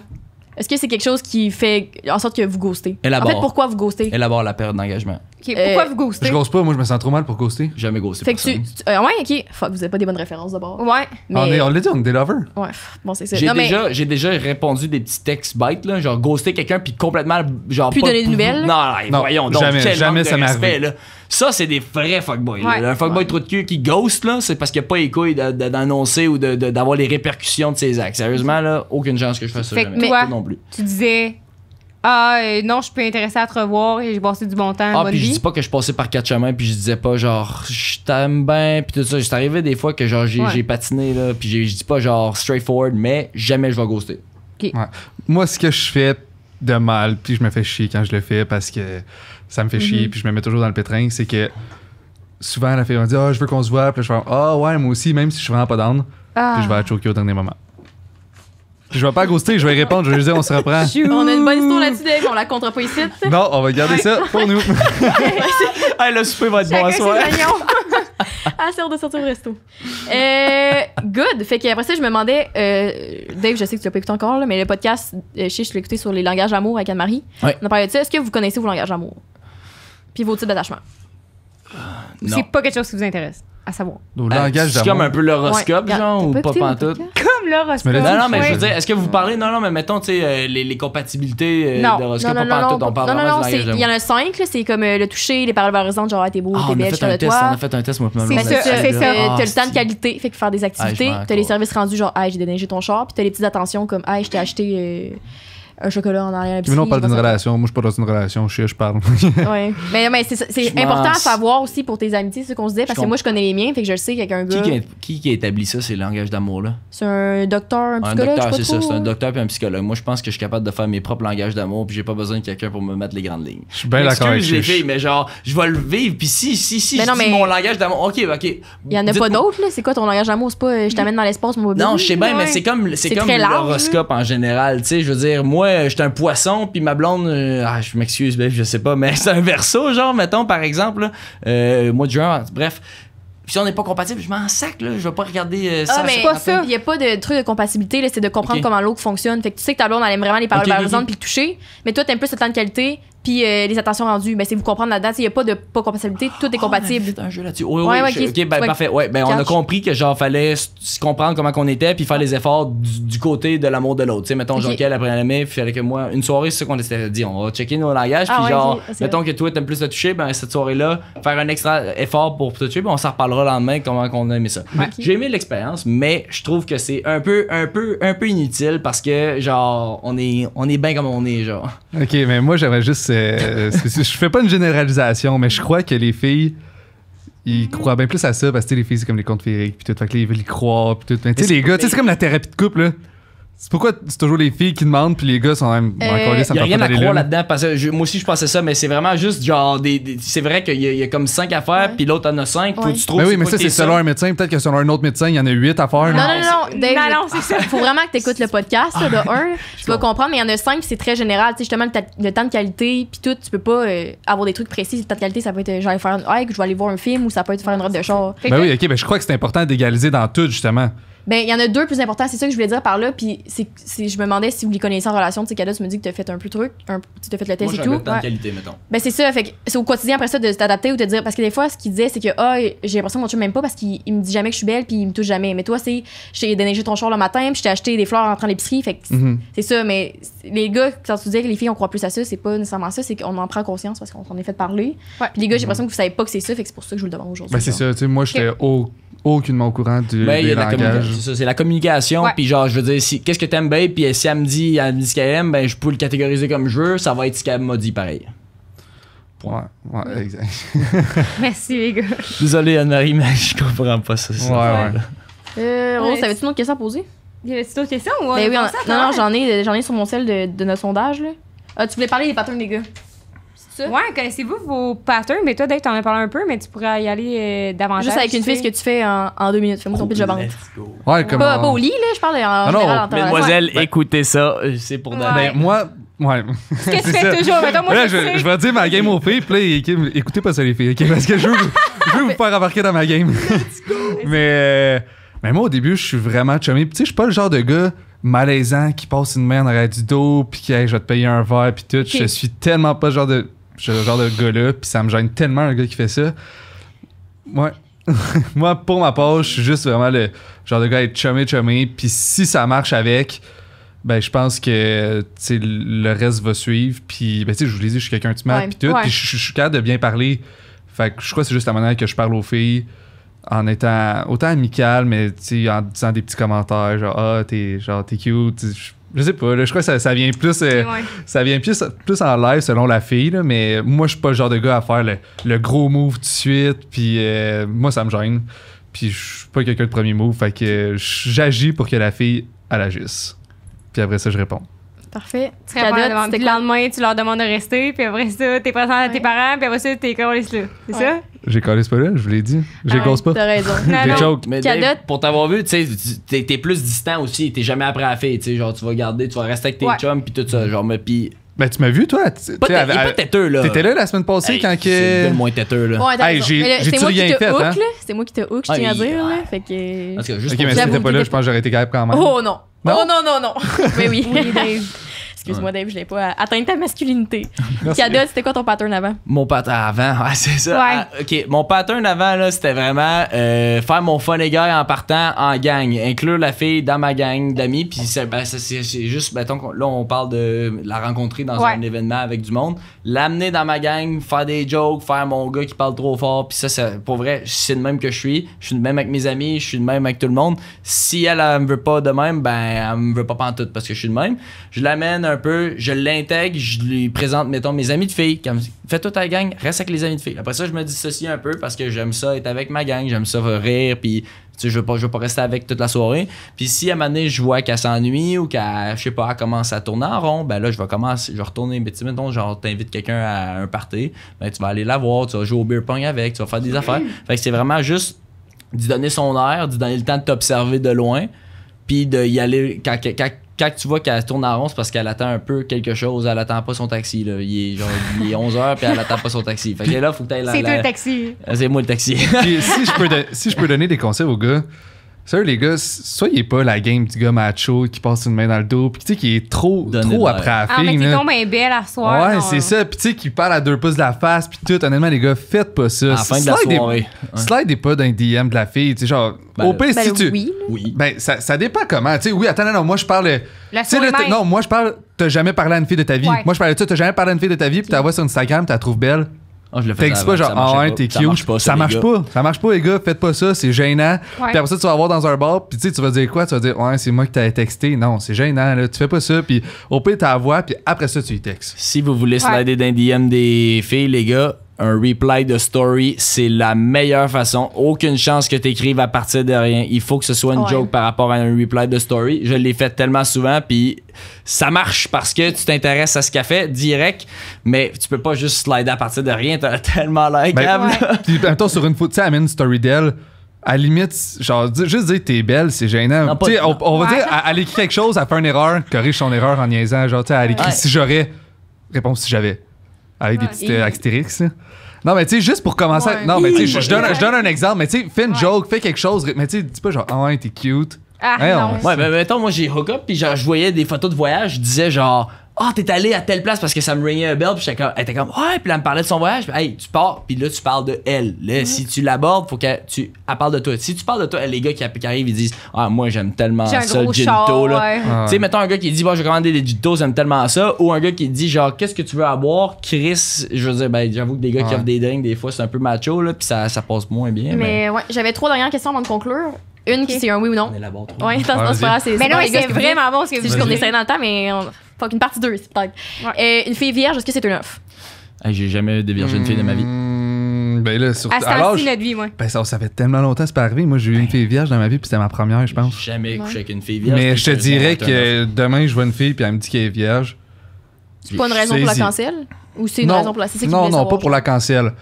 Est-ce que c'est quelque chose qui fait en sorte que vous ghostez? Élabore. En fait, pourquoi vous ghostez? Élabore la période d'engagement. pourquoi euh, vous ghostez? Je ghoste pas, moi je me sens trop mal pour ghoster. Jamais ghosté Fait que euh, ouais, ok. Fuck, vous avez pas des bonnes références d'abord. Ouais. On On l'a dit, on est des lovers. Ouais, bon, c'est ça. J'ai déjà, répondu des petits textes bêtes, là, genre ghoster quelqu'un puis complètement genre Plus donner de nouvelles? Non, non, voyons donc, jamais- jamais ça m'arrive. Ça, c'est des vrais fuckboys. Un fuckboy trop de cul qui ghost, là, c'est parce qu'il a pas les couilles d'annoncer ou d'avoir les répercussions de ses actes. Sérieusement, là, aucune chance que je fasse ça. Jamais. non plus. Tu disais. Ah, euh, non, je suis pas intéressé à te revoir et j'ai passé du bon temps. Ah, puis je dis pas que je passais par quatre chemins puis je disais pas genre je t'aime bien puis tout ça. C'est arrivé des fois que genre j'ai patiné là puis je dis pas genre straightforward, mais jamais je vais ghoster. Moi, ce que je fais de mal puis je me fais chier quand je le fais parce que ça me fait chier, mhm. puis je me mets toujours dans le pétrin, c'est que souvent la fille va me dire Ah, oh, je veux qu'on se voit, puis je fais Ah, oh, ouais, moi aussi, même si je suis vraiment pas down, puis ah. je vais à Chokyo au dernier moment. je vais pas ghoster, je vais y répondre, je vais juste dire on se reprend. [laughs] on a une bonne histoire là-dessus, on la comptera ici. Non, on va garder ça pour nous. [laughs] hey, le souper va être bon à soir. ah, c'est [laughs] de sortir au resto. Euh, good. Fait qu'après ça, je me demandais, euh, Dave, je sais que tu l'as pas écouté encore, mais le podcast, euh, je sais, l'ai écouté sur les langages d'amour avec Anne-Marie. On a parlé de ça. Est-ce que vous connaissez vos langages d'amour? puis vos types d'attachement. Euh, c'est pas quelque chose qui vous intéresse, à savoir. Donc, Euh, langage c'est comme un peu l'horoscope, genre, ou pas pantoute? Comme l'horoscope. Mais Non, non, mais je veux dire, est-ce que vous parlez. Non, non, mais mettons, tu sais, euh, les, les compatibilités euh, Non, d'horoscope, non, pas non, pantoute, on non, parle non, non, non, c'est- il y en a cinq, là, c'est comme euh, le toucher, les paroles valorisantes, genre ah, t'es beau, tu ah, t'es on a belle, je fait un test, on a fait un test, moi, puis ma c'est ça. T'as le temps de ah, qualité, fait que faire des ah, activités, t'as les services rendus genre, ah, j'ai déneigé ton char, puis t'as les petites attentions comme, ah, je t'ai acheté un chocolat en arrière. Mais non, on parle d'une relation. Moi, je parle d'une relation. Je, je parle. [laughs] oui. Mais, c'est important à savoir aussi pour tes amitiés, ce qu'on se dit, parce que moi, je connais les miens, fait que je le sais quelqu'un. un Qui, qui, qui a établi ça, ces langages d'amour-là C'est un docteur, un psychologue. Un docteur, c'est ça. C'est un docteur puis un psychologue. Moi, je pense que je suis capable de faire mes propres langages d'amour, puis j'ai pas besoin de quelqu'un pour me mettre les grandes lignes. Je suis bien d'accord avec les filles, mais genre, je vais le vivre, puis si, si, si, si mon langage d'amour. Ok, ok. Il y en a pas d'autres, là. C'est quoi ton langage d'amour C'est pas euh, je t'amène dans l'espace, mon Non, je sais bien, mais c'est comme l'horoscope en général. Tu sais, je veux dire, moi, j'étais un poisson, puis ma blonde, euh, ah, je m'excuse, ben, je sais pas, mais c'est un verso, genre, mettons, par exemple, euh, moi je mois bref. si on n'est pas compatible, je m'en sac, là. Je vais pas regarder euh, ah, ça. Ah, mais pas ça. Il n'y a pas de truc de compatibilité, C'est de comprendre comment l'eau fonctionne. Fait que tu sais que ta blonde, elle aime vraiment les paroles par puis le toucher. Mais toi, t'aimes plus le temps de qualité. Puis euh, les attentions rendues, mais ben, c'est vous comprendre là-dedans. Il n'y a pas de pas compatibilité, tout est ah, compatible. C'est on a un jeu là-dessus. Oui, oui, ouais, ben, parfait. Ouais, ben, on a compris que genre fallait comprendre comment qu'on était, puis faire les efforts du, côté de l'amour de l'autre. Tu sais, mettons, jean après la aimait, puis fallait que moi, une soirée, c'est ce qu'on s'était dit, on va checker nos langages, puis ah genre, mettons que toi, t'aimes plus te toucher, ben cette soirée-là, faire un extra effort pour te toucher, ben on s'en reparlera le lendemain comment qu'on a aimé ça. J'ai aimé l'expérience, mais je trouve que c'est un peu, un peu, un peu inutile parce que genre, on est, on est bien comme on est, genre. Ok, mais moi, j'aimerais juste euh, euh, je fais pas une généralisation, mais je crois que les filles ils croient bien plus à ça parce que les filles c'est comme les contes féeriques puis tout fait ils croient puis tout tu sais les gars c'est comme la thérapie de couple là c'est pourquoi c'est toujours les filles qui demandent, puis les gars sont même euh, encore euh, y a rien à croire là-dedans, parce que moi aussi je pensais ça, mais c'est vraiment juste genre des. c'est vrai qu'il y, a comme cinq à faire, puis l'autre en a cinq Ouais. Tu trouves ben mais oui, mais ça c'est selon un médecin, peut-être que selon un autre médecin, il y en a huit à faire. Non, non, non, non, non, c'est ça. Faut vraiment que tu écoutes le podcast, là, de ah, un. Tu vas comprendre, mais il y en a cinq c'est très général. Tu sais, justement, le, temps de qualité, puis tout, tu peux pas euh, avoir des trucs précis. Le temps de qualité, ça peut être j'allais faire un hike, je vais aller voir un film, ou ça peut être faire une robe de char. Mais ben oui, ok, mais ben je crois que c'est important d'égaliser dans tout, justement. Ben, il y en a deux plus importants, c'est ça que je voulais dire par là. Puis c'est, c'est, je me demandais si vous les connaissez en relation. Tu sais, là, tu me dis que tu as fait un peu truc, un, tu as fait le test et tout. De qualité, mettons. Ben, c'est ça. Fait c'est au quotidien après ça de t'adapter ou de te dire. Parce que des fois, ce qu'il disait, c'est que, oh, j'ai l'impression que mon chum m'aime pas parce qu'il me dit jamais que je suis belle puis il me touche jamais. Mais toi, c'est, j'ai déneigé ton char le matin puis je t'ai acheté des fleurs en train d'épicerie. Fait que mm-hmm. c'est ça. Mais les gars, quand tu disais que les filles, on croit plus à ça, c'est pas nécessairement ça. C'est qu'on en prend conscience parce qu'on s'en est fait parler. Ouais. Puis les gars, j'ai mm-hmm. l'impression que vous savez pas que c'est ça. Fait c'est pour ça que je vous le demande aujourd'hui. Ben, c'est ça. moi, j'étais okay. au aucunement au courant du ben, des C'est la communication. Puis genre, je veux dire, si, qu'est-ce que t'aimes babe Puis si elle me dit, ce qu'elle aime, ben je peux le catégoriser comme je veux. Ça va être ce qu'elle m'a dit pareil. Point. Ouais, exact. [laughs] Merci les gars. Désolé Anne-Marie, mais je comprends pas ça. ouais, ouais. Euh, Rose, avais tu une autre question à poser? Y avait-tu d'autres questions ou ben oui, ça, Non, non, j'en ai, j'en ai sur mon sel de, de notre sondage. Là. Ah, tu voulais parler des patterns les gars? Ouais, connaissez-vous vos patterns? Mais toi, tu t'en as parlé un peu, mais tu pourrais y aller euh, davantage. Juste avec une fille, ce que tu fais en, en deux minutes. Fais-moi ton oh, pitch de vente. Ouais, comme. Pas, au lit, là, je parle en, ah non, général, Mademoiselle, écoutez ça, euh, c'est pour ben, moi. Ouais. Qu'est-ce que tu [laughs] toujours? moi, je, vais dire ma game au filles, écoutez pas ça, les filles, Parce que je veux, vous faire embarquer dans ma game. [laughs] mais, euh, mais moi, au début, je suis vraiment chummy. Tu sais, je suis pas le genre de gars malaisant qui passe une main en arrière du dos, puis qui je vais te payer un verre, puis tout. Je suis tellement pas le genre de je le genre de gars-là, puis ça me gêne tellement un gars qui fait ça. Ouais. [laughs] Moi, pour ma part, je suis juste vraiment le genre de gars à être chummy chummy Puis si ça marche avec, ben je pense que le reste va suivre. Puis ben, je vous l'ai dit, je suis quelqu'un de mal pis puis tout. je suis capable de bien parler. Fait que je crois que c'est juste la manière que je parle aux filles en étant autant amical, mais en disant des petits commentaires, genre, ah, t'es, genre, t'es cute. Je sais pas, je crois que ça, vient plus euh, ça vient plus, en live selon la fille, mais moi je suis pas le genre de gars à faire le, gros move tout de suite, puis euh, moi ça me gêne. Puis je suis pas quelqu'un de premier move, fait que euh, j'agis pour que la fille elle agisse. Puis après ça je réponds. Parfait. Tu cadettes, le lendemain, tu leur demandes de rester, puis après ça, t'es présent à tes parents, puis après ça, t'es collé là. C'est ça? J'ai collé pas là, je vous l'ai dit. J'ai ah pas. T'as raison. [laughs] J'ai choke. pour t'avoir vu, tu sais, t'es plus distant aussi, t'es jamais après la fille, tu sais, genre tu vas garder, tu vas rester avec tes chums puis tout ça, genre mais puis mais tu m'as vu, toi? Tu pas têteux, là. T'étais là la semaine passée quand que. C'est le moins têteux, là. Ouais, hey, j'ai-tu rien fait, hein? là C'est moi qui t'ai hook, je tiens à dire, là. Fait que. Ok, mais si t'étais pas là, je pense que j'aurais été capable quand même. Oh non! Oh non, non, non, non. Mais [laughs] oui. oui Excuse-moi, Dave, je l'ai pas. atteint ta masculinité. Kada, [laughs] c'était quoi ton pattern avant? Mon pattern ah, avant, [laughs] c'est ça. Ah, ok, mon pattern avant, là, c'était vraiment euh, faire mon fun gars en partant en gang. Inclure la fille dans ma gang d'amis. Puis ben, c'est, juste, mettons, là, on parle de la rencontrer dans un événement avec du monde. L'amener dans ma gang, faire des jokes, faire mon gars qui parle trop fort. Puis ça, c'est pour vrai, c'est le même que je suis. Je suis le même avec mes amis, je suis le même avec tout le monde. Si elle, ne me veut pas de même, ben, elle me veut pas tout parce que je suis le même. Je l'amène peu, je l'intègre, je lui présente, mettons, mes amis de filles. Comme, fais toute ta gang, reste avec les amis de filles. Après ça, je me dissocie un peu parce que j'aime ça être avec ma gang, j'aime ça rire, puis tu je veux pas, je veux pas rester avec toute la soirée. Puis si à un moment donné, je vois qu'elle s'ennuie ou qu'elle, je sais pas, commence à tourner en rond, ben là, je vais commencer, je vais retourner. Mais tu mettons, genre, t'invites quelqu'un à un party, ben tu vas aller la voir, tu vas jouer au beer pong avec, tu vas faire des affaires. Fait que c'est vraiment juste d'y donner son air, d'y donner le temps de t'observer de loin, puis d'y aller quand, quand quand tu vois qu'elle tourne en rond, c'est parce qu'elle attend un peu quelque chose, elle attend pas son taxi. Là. Il est genre il est 11h puis elle attend pas son taxi. Fait que là, faut que tu C'est toi le taxi. Ah, c'est moi le taxi. si, je peux si je peux donner des conseils aux gars, Sérieux, les gars, soyez pas la game du gars macho qui passe une main dans le dos, puis tu sais, qui est trop, trop après la fille. Ah, mais tombe bien belle à soir. Ouais, c'est ça. Puis tu sais, qui parle à deux pouces de la face, puis tout. Honnêtement, les gars, faites pas ça. À la fin de la soirée. Des, Slide pas d'un DM de la fille. Tu sais, genre, ben au pire, si ben tu. Oui. oui. Ben, ça, ça dépend comment. Tu sais, oui, attends, non, moi, je parle. Euh, la non, moi, je parle. T'as jamais parlé à une fille de ta vie. Moi, je parle de ça. T'as jamais parlé à une fille de ta vie, puis t'as vu sur Instagram, t'as trouvé belle. Ah, je le fais pas genre, ah t'es Ça marche pas. Ça marche pas, les gars. Faites pas ça, c'est gênant. Puis après ça, tu vas voir dans un bar, puis tu sais tu vas dire quoi Tu vas dire, ouais, c'est moi qui t'avais texté. Non, c'est gênant, là. Tu fais pas ça, puis au pire, t'as voix, puis après ça, tu y textes. Si vous voulez slider l'aider d'un DM des filles, les gars, un reply de story, c'est la meilleure façon. Aucune chance que tu écrives à partir de rien. Il faut que ce soit une joke par rapport à un reply de story. Je l'ai fait tellement souvent, puis ça marche parce que tu t'intéresses à ce qu'elle fait direct, mais tu peux pas juste slider à partir de rien. T'as [laughs] tellement l'air ben, [laughs] Puis en sur une photo, tu une story d'elle à la limite, genre, juste dire t'es belle, c'est gênant. on, va dire, elle, écrit quelque chose, elle fait une erreur, corrige son erreur en niaisant. Genre, tu sais, elle écrit si j'aurais, réponse si j'avais. Avec des petites euh, astérix. Non, mais tu sais, juste pour commencer. Non, mais tu sais, je donne, un exemple, mais tu sais, fais une joke, fais quelque chose, mais tu sais, dis pas genre, ah oh, t'es cute. Ah, ouais, non. ouais, mais ben, mettons, moi j'ai hook up, puis genre, je voyais des photos de voyage, je disais genre, ah, oh, t'es allé à telle place parce que ça me ringait un bell. Puis comme, elle était comme, ouais. Puis elle me parlait de son voyage. Puis, hey, tu pars. Puis là, tu parles de elle. Là, si tu l'abordes, faut qu'elle tu, parle de toi. Si tu parles de toi, les gars qui, arrivent, ils disent, ah, moi, j'aime tellement ça, le ginto. là. Tu sais, mettons un gars qui dit, bon, je vais commander des ginto, j'aime tellement ça. Ou un gars qui dit, genre, qu'est-ce que tu veux avoir? Chris, je veux dire, ben, j'avoue que des gars qui offrent des drinks, des fois, c'est un peu macho, là. Puis ça, ça passe moins bien. Mais, ouais, j'avais trois dernières questions avant de conclure. Une qui c'est un oui ou non. ouais, Mais non, il vraiment bon parce que c'est juste qu'on essaie dans le temps, mais faut une partie 2, c'est peut-être. Euh, une fille vierge, est-ce que c'est un œuf? J'ai jamais dévirgé une fille de ma vie. Hmm, ben là, ah, À ben, ça, ça fait tellement longtemps que c'est pas arrivé. Moi, j'ai eu une ben, fille vierge dans ma vie, puis c'était ma première, je pense. J'ai Jamais couché avec une fille vierge. Mais je te dirais que demain, je vois une fille, puis elle me dit qu'elle est vierge. C'est pas une raison pour la cancelle Ou c'est une raison pour la c'est non, non, pas pour la cancelle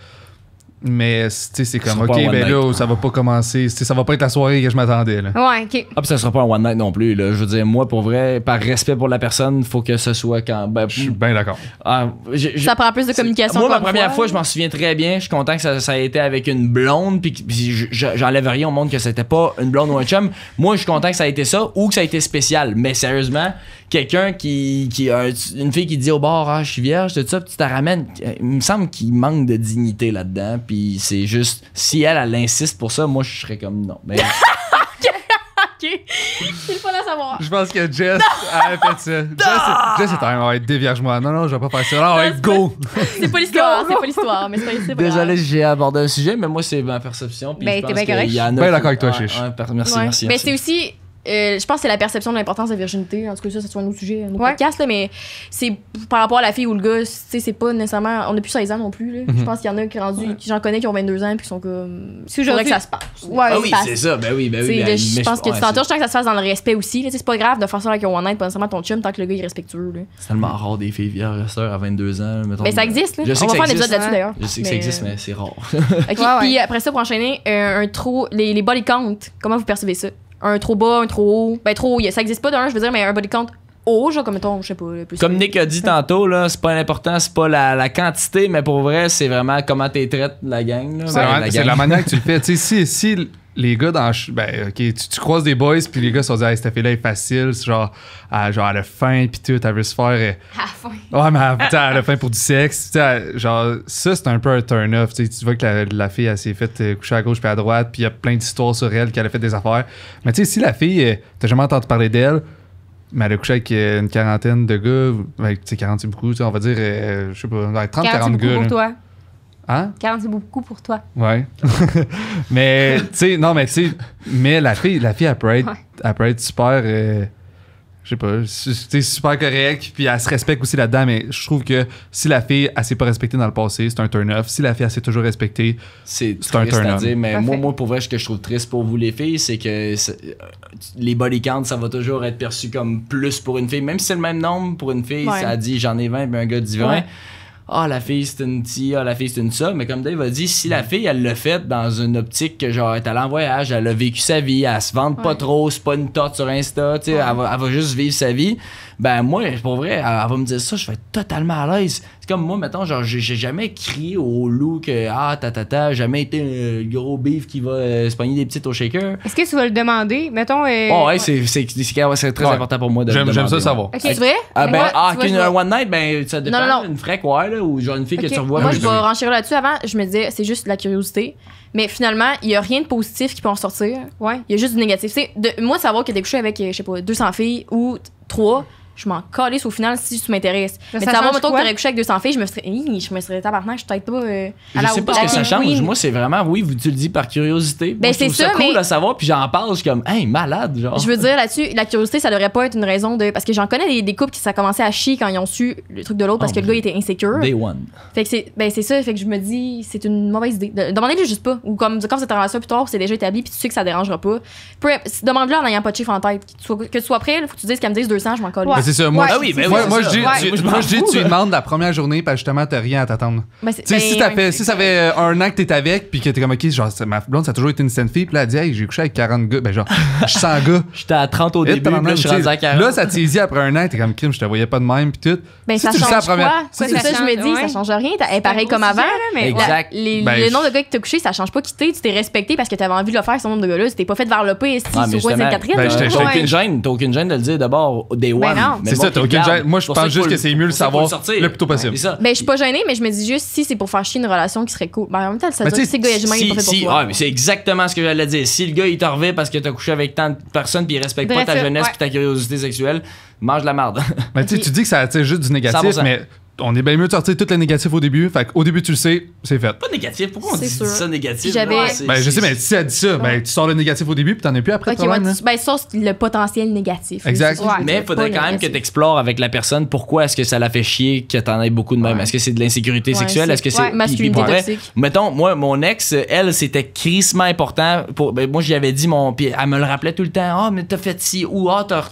mais c'est comme, ok, ben là, ça va pas commencer. ça va pas être la soirée que je m'attendais. Ouais, ok. Ah, puis ça sera pas un one night non plus. Là. Je veux dire, moi, pour vrai, par respect pour la personne, faut que ce soit quand. Ben, je suis bien d'accord. Ah, ça prend plus de communication. Moi, la première fois, je m'en souviens très bien. Je suis content que ça, ait été avec une blonde. Puis j'enlève rien au monde que c'était pas une blonde ou un chum. Moi, je suis content que ça ait été ça ou que ça ait été spécial. Mais sérieusement, quelqu'un qui, qui a une fille qui dit au bord ah je suis vierge tout ça puis tu te ramènes euh, il me semble qu'il manque de dignité là-dedans puis c'est juste si elle elle insiste pour ça moi je serais comme non mais ben, [laughs] ok il faut la savoir je pense que Jess Non! a fait ça Jess, Jess est en ouais dévierge moi non non je vais pas faire ça va être go c'est pas l'histoire c'est pas l'histoire mais désolé j'ai abordé un sujet mais moi c'est ma perception puis ben, t'es bien ben ben d'accord avec toi chiche merci merci ben, mais c'est aussi euh, je pense que c'est la perception de l'importance de la virginité. En tout cas, ça, c'est un autre sujet, un autre ouais. podcast, là, mais c'est par rapport à la fille ou le gars, tu sais c'est pas nécessairement. On n'a plus 16 ans non plus. Mhm. Je pense qu'il y en a qui rendus. J'en connais qui ont 22 ans puis qui sont comme. C'est aujourd'hui que ça se passe. ah oui, c'est ça. Ben oui, ben oui. Ben je pense que tu je tant que ça se fasse dans le respect aussi. C'est pas grave de faire ça avec un one-night, pas nécessairement ton chum, tant que le gars il est respectueux. C'est tellement rare des filles vierges à 22 ans. mais ben, ça existe. Là. on va faire un épisode là-dessus d'ailleurs. Je sais que ça existe, mais c'est rare. [laughs] Puis après ça, pour enchaîner, euh, un trou Les body count, comment vous percevez ça? un trop bas, un trop haut. Ben, trop haut, ça existe pas d'un, je veux dire, mais un body count haut, genre, comme mettons, je sais pas. Plus comme Nick a dit tantôt, là, c'est pas l'important, c'est pas la, la, quantité, mais pour vrai, c'est vraiment comment t'es traite, la gang. C'est ben, la, manière que tu le fais. si, si les gars dans ben tu, croises des boys puis les gars sont dit hey, cette fille là est facile genre elle, genre elle a faim puis tout elle veut se faire elle... faim ouais mais elle, à a faim pour du sexe genre ça c'est un peu un turn off tu vois que la, fille elle s'est faite euh, coucher à gauche puis à droite puis il y a plein d'histoires sur elle qu'elle a fait des affaires mais tu sais si la fille euh, t'as jamais entendu parler d'elle mais elle a couché avec euh, une quarantaine de gars ben, avec 40 c'est beaucoup on va dire je sais pas 30 40, 40 gars 40, hein? c'est beaucoup pour toi. Ouais. [laughs] mais, tu sais, non, mais tu sais, mais la fille, la fille, elle peut être, super. Euh, je sais pas, c'est super correct, puis elle se respecte aussi là-dedans, mais je trouve que si la fille, elle s'est pas respectée dans le passé, c'est un turn-off. Si la fille, elle s'est toujours respectée, c'est un turn-off. Mais moi, moi, pour vrai, ce que je trouve triste pour vous, les filles, c'est que les body counts, ça va toujours être perçu comme plus pour une fille. Même si c'est le même nombre pour une fille, ça ça dit j'en ai 20, mais un gars dit 20 ah, la fille, c'est une ci, ah, la fille, c'est une ça. Mais comme Dave a dit, si la fille, elle l'a fait dans une optique que genre, elle est allée en voyage, elle a vécu sa vie, elle se vante pas trop, c'est pas une torture sur Insta, tu sais, elle, va, elle, va, juste vivre sa vie. Ben, moi, pour vrai, elle va me dire ça, je vais être totalement à l'aise. C'est comme moi, mettons, genre, j'ai jamais crié au loup que ah, ta, ta, ta jamais été un gros beef qui va euh, se pogner des petites au shaker. Est-ce que tu vas le demander? Mettons. Euh, oh, ouais c'est très important pour moi de J'aime ça savoir. Ok, c'est vrai? Ah, ben, ah, qu'une one night, ben, ça dépend. Une fréquoire ou genre une fille que tu revois. Moi, ben, je vais renchérir là-dessus avant. Je me disais, c'est juste de la curiosité. Mais finalement, il n'y a rien de positif qui peut en sortir. Ouais, il y a juste du négatif. De, moi, savoir que je couché avec, euh, je sais pas, 200 filles ou 3, je m'en calisse au final si tu m'intéresses. Mais ça va, mettons que t'aurais couché avec 200 filles, je me serais, je me serais tabarnak, je suis peut-être pas. Euh, je sais pas ce que ça change. Moi, c'est vraiment, oui, tu le dis par curiosité. Ben, c'est ça, ça. cool à savoir, puis j'en parle, je suis comme, hey, malade, genre. Je veux dire, là-dessus, la curiosité, ça devrait pas être une raison de. Parce que j'en connais des, couples qui ça commençait à chier quand ils ont su le truc de l'autre parce oh que le gars était insécure. Day one. Fait que c'est, ben, c'est ça, fait que je me dis, c'est une mauvaise idée. Demandez-le juste pas. Ou comme, quand vous en relation plus tard, c'est déjà établi, puis tu sais que ça dérangera pas. Demande-le en n'ayant pas de chiffre en tête. Que tu sois prêt, faut que tu dises qu'elle me dise 200, je m'en colle c'est ça. Moi, moi, je dis, tu, [laughs] demandes la première journée, parce que justement, t'as rien à t'attendre. Ben, si, ben, ça fait un an que t'es avec, puis que t'es comme, ok, genre, ma blonde, ça a toujours été une sainte fille, puis là, elle dit, j'ai couché avec 40 gars, ben genre, je suis 100 gars. [laughs] J'étais à 30 au début, là, je suis à 40. Là, ça t'es dit après un an, t'es comme, crime, je te voyais pas de même, puis tout. Ben, ça change quoi? première- C'est ça, je me dis, ça change rien. pareil comme avant. mais Exact. Ben, le nombre de gars que t'as couché, ça change pas qui t'es. Tu t'es respecté parce que t'avais envie de le faire, son nombre de gars-là. Tu t'es pas fait vers le tu sur quoi T'as aucune gêne, aucune gêne de le dire d'abord, des one. C'est ça, t'as aucune gêne. Moi, je pense juste que c'est mieux le savoir le plus tôt possible. Ben, je suis pas gênée, mais je me dis juste si c'est pour faire chier une relation qui serait cool. Ben, en même temps, ça doit pour c'est exactement ce que j'allais dire. Si le gars, il t'en parce que t'as couché avec tant de personnes puis il respecte pas ta jeunesse puis ta curiosité sexuelle, mange la merde. Mais tu dis que ça attire juste du négatif, mais on est bien mieux de sortir toutes les négatif au début. Fait au début, tu le sais, c'est fait. Pas négatif. Pourquoi on dit, ça négatif? ben, je sais, mais si elle dit ça, ben, tu sors le négatif au début, puis t'en es plus après. Okay, ouais, tu, ben, sors le potentiel négatif. Exact. Mais il faudrait quand même que tu explores avec la personne pourquoi est-ce que ça l'a fait chier que t'en aies beaucoup de même. Est-ce que c'est de l'insécurité sexuelle? Est-ce que c'est. Masculinité toxique. Mettons, moi, mon ex, elle, c'était crissement important. Pour, ben, moi, avais dit mon. Puis elle me le rappelait tout le temps. Ah, oh, mais t'as fait ci, ou ah, t'as.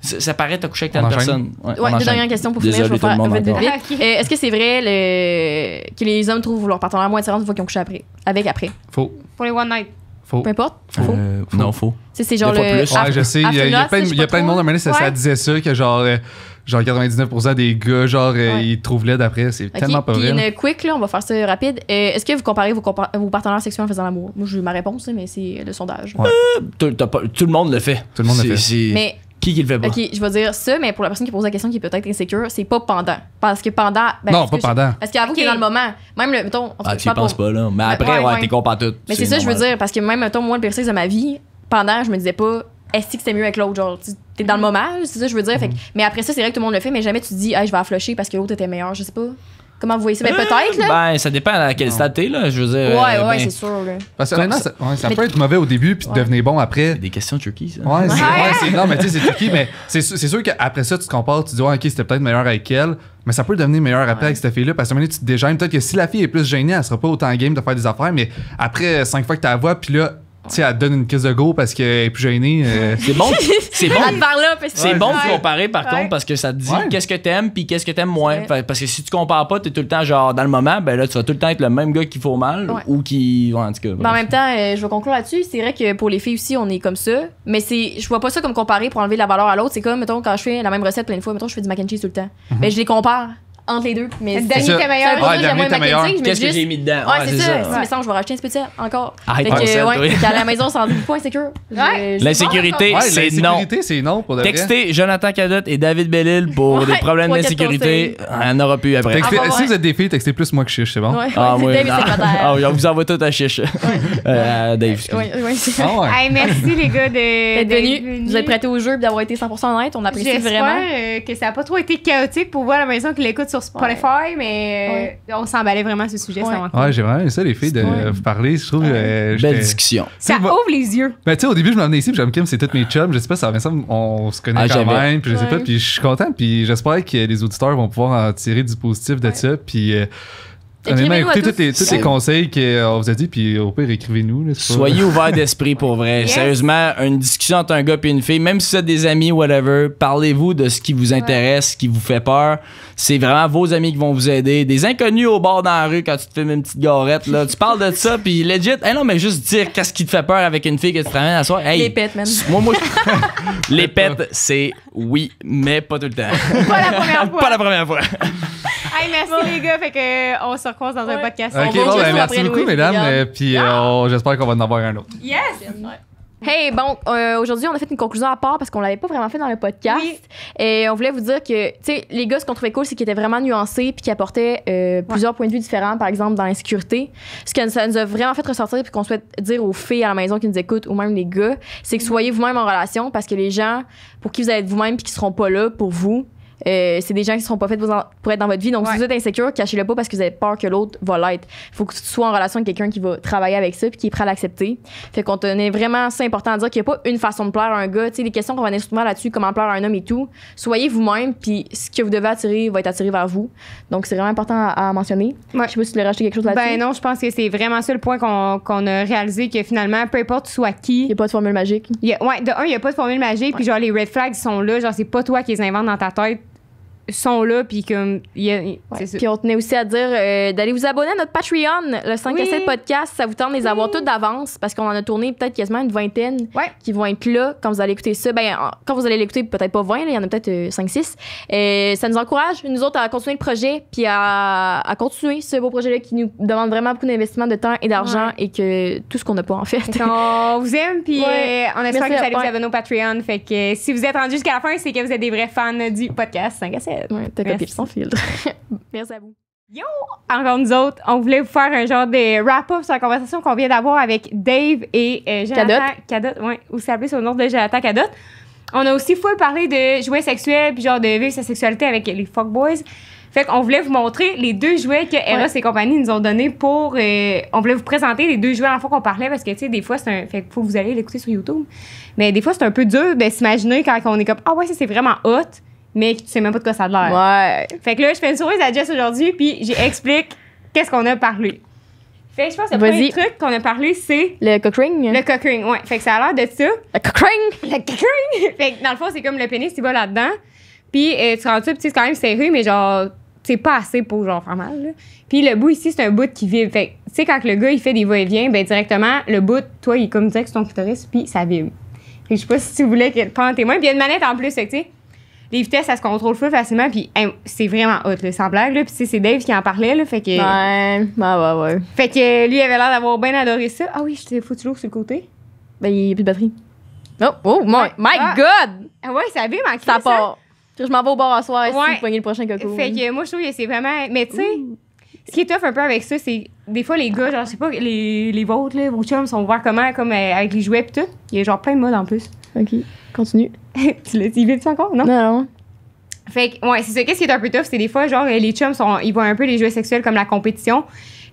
Ça paraît, t'as couché avec telle personne. Ouais, deux dernières questions pour finir. Je vais faire euh, est-ce que c'est vrai que les hommes trouvent leur partenaire moins attirant une fois qu'ils ont couché après, avec après? Faux. Pour les one night? Faux. Peu importe. Euh, faux. faux. Euh, non, faux. C'est genre le. Ouais, je sais. Il y a, plein, de monde à un moment ça, disait ça, que genre. genre 99% des gars, genre, ils trouvent l'aide après. C'est tellement pas vrai. une quick, là, on va faire ça rapide. Est-ce que vous comparez vos, partenaires sexuels en faisant l'amour? Moi, j'ai ma réponse, mais c'est le sondage. tout le monde le fait. Tout le monde le fait. Mais qui qui le fait pas? Ok, je vais dire ça, mais pour la personne qui pose la question qui est peut-être insécure, c'est pas pendant. Parce que pendant. Ben, non, pas que pendant. parce qu'avoue qu'il est dans le moment. Même le. ah, tu y penses pas, là. Mais après, ouais, t'es content tout. Mais c'est ça, je veux dire, parce que même, mettons, moi, le pire de ma vie, pendant, je me disais pas, est-ce que c'était mieux avec l'autre? Genre, t'es dans le moment, c'est ça, je veux dire. Mhm. mais après ça, c'est vrai que tout le monde le fait, mais jamais tu te dis, je vais afflocher parce que l'autre était meilleur, je sais pas. Comment vous voyez ça? Ben, euh, peut-être, là. Ben, ça dépend à quel stade t'es, là. Je veux dire. Ouais, euh, ouais, ben, c'est sûr, là. Parce que honnêtement, ça, peut être mauvais au début puis tu devenir bon après. Des questions tricky, ça. Ouais, c'est, ouais, non, mais tu sais, c'est tricky, [laughs] mais c'est, c'est sûr qu'après ça, tu te compares, tu dis, ok, c'était peut-être meilleur avec elle, mais ça peut devenir meilleur après avec cette fille-là parce que moment donné, tu te dégènes. Peut-être que si la fille est plus gênée, elle sera pas autant game de faire des affaires, mais après cinq fois que tu la vois, puis là, tu sais, donne une caisse de go parce qu'elle est plus gênée. Euh. C'est bon. [laughs] C'est bon. Hein, c'est bon de comparer par contre parce que ça te dit qu'est-ce que t'aimes puis qu'est-ce que t'aimes moins. Parce que si tu compares pas, t'es tout le temps genre dans le moment, ben là tu vas tout le temps être le même gars qui faut mal ou qui. en tout cas. Ben, en même temps, euh, je vais conclure là-dessus. C'est vrai que pour les filles aussi, on est comme ça. Mais c'est, je vois pas ça comme comparer pour enlever la valeur à l'autre. C'est comme, mettons, quand je fais la même recette plein de fois, mettons, je fais du mac and cheese tout le temps. Mais mhm. ben, je les compare entre les deux. Mais le c'est était meilleur. Ouais, j'ai moins était meilleur. Qu'est-ce que j'ai mis dedans? Ouais, c'est ça. si me ça je vais racheter un petit peu ça encore. arrête ton à la maison, sans doute pas insécure. L'insécurité, c'est non. L'insécurité, c'est non Textez Jonathan Cadotte et David Bellil pour des problèmes d'insécurité. On en aura plus après. Ah, si vous êtes des filles, textez plus moi que chiche, c'est bon? Ah, [laughs] ah oui. On vous envoie tout à chiche. Euh, Dave, ah, Merci les gars de venus. Vous êtes prêtés au jeu et d'avoir été 100% honnête. On apprécie vraiment. Euh, que ça n'a pas trop été chaotique pour voir la maison que l'écoute sur Spotify, mais on s'emballait vraiment à ce sujet. Ouais, ouais j'ai vraiment ça, les filles, de vous parler. Je trouve. Euh, Belle discussion. Ça ouvre les yeux. Mais ben, tu sais, au début, je m'en ici, puis j'aime Kim, c'est toutes mes chums. Je sais pas, ça ressemble, on se connaît ah, quand même, puis je sais pas, puis je suis content, puis j'espère que les auditeurs vont pouvoir en tirer du positif de ça, puis. Euh, ah, écoutez tous tes conseils qu'on euh, vous a dit, puis au pire, écrivez-nous. Soyez ouverts d'esprit pour vrai. Sérieusement, une discussion entre un gars et une fille, même si vous des amis, whatever, parlez-vous de ce qui vous intéresse, ce qui vous fait peur. C'est vraiment vos amis qui vont vous aider. Des inconnus au bord dans la rue quand tu te fais une petite garette là. tu parles de ça, [laughs] puis legit, hey, non, mais juste dire qu'est-ce qui te fait peur avec une fille que tu te ramènes à soi. les pètes, même. Moi, moi, [laughs] les pètes, c'est oui, mais pas tout le temps. Pas la première [laughs] fois. pas la première fois. [laughs] merci les gars. Fait euh, on se recroise dans un podcast. Ben, merci beaucoup, mesdames. puis j'espère qu'on va en avoir un autre. Yes! Hey, bon, euh, aujourd'hui, on a fait une conclusion à part parce qu'on l'avait pas vraiment fait dans le podcast. Et on voulait vous dire que, tu sais, les gars, ce qu'on trouvait cool, c'est qu'ils étaient vraiment nuancés puis qu'ils apportaient euh, plusieurs points de vue différents, par exemple, dans l'insécurité. Ce que ça nous a vraiment fait ressortir puis qu'on souhaite dire aux filles à la maison qui nous écoutent ou même les gars, c'est que soyez vous-même en relation parce que les gens pour qui vous êtes vous-même puis qui seront pas là pour vous, euh, c'est des gens qui ne seront pas faits pour, être dans votre vie. Donc, si vous êtes insécure, cachez-le pas parce que vous avez peur que l'autre va l'être. Il faut que tu sois en relation avec quelqu'un qui va travailler avec ça puis qui est prêt à l'accepter. Fait qu'on tenait vraiment c'est important de dire qu'il n'y a pas une façon de plaire à un gars. Tu sais, les questions qu'on va souvent là-dessus, comment plaire à un homme et tout. Soyez vous-même, puis ce que vous devez attirer va être attiré vers vous. Donc, c'est vraiment important à, mentionner. Ouais. Je sais pas si tu voulais rajouter quelque chose là-dessus. Ben non, je pense que c'est vraiment ça le point qu'on a réalisé que finalement, peu importe soit qui. Il n'y a pas de formule magique. ouais, de un, il n'y a pas de formule magique, puis genre les red flags sont là, genre c'est pas toi qui les inventes dans ta tête sont là, puis comme. Y a, Puis on tenait aussi à dire euh, d'aller vous abonner à notre Patreon, le 5 à podcast. Ça vous tente de les avoir toutes d'avance parce qu'on en a tourné peut-être quasiment une vingtaine qui vont être là quand vous allez écouter ça. Ben, quand vous allez l'écouter, peut-être pas 20, il y en a peut-être 5-6. Euh, euh, ça nous encourage, nous autres, à continuer le projet, puis à, continuer ce beau projet-là qui nous demande vraiment beaucoup d'investissement de temps et d'argent et que tout ce qu'on n'a pas en fait. on vous aime, puis on espère que vous allez vous abonner au Patreon. Fait que si vous êtes rendu jusqu'à la fin, c'est que vous êtes des vrais fans du podcast 5 à t'as copié son filtre. [laughs] Merci à vous. Yo! Encore nous autres, on voulait vous faire un genre de wrap-up sur la conversation qu'on vient d'avoir avec Dave et euh, Jonathan Cadotte. Oui, ouais, ou sur le nom de Jonathan Cadotte. On a aussi full parlé de jouets sexuels, puis genre de vivre sa sexualité avec les fuckboys. Fait qu'on voulait vous montrer les deux jouets que Eros et compagnie nous ont donné pour. Euh, on voulait vous présenter les deux jouets à la fois qu'on parlait parce que, tu sais, des fois, c'est un. Fait faut que vous allez l'écouter sur YouTube. Mais des fois, c'est un peu dur de s'imaginer quand on est comme Ah ouais, c'est vraiment hot mais tu sais même pas de quoi ça a l'air. Ouais. Fait que là, je fais une surprise à Jess aujourd'hui, puis j'explique qu'est-ce qu'on a parlé. Fait que je pense que le premier truc qu'on a parlé, c'est. Le cockring Le cockring ouais. Fait que ça a l'air de ça. Le cockring Le cockring [laughs] fait que dans le fond, c'est comme le pénis, tu vas là-dedans. Puis euh, tu rends ça, puis c'est quand même serré, mais genre, c'est pas assez pour genre faire mal. Puis le bout ici, c'est un bout qui vibre. Fait que, tu sais, quand le gars, il fait des va-et-vient, ben directement, le bout, toi, il est comme direct sur ton clitoris, puis ça vibre. Fait je sais pas si tu voulais qu'il prenne tes mains, puis il y a une manette en plus, tu sais les vitesses, ça se contrôle facilement. Puis c'est vraiment hot, là, sans blague. Là. Puis c'est Dave qui en parlait. Là, fait que, ouais, ouais, ouais, Fait que euh, lui, il avait l'air d'avoir bien adoré ça. Ah oui, je foutu l'eau sur le côté. Ben, il n'y a plus de batterie. Oh, oh my, ah. God! Ah ouais, ça avait manqué. Ça, part. je m'en vais au bar à soir ouais. si vous le prochain coco. Fait que moi, je trouve que c'est vraiment. Mais tu sais, ce qui est tough un peu avec ça, c'est des fois les gars, genre, je sais pas, les, les vôtres, là, vos chums sont voir comment, comme euh, avec les jouets pis tout. Il y a genre plein de modes en plus. OK. Continue. [laughs] tu l'as dit vite encore, non? Non, non. Fait que, ouais, c'est ça. Qu'est-ce qui est un peu tough, c'est des fois, genre, euh, les chums, sont, ils voient un peu les jouets sexuels comme la compétition.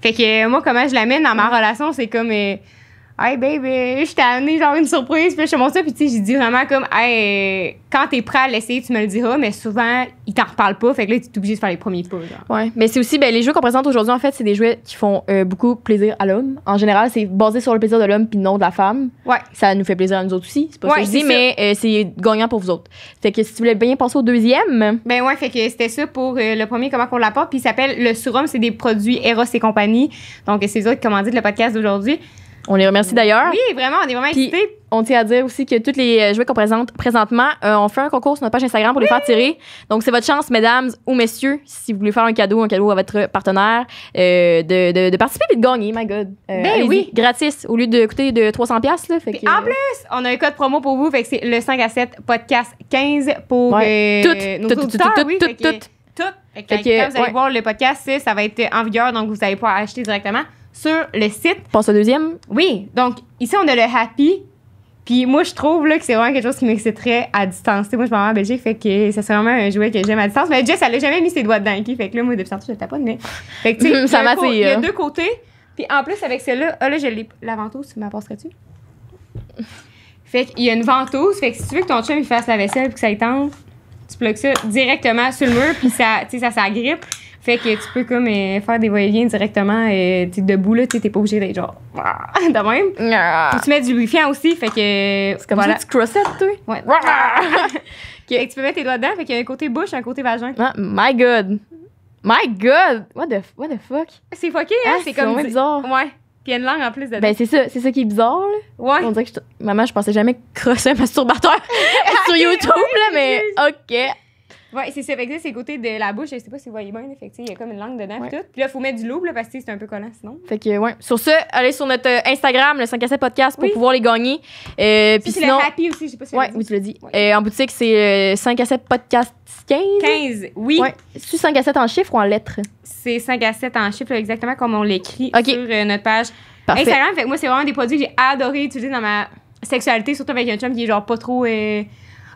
Fait que, euh, moi, comment je l'amène dans ma relation, c'est comme. Euh, Hey baby, je t'ai amené genre une surprise, puis je te montre ça, puis tu sais, j'ai dit vraiment comme, hey, quand t'es prêt à l'essayer, tu me le diras, mais souvent, ils t'en reparlent pas, fait que là, t'es obligé de faire les premiers pas. Genre. Ouais, mais c'est aussi, ben, les jeux qu'on présente aujourd'hui, en fait, c'est des jeux qui font euh, beaucoup plaisir à l'homme. En général, c'est basé sur le plaisir de l'homme puis non de la femme. Ouais. Ça nous fait plaisir à nous autres aussi, c'est pas que je dis, mais euh, c'est gagnant pour vous autres. Fait que si tu voulais bien penser au deuxième. Ben ouais, fait que c'était ça pour euh, le premier, comment qu'on l'apporte, puis il s'appelle Le surum c'est des produits Eros et compagnie. Donc, c'est eux qui commandent le podcast d'aujourd'hui. On les remercie d'ailleurs. Oui, vraiment, on est vraiment excités. On tient à dire aussi que tous les euh, jouets qu'on présente présentement, euh, on fait un concours sur notre page Instagram pour les faire tirer. Donc, c'est votre chance, mesdames ou messieurs, si vous voulez faire un cadeau, un cadeau à votre partenaire, euh, de, participer et de gagner, my God. Euh, ben oui. Gratis, au lieu de coûter de 300$. Là, fait que, en plus, on a un code promo pour vous, fait c'est le 5 à 7 podcast 15 pour ouais. toutes, nos toutes, toutes, oui, toutes, toutes, toutes. quand vous allez voir le podcast, ça va être en vigueur, donc vous allez pouvoir acheter directement sur le site. Passe au deuxième. Oui. Donc, ici, on a le happy. Puis moi, je trouve là, que c'est vraiment quelque chose qui m'exciterait à distance. moi, je m'en vraiment en Belgique, fait que ça serait vraiment un jouet que j'aime à distance. Mais Jess, elle n'a jamais mis ses doigts dedans. fait que là, moi, depuis tantôt, je le pas mais. [laughs] Fait que, tu sais, Il y a euh. deux côtés. Puis en plus, avec celle-là, ah, là, j'ai La ventouse, tu m'apporterais-tu? [laughs] Fait qu'il y a une ventouse. Fait que si tu veux que ton chum il fasse la vaisselle puis que ça étende, tu plugues ça directement sur le mur, puis ça, tu sais, ça s'agrippe. Fait que tu peux comme euh, faire des voyages directement, et euh, debout là, t'es pas obligé d'être genre [laughs] de même. Puis ah. tu mets du lubrifiant aussi, fait que. C'est comme ça, tu crossettes, toi. Ouais. Ah. [laughs] que tu peux mettre tes doigts dedans, fait qu'il y a un côté bouche, un côté vagin. Ah, my God. My God! What the, what the fuck? C'est fucké, hein? c'est comme. bizarre. Ouais. Puis il y a une langue en plus dedans. Ben, c'est ça, c'est ça qui est bizarre, là. Ouais. On dirait que Maman, je pensais jamais crosser un masturbateur [laughs] sur YouTube, là, mais OK. Oui, c'est ça. Fait c'est côté de la bouche, je ne sais pas si vous voyez bien, fait il y a comme une langue dedans. Puis là, il faut mettre du loup, là, parce que c'est un peu collant sinon. Fait que, ouais. Sur ce, allez sur notre euh, Instagram, le 5 à 7 podcast, pour pouvoir les gagner. Euh, puis sinon... le happy aussi, je sais pas si ouais, oui, tu l'as dit. Euh, en boutique, c'est euh, 5 à 7 podcast 15. 15, oui. Ouais. tu 5 à 7 en chiffres ou en lettres? C'est 5 à 7 en chiffres, exactement comme on l'écrit sur euh, notre page Parfait. Instagram. Fait moi, c'est vraiment des produits que j'ai adoré utiliser dans ma sexualité, surtout avec un chum qui est genre pas trop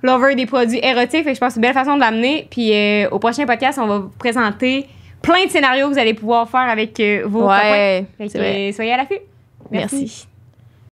lover des produits érotiques. je pense que c'est une belle façon de l'amener. Puis euh, au prochain podcast, on va vous présenter plein de scénarios que vous allez pouvoir faire avec euh, vos copains. soyez à l'affût. Merci.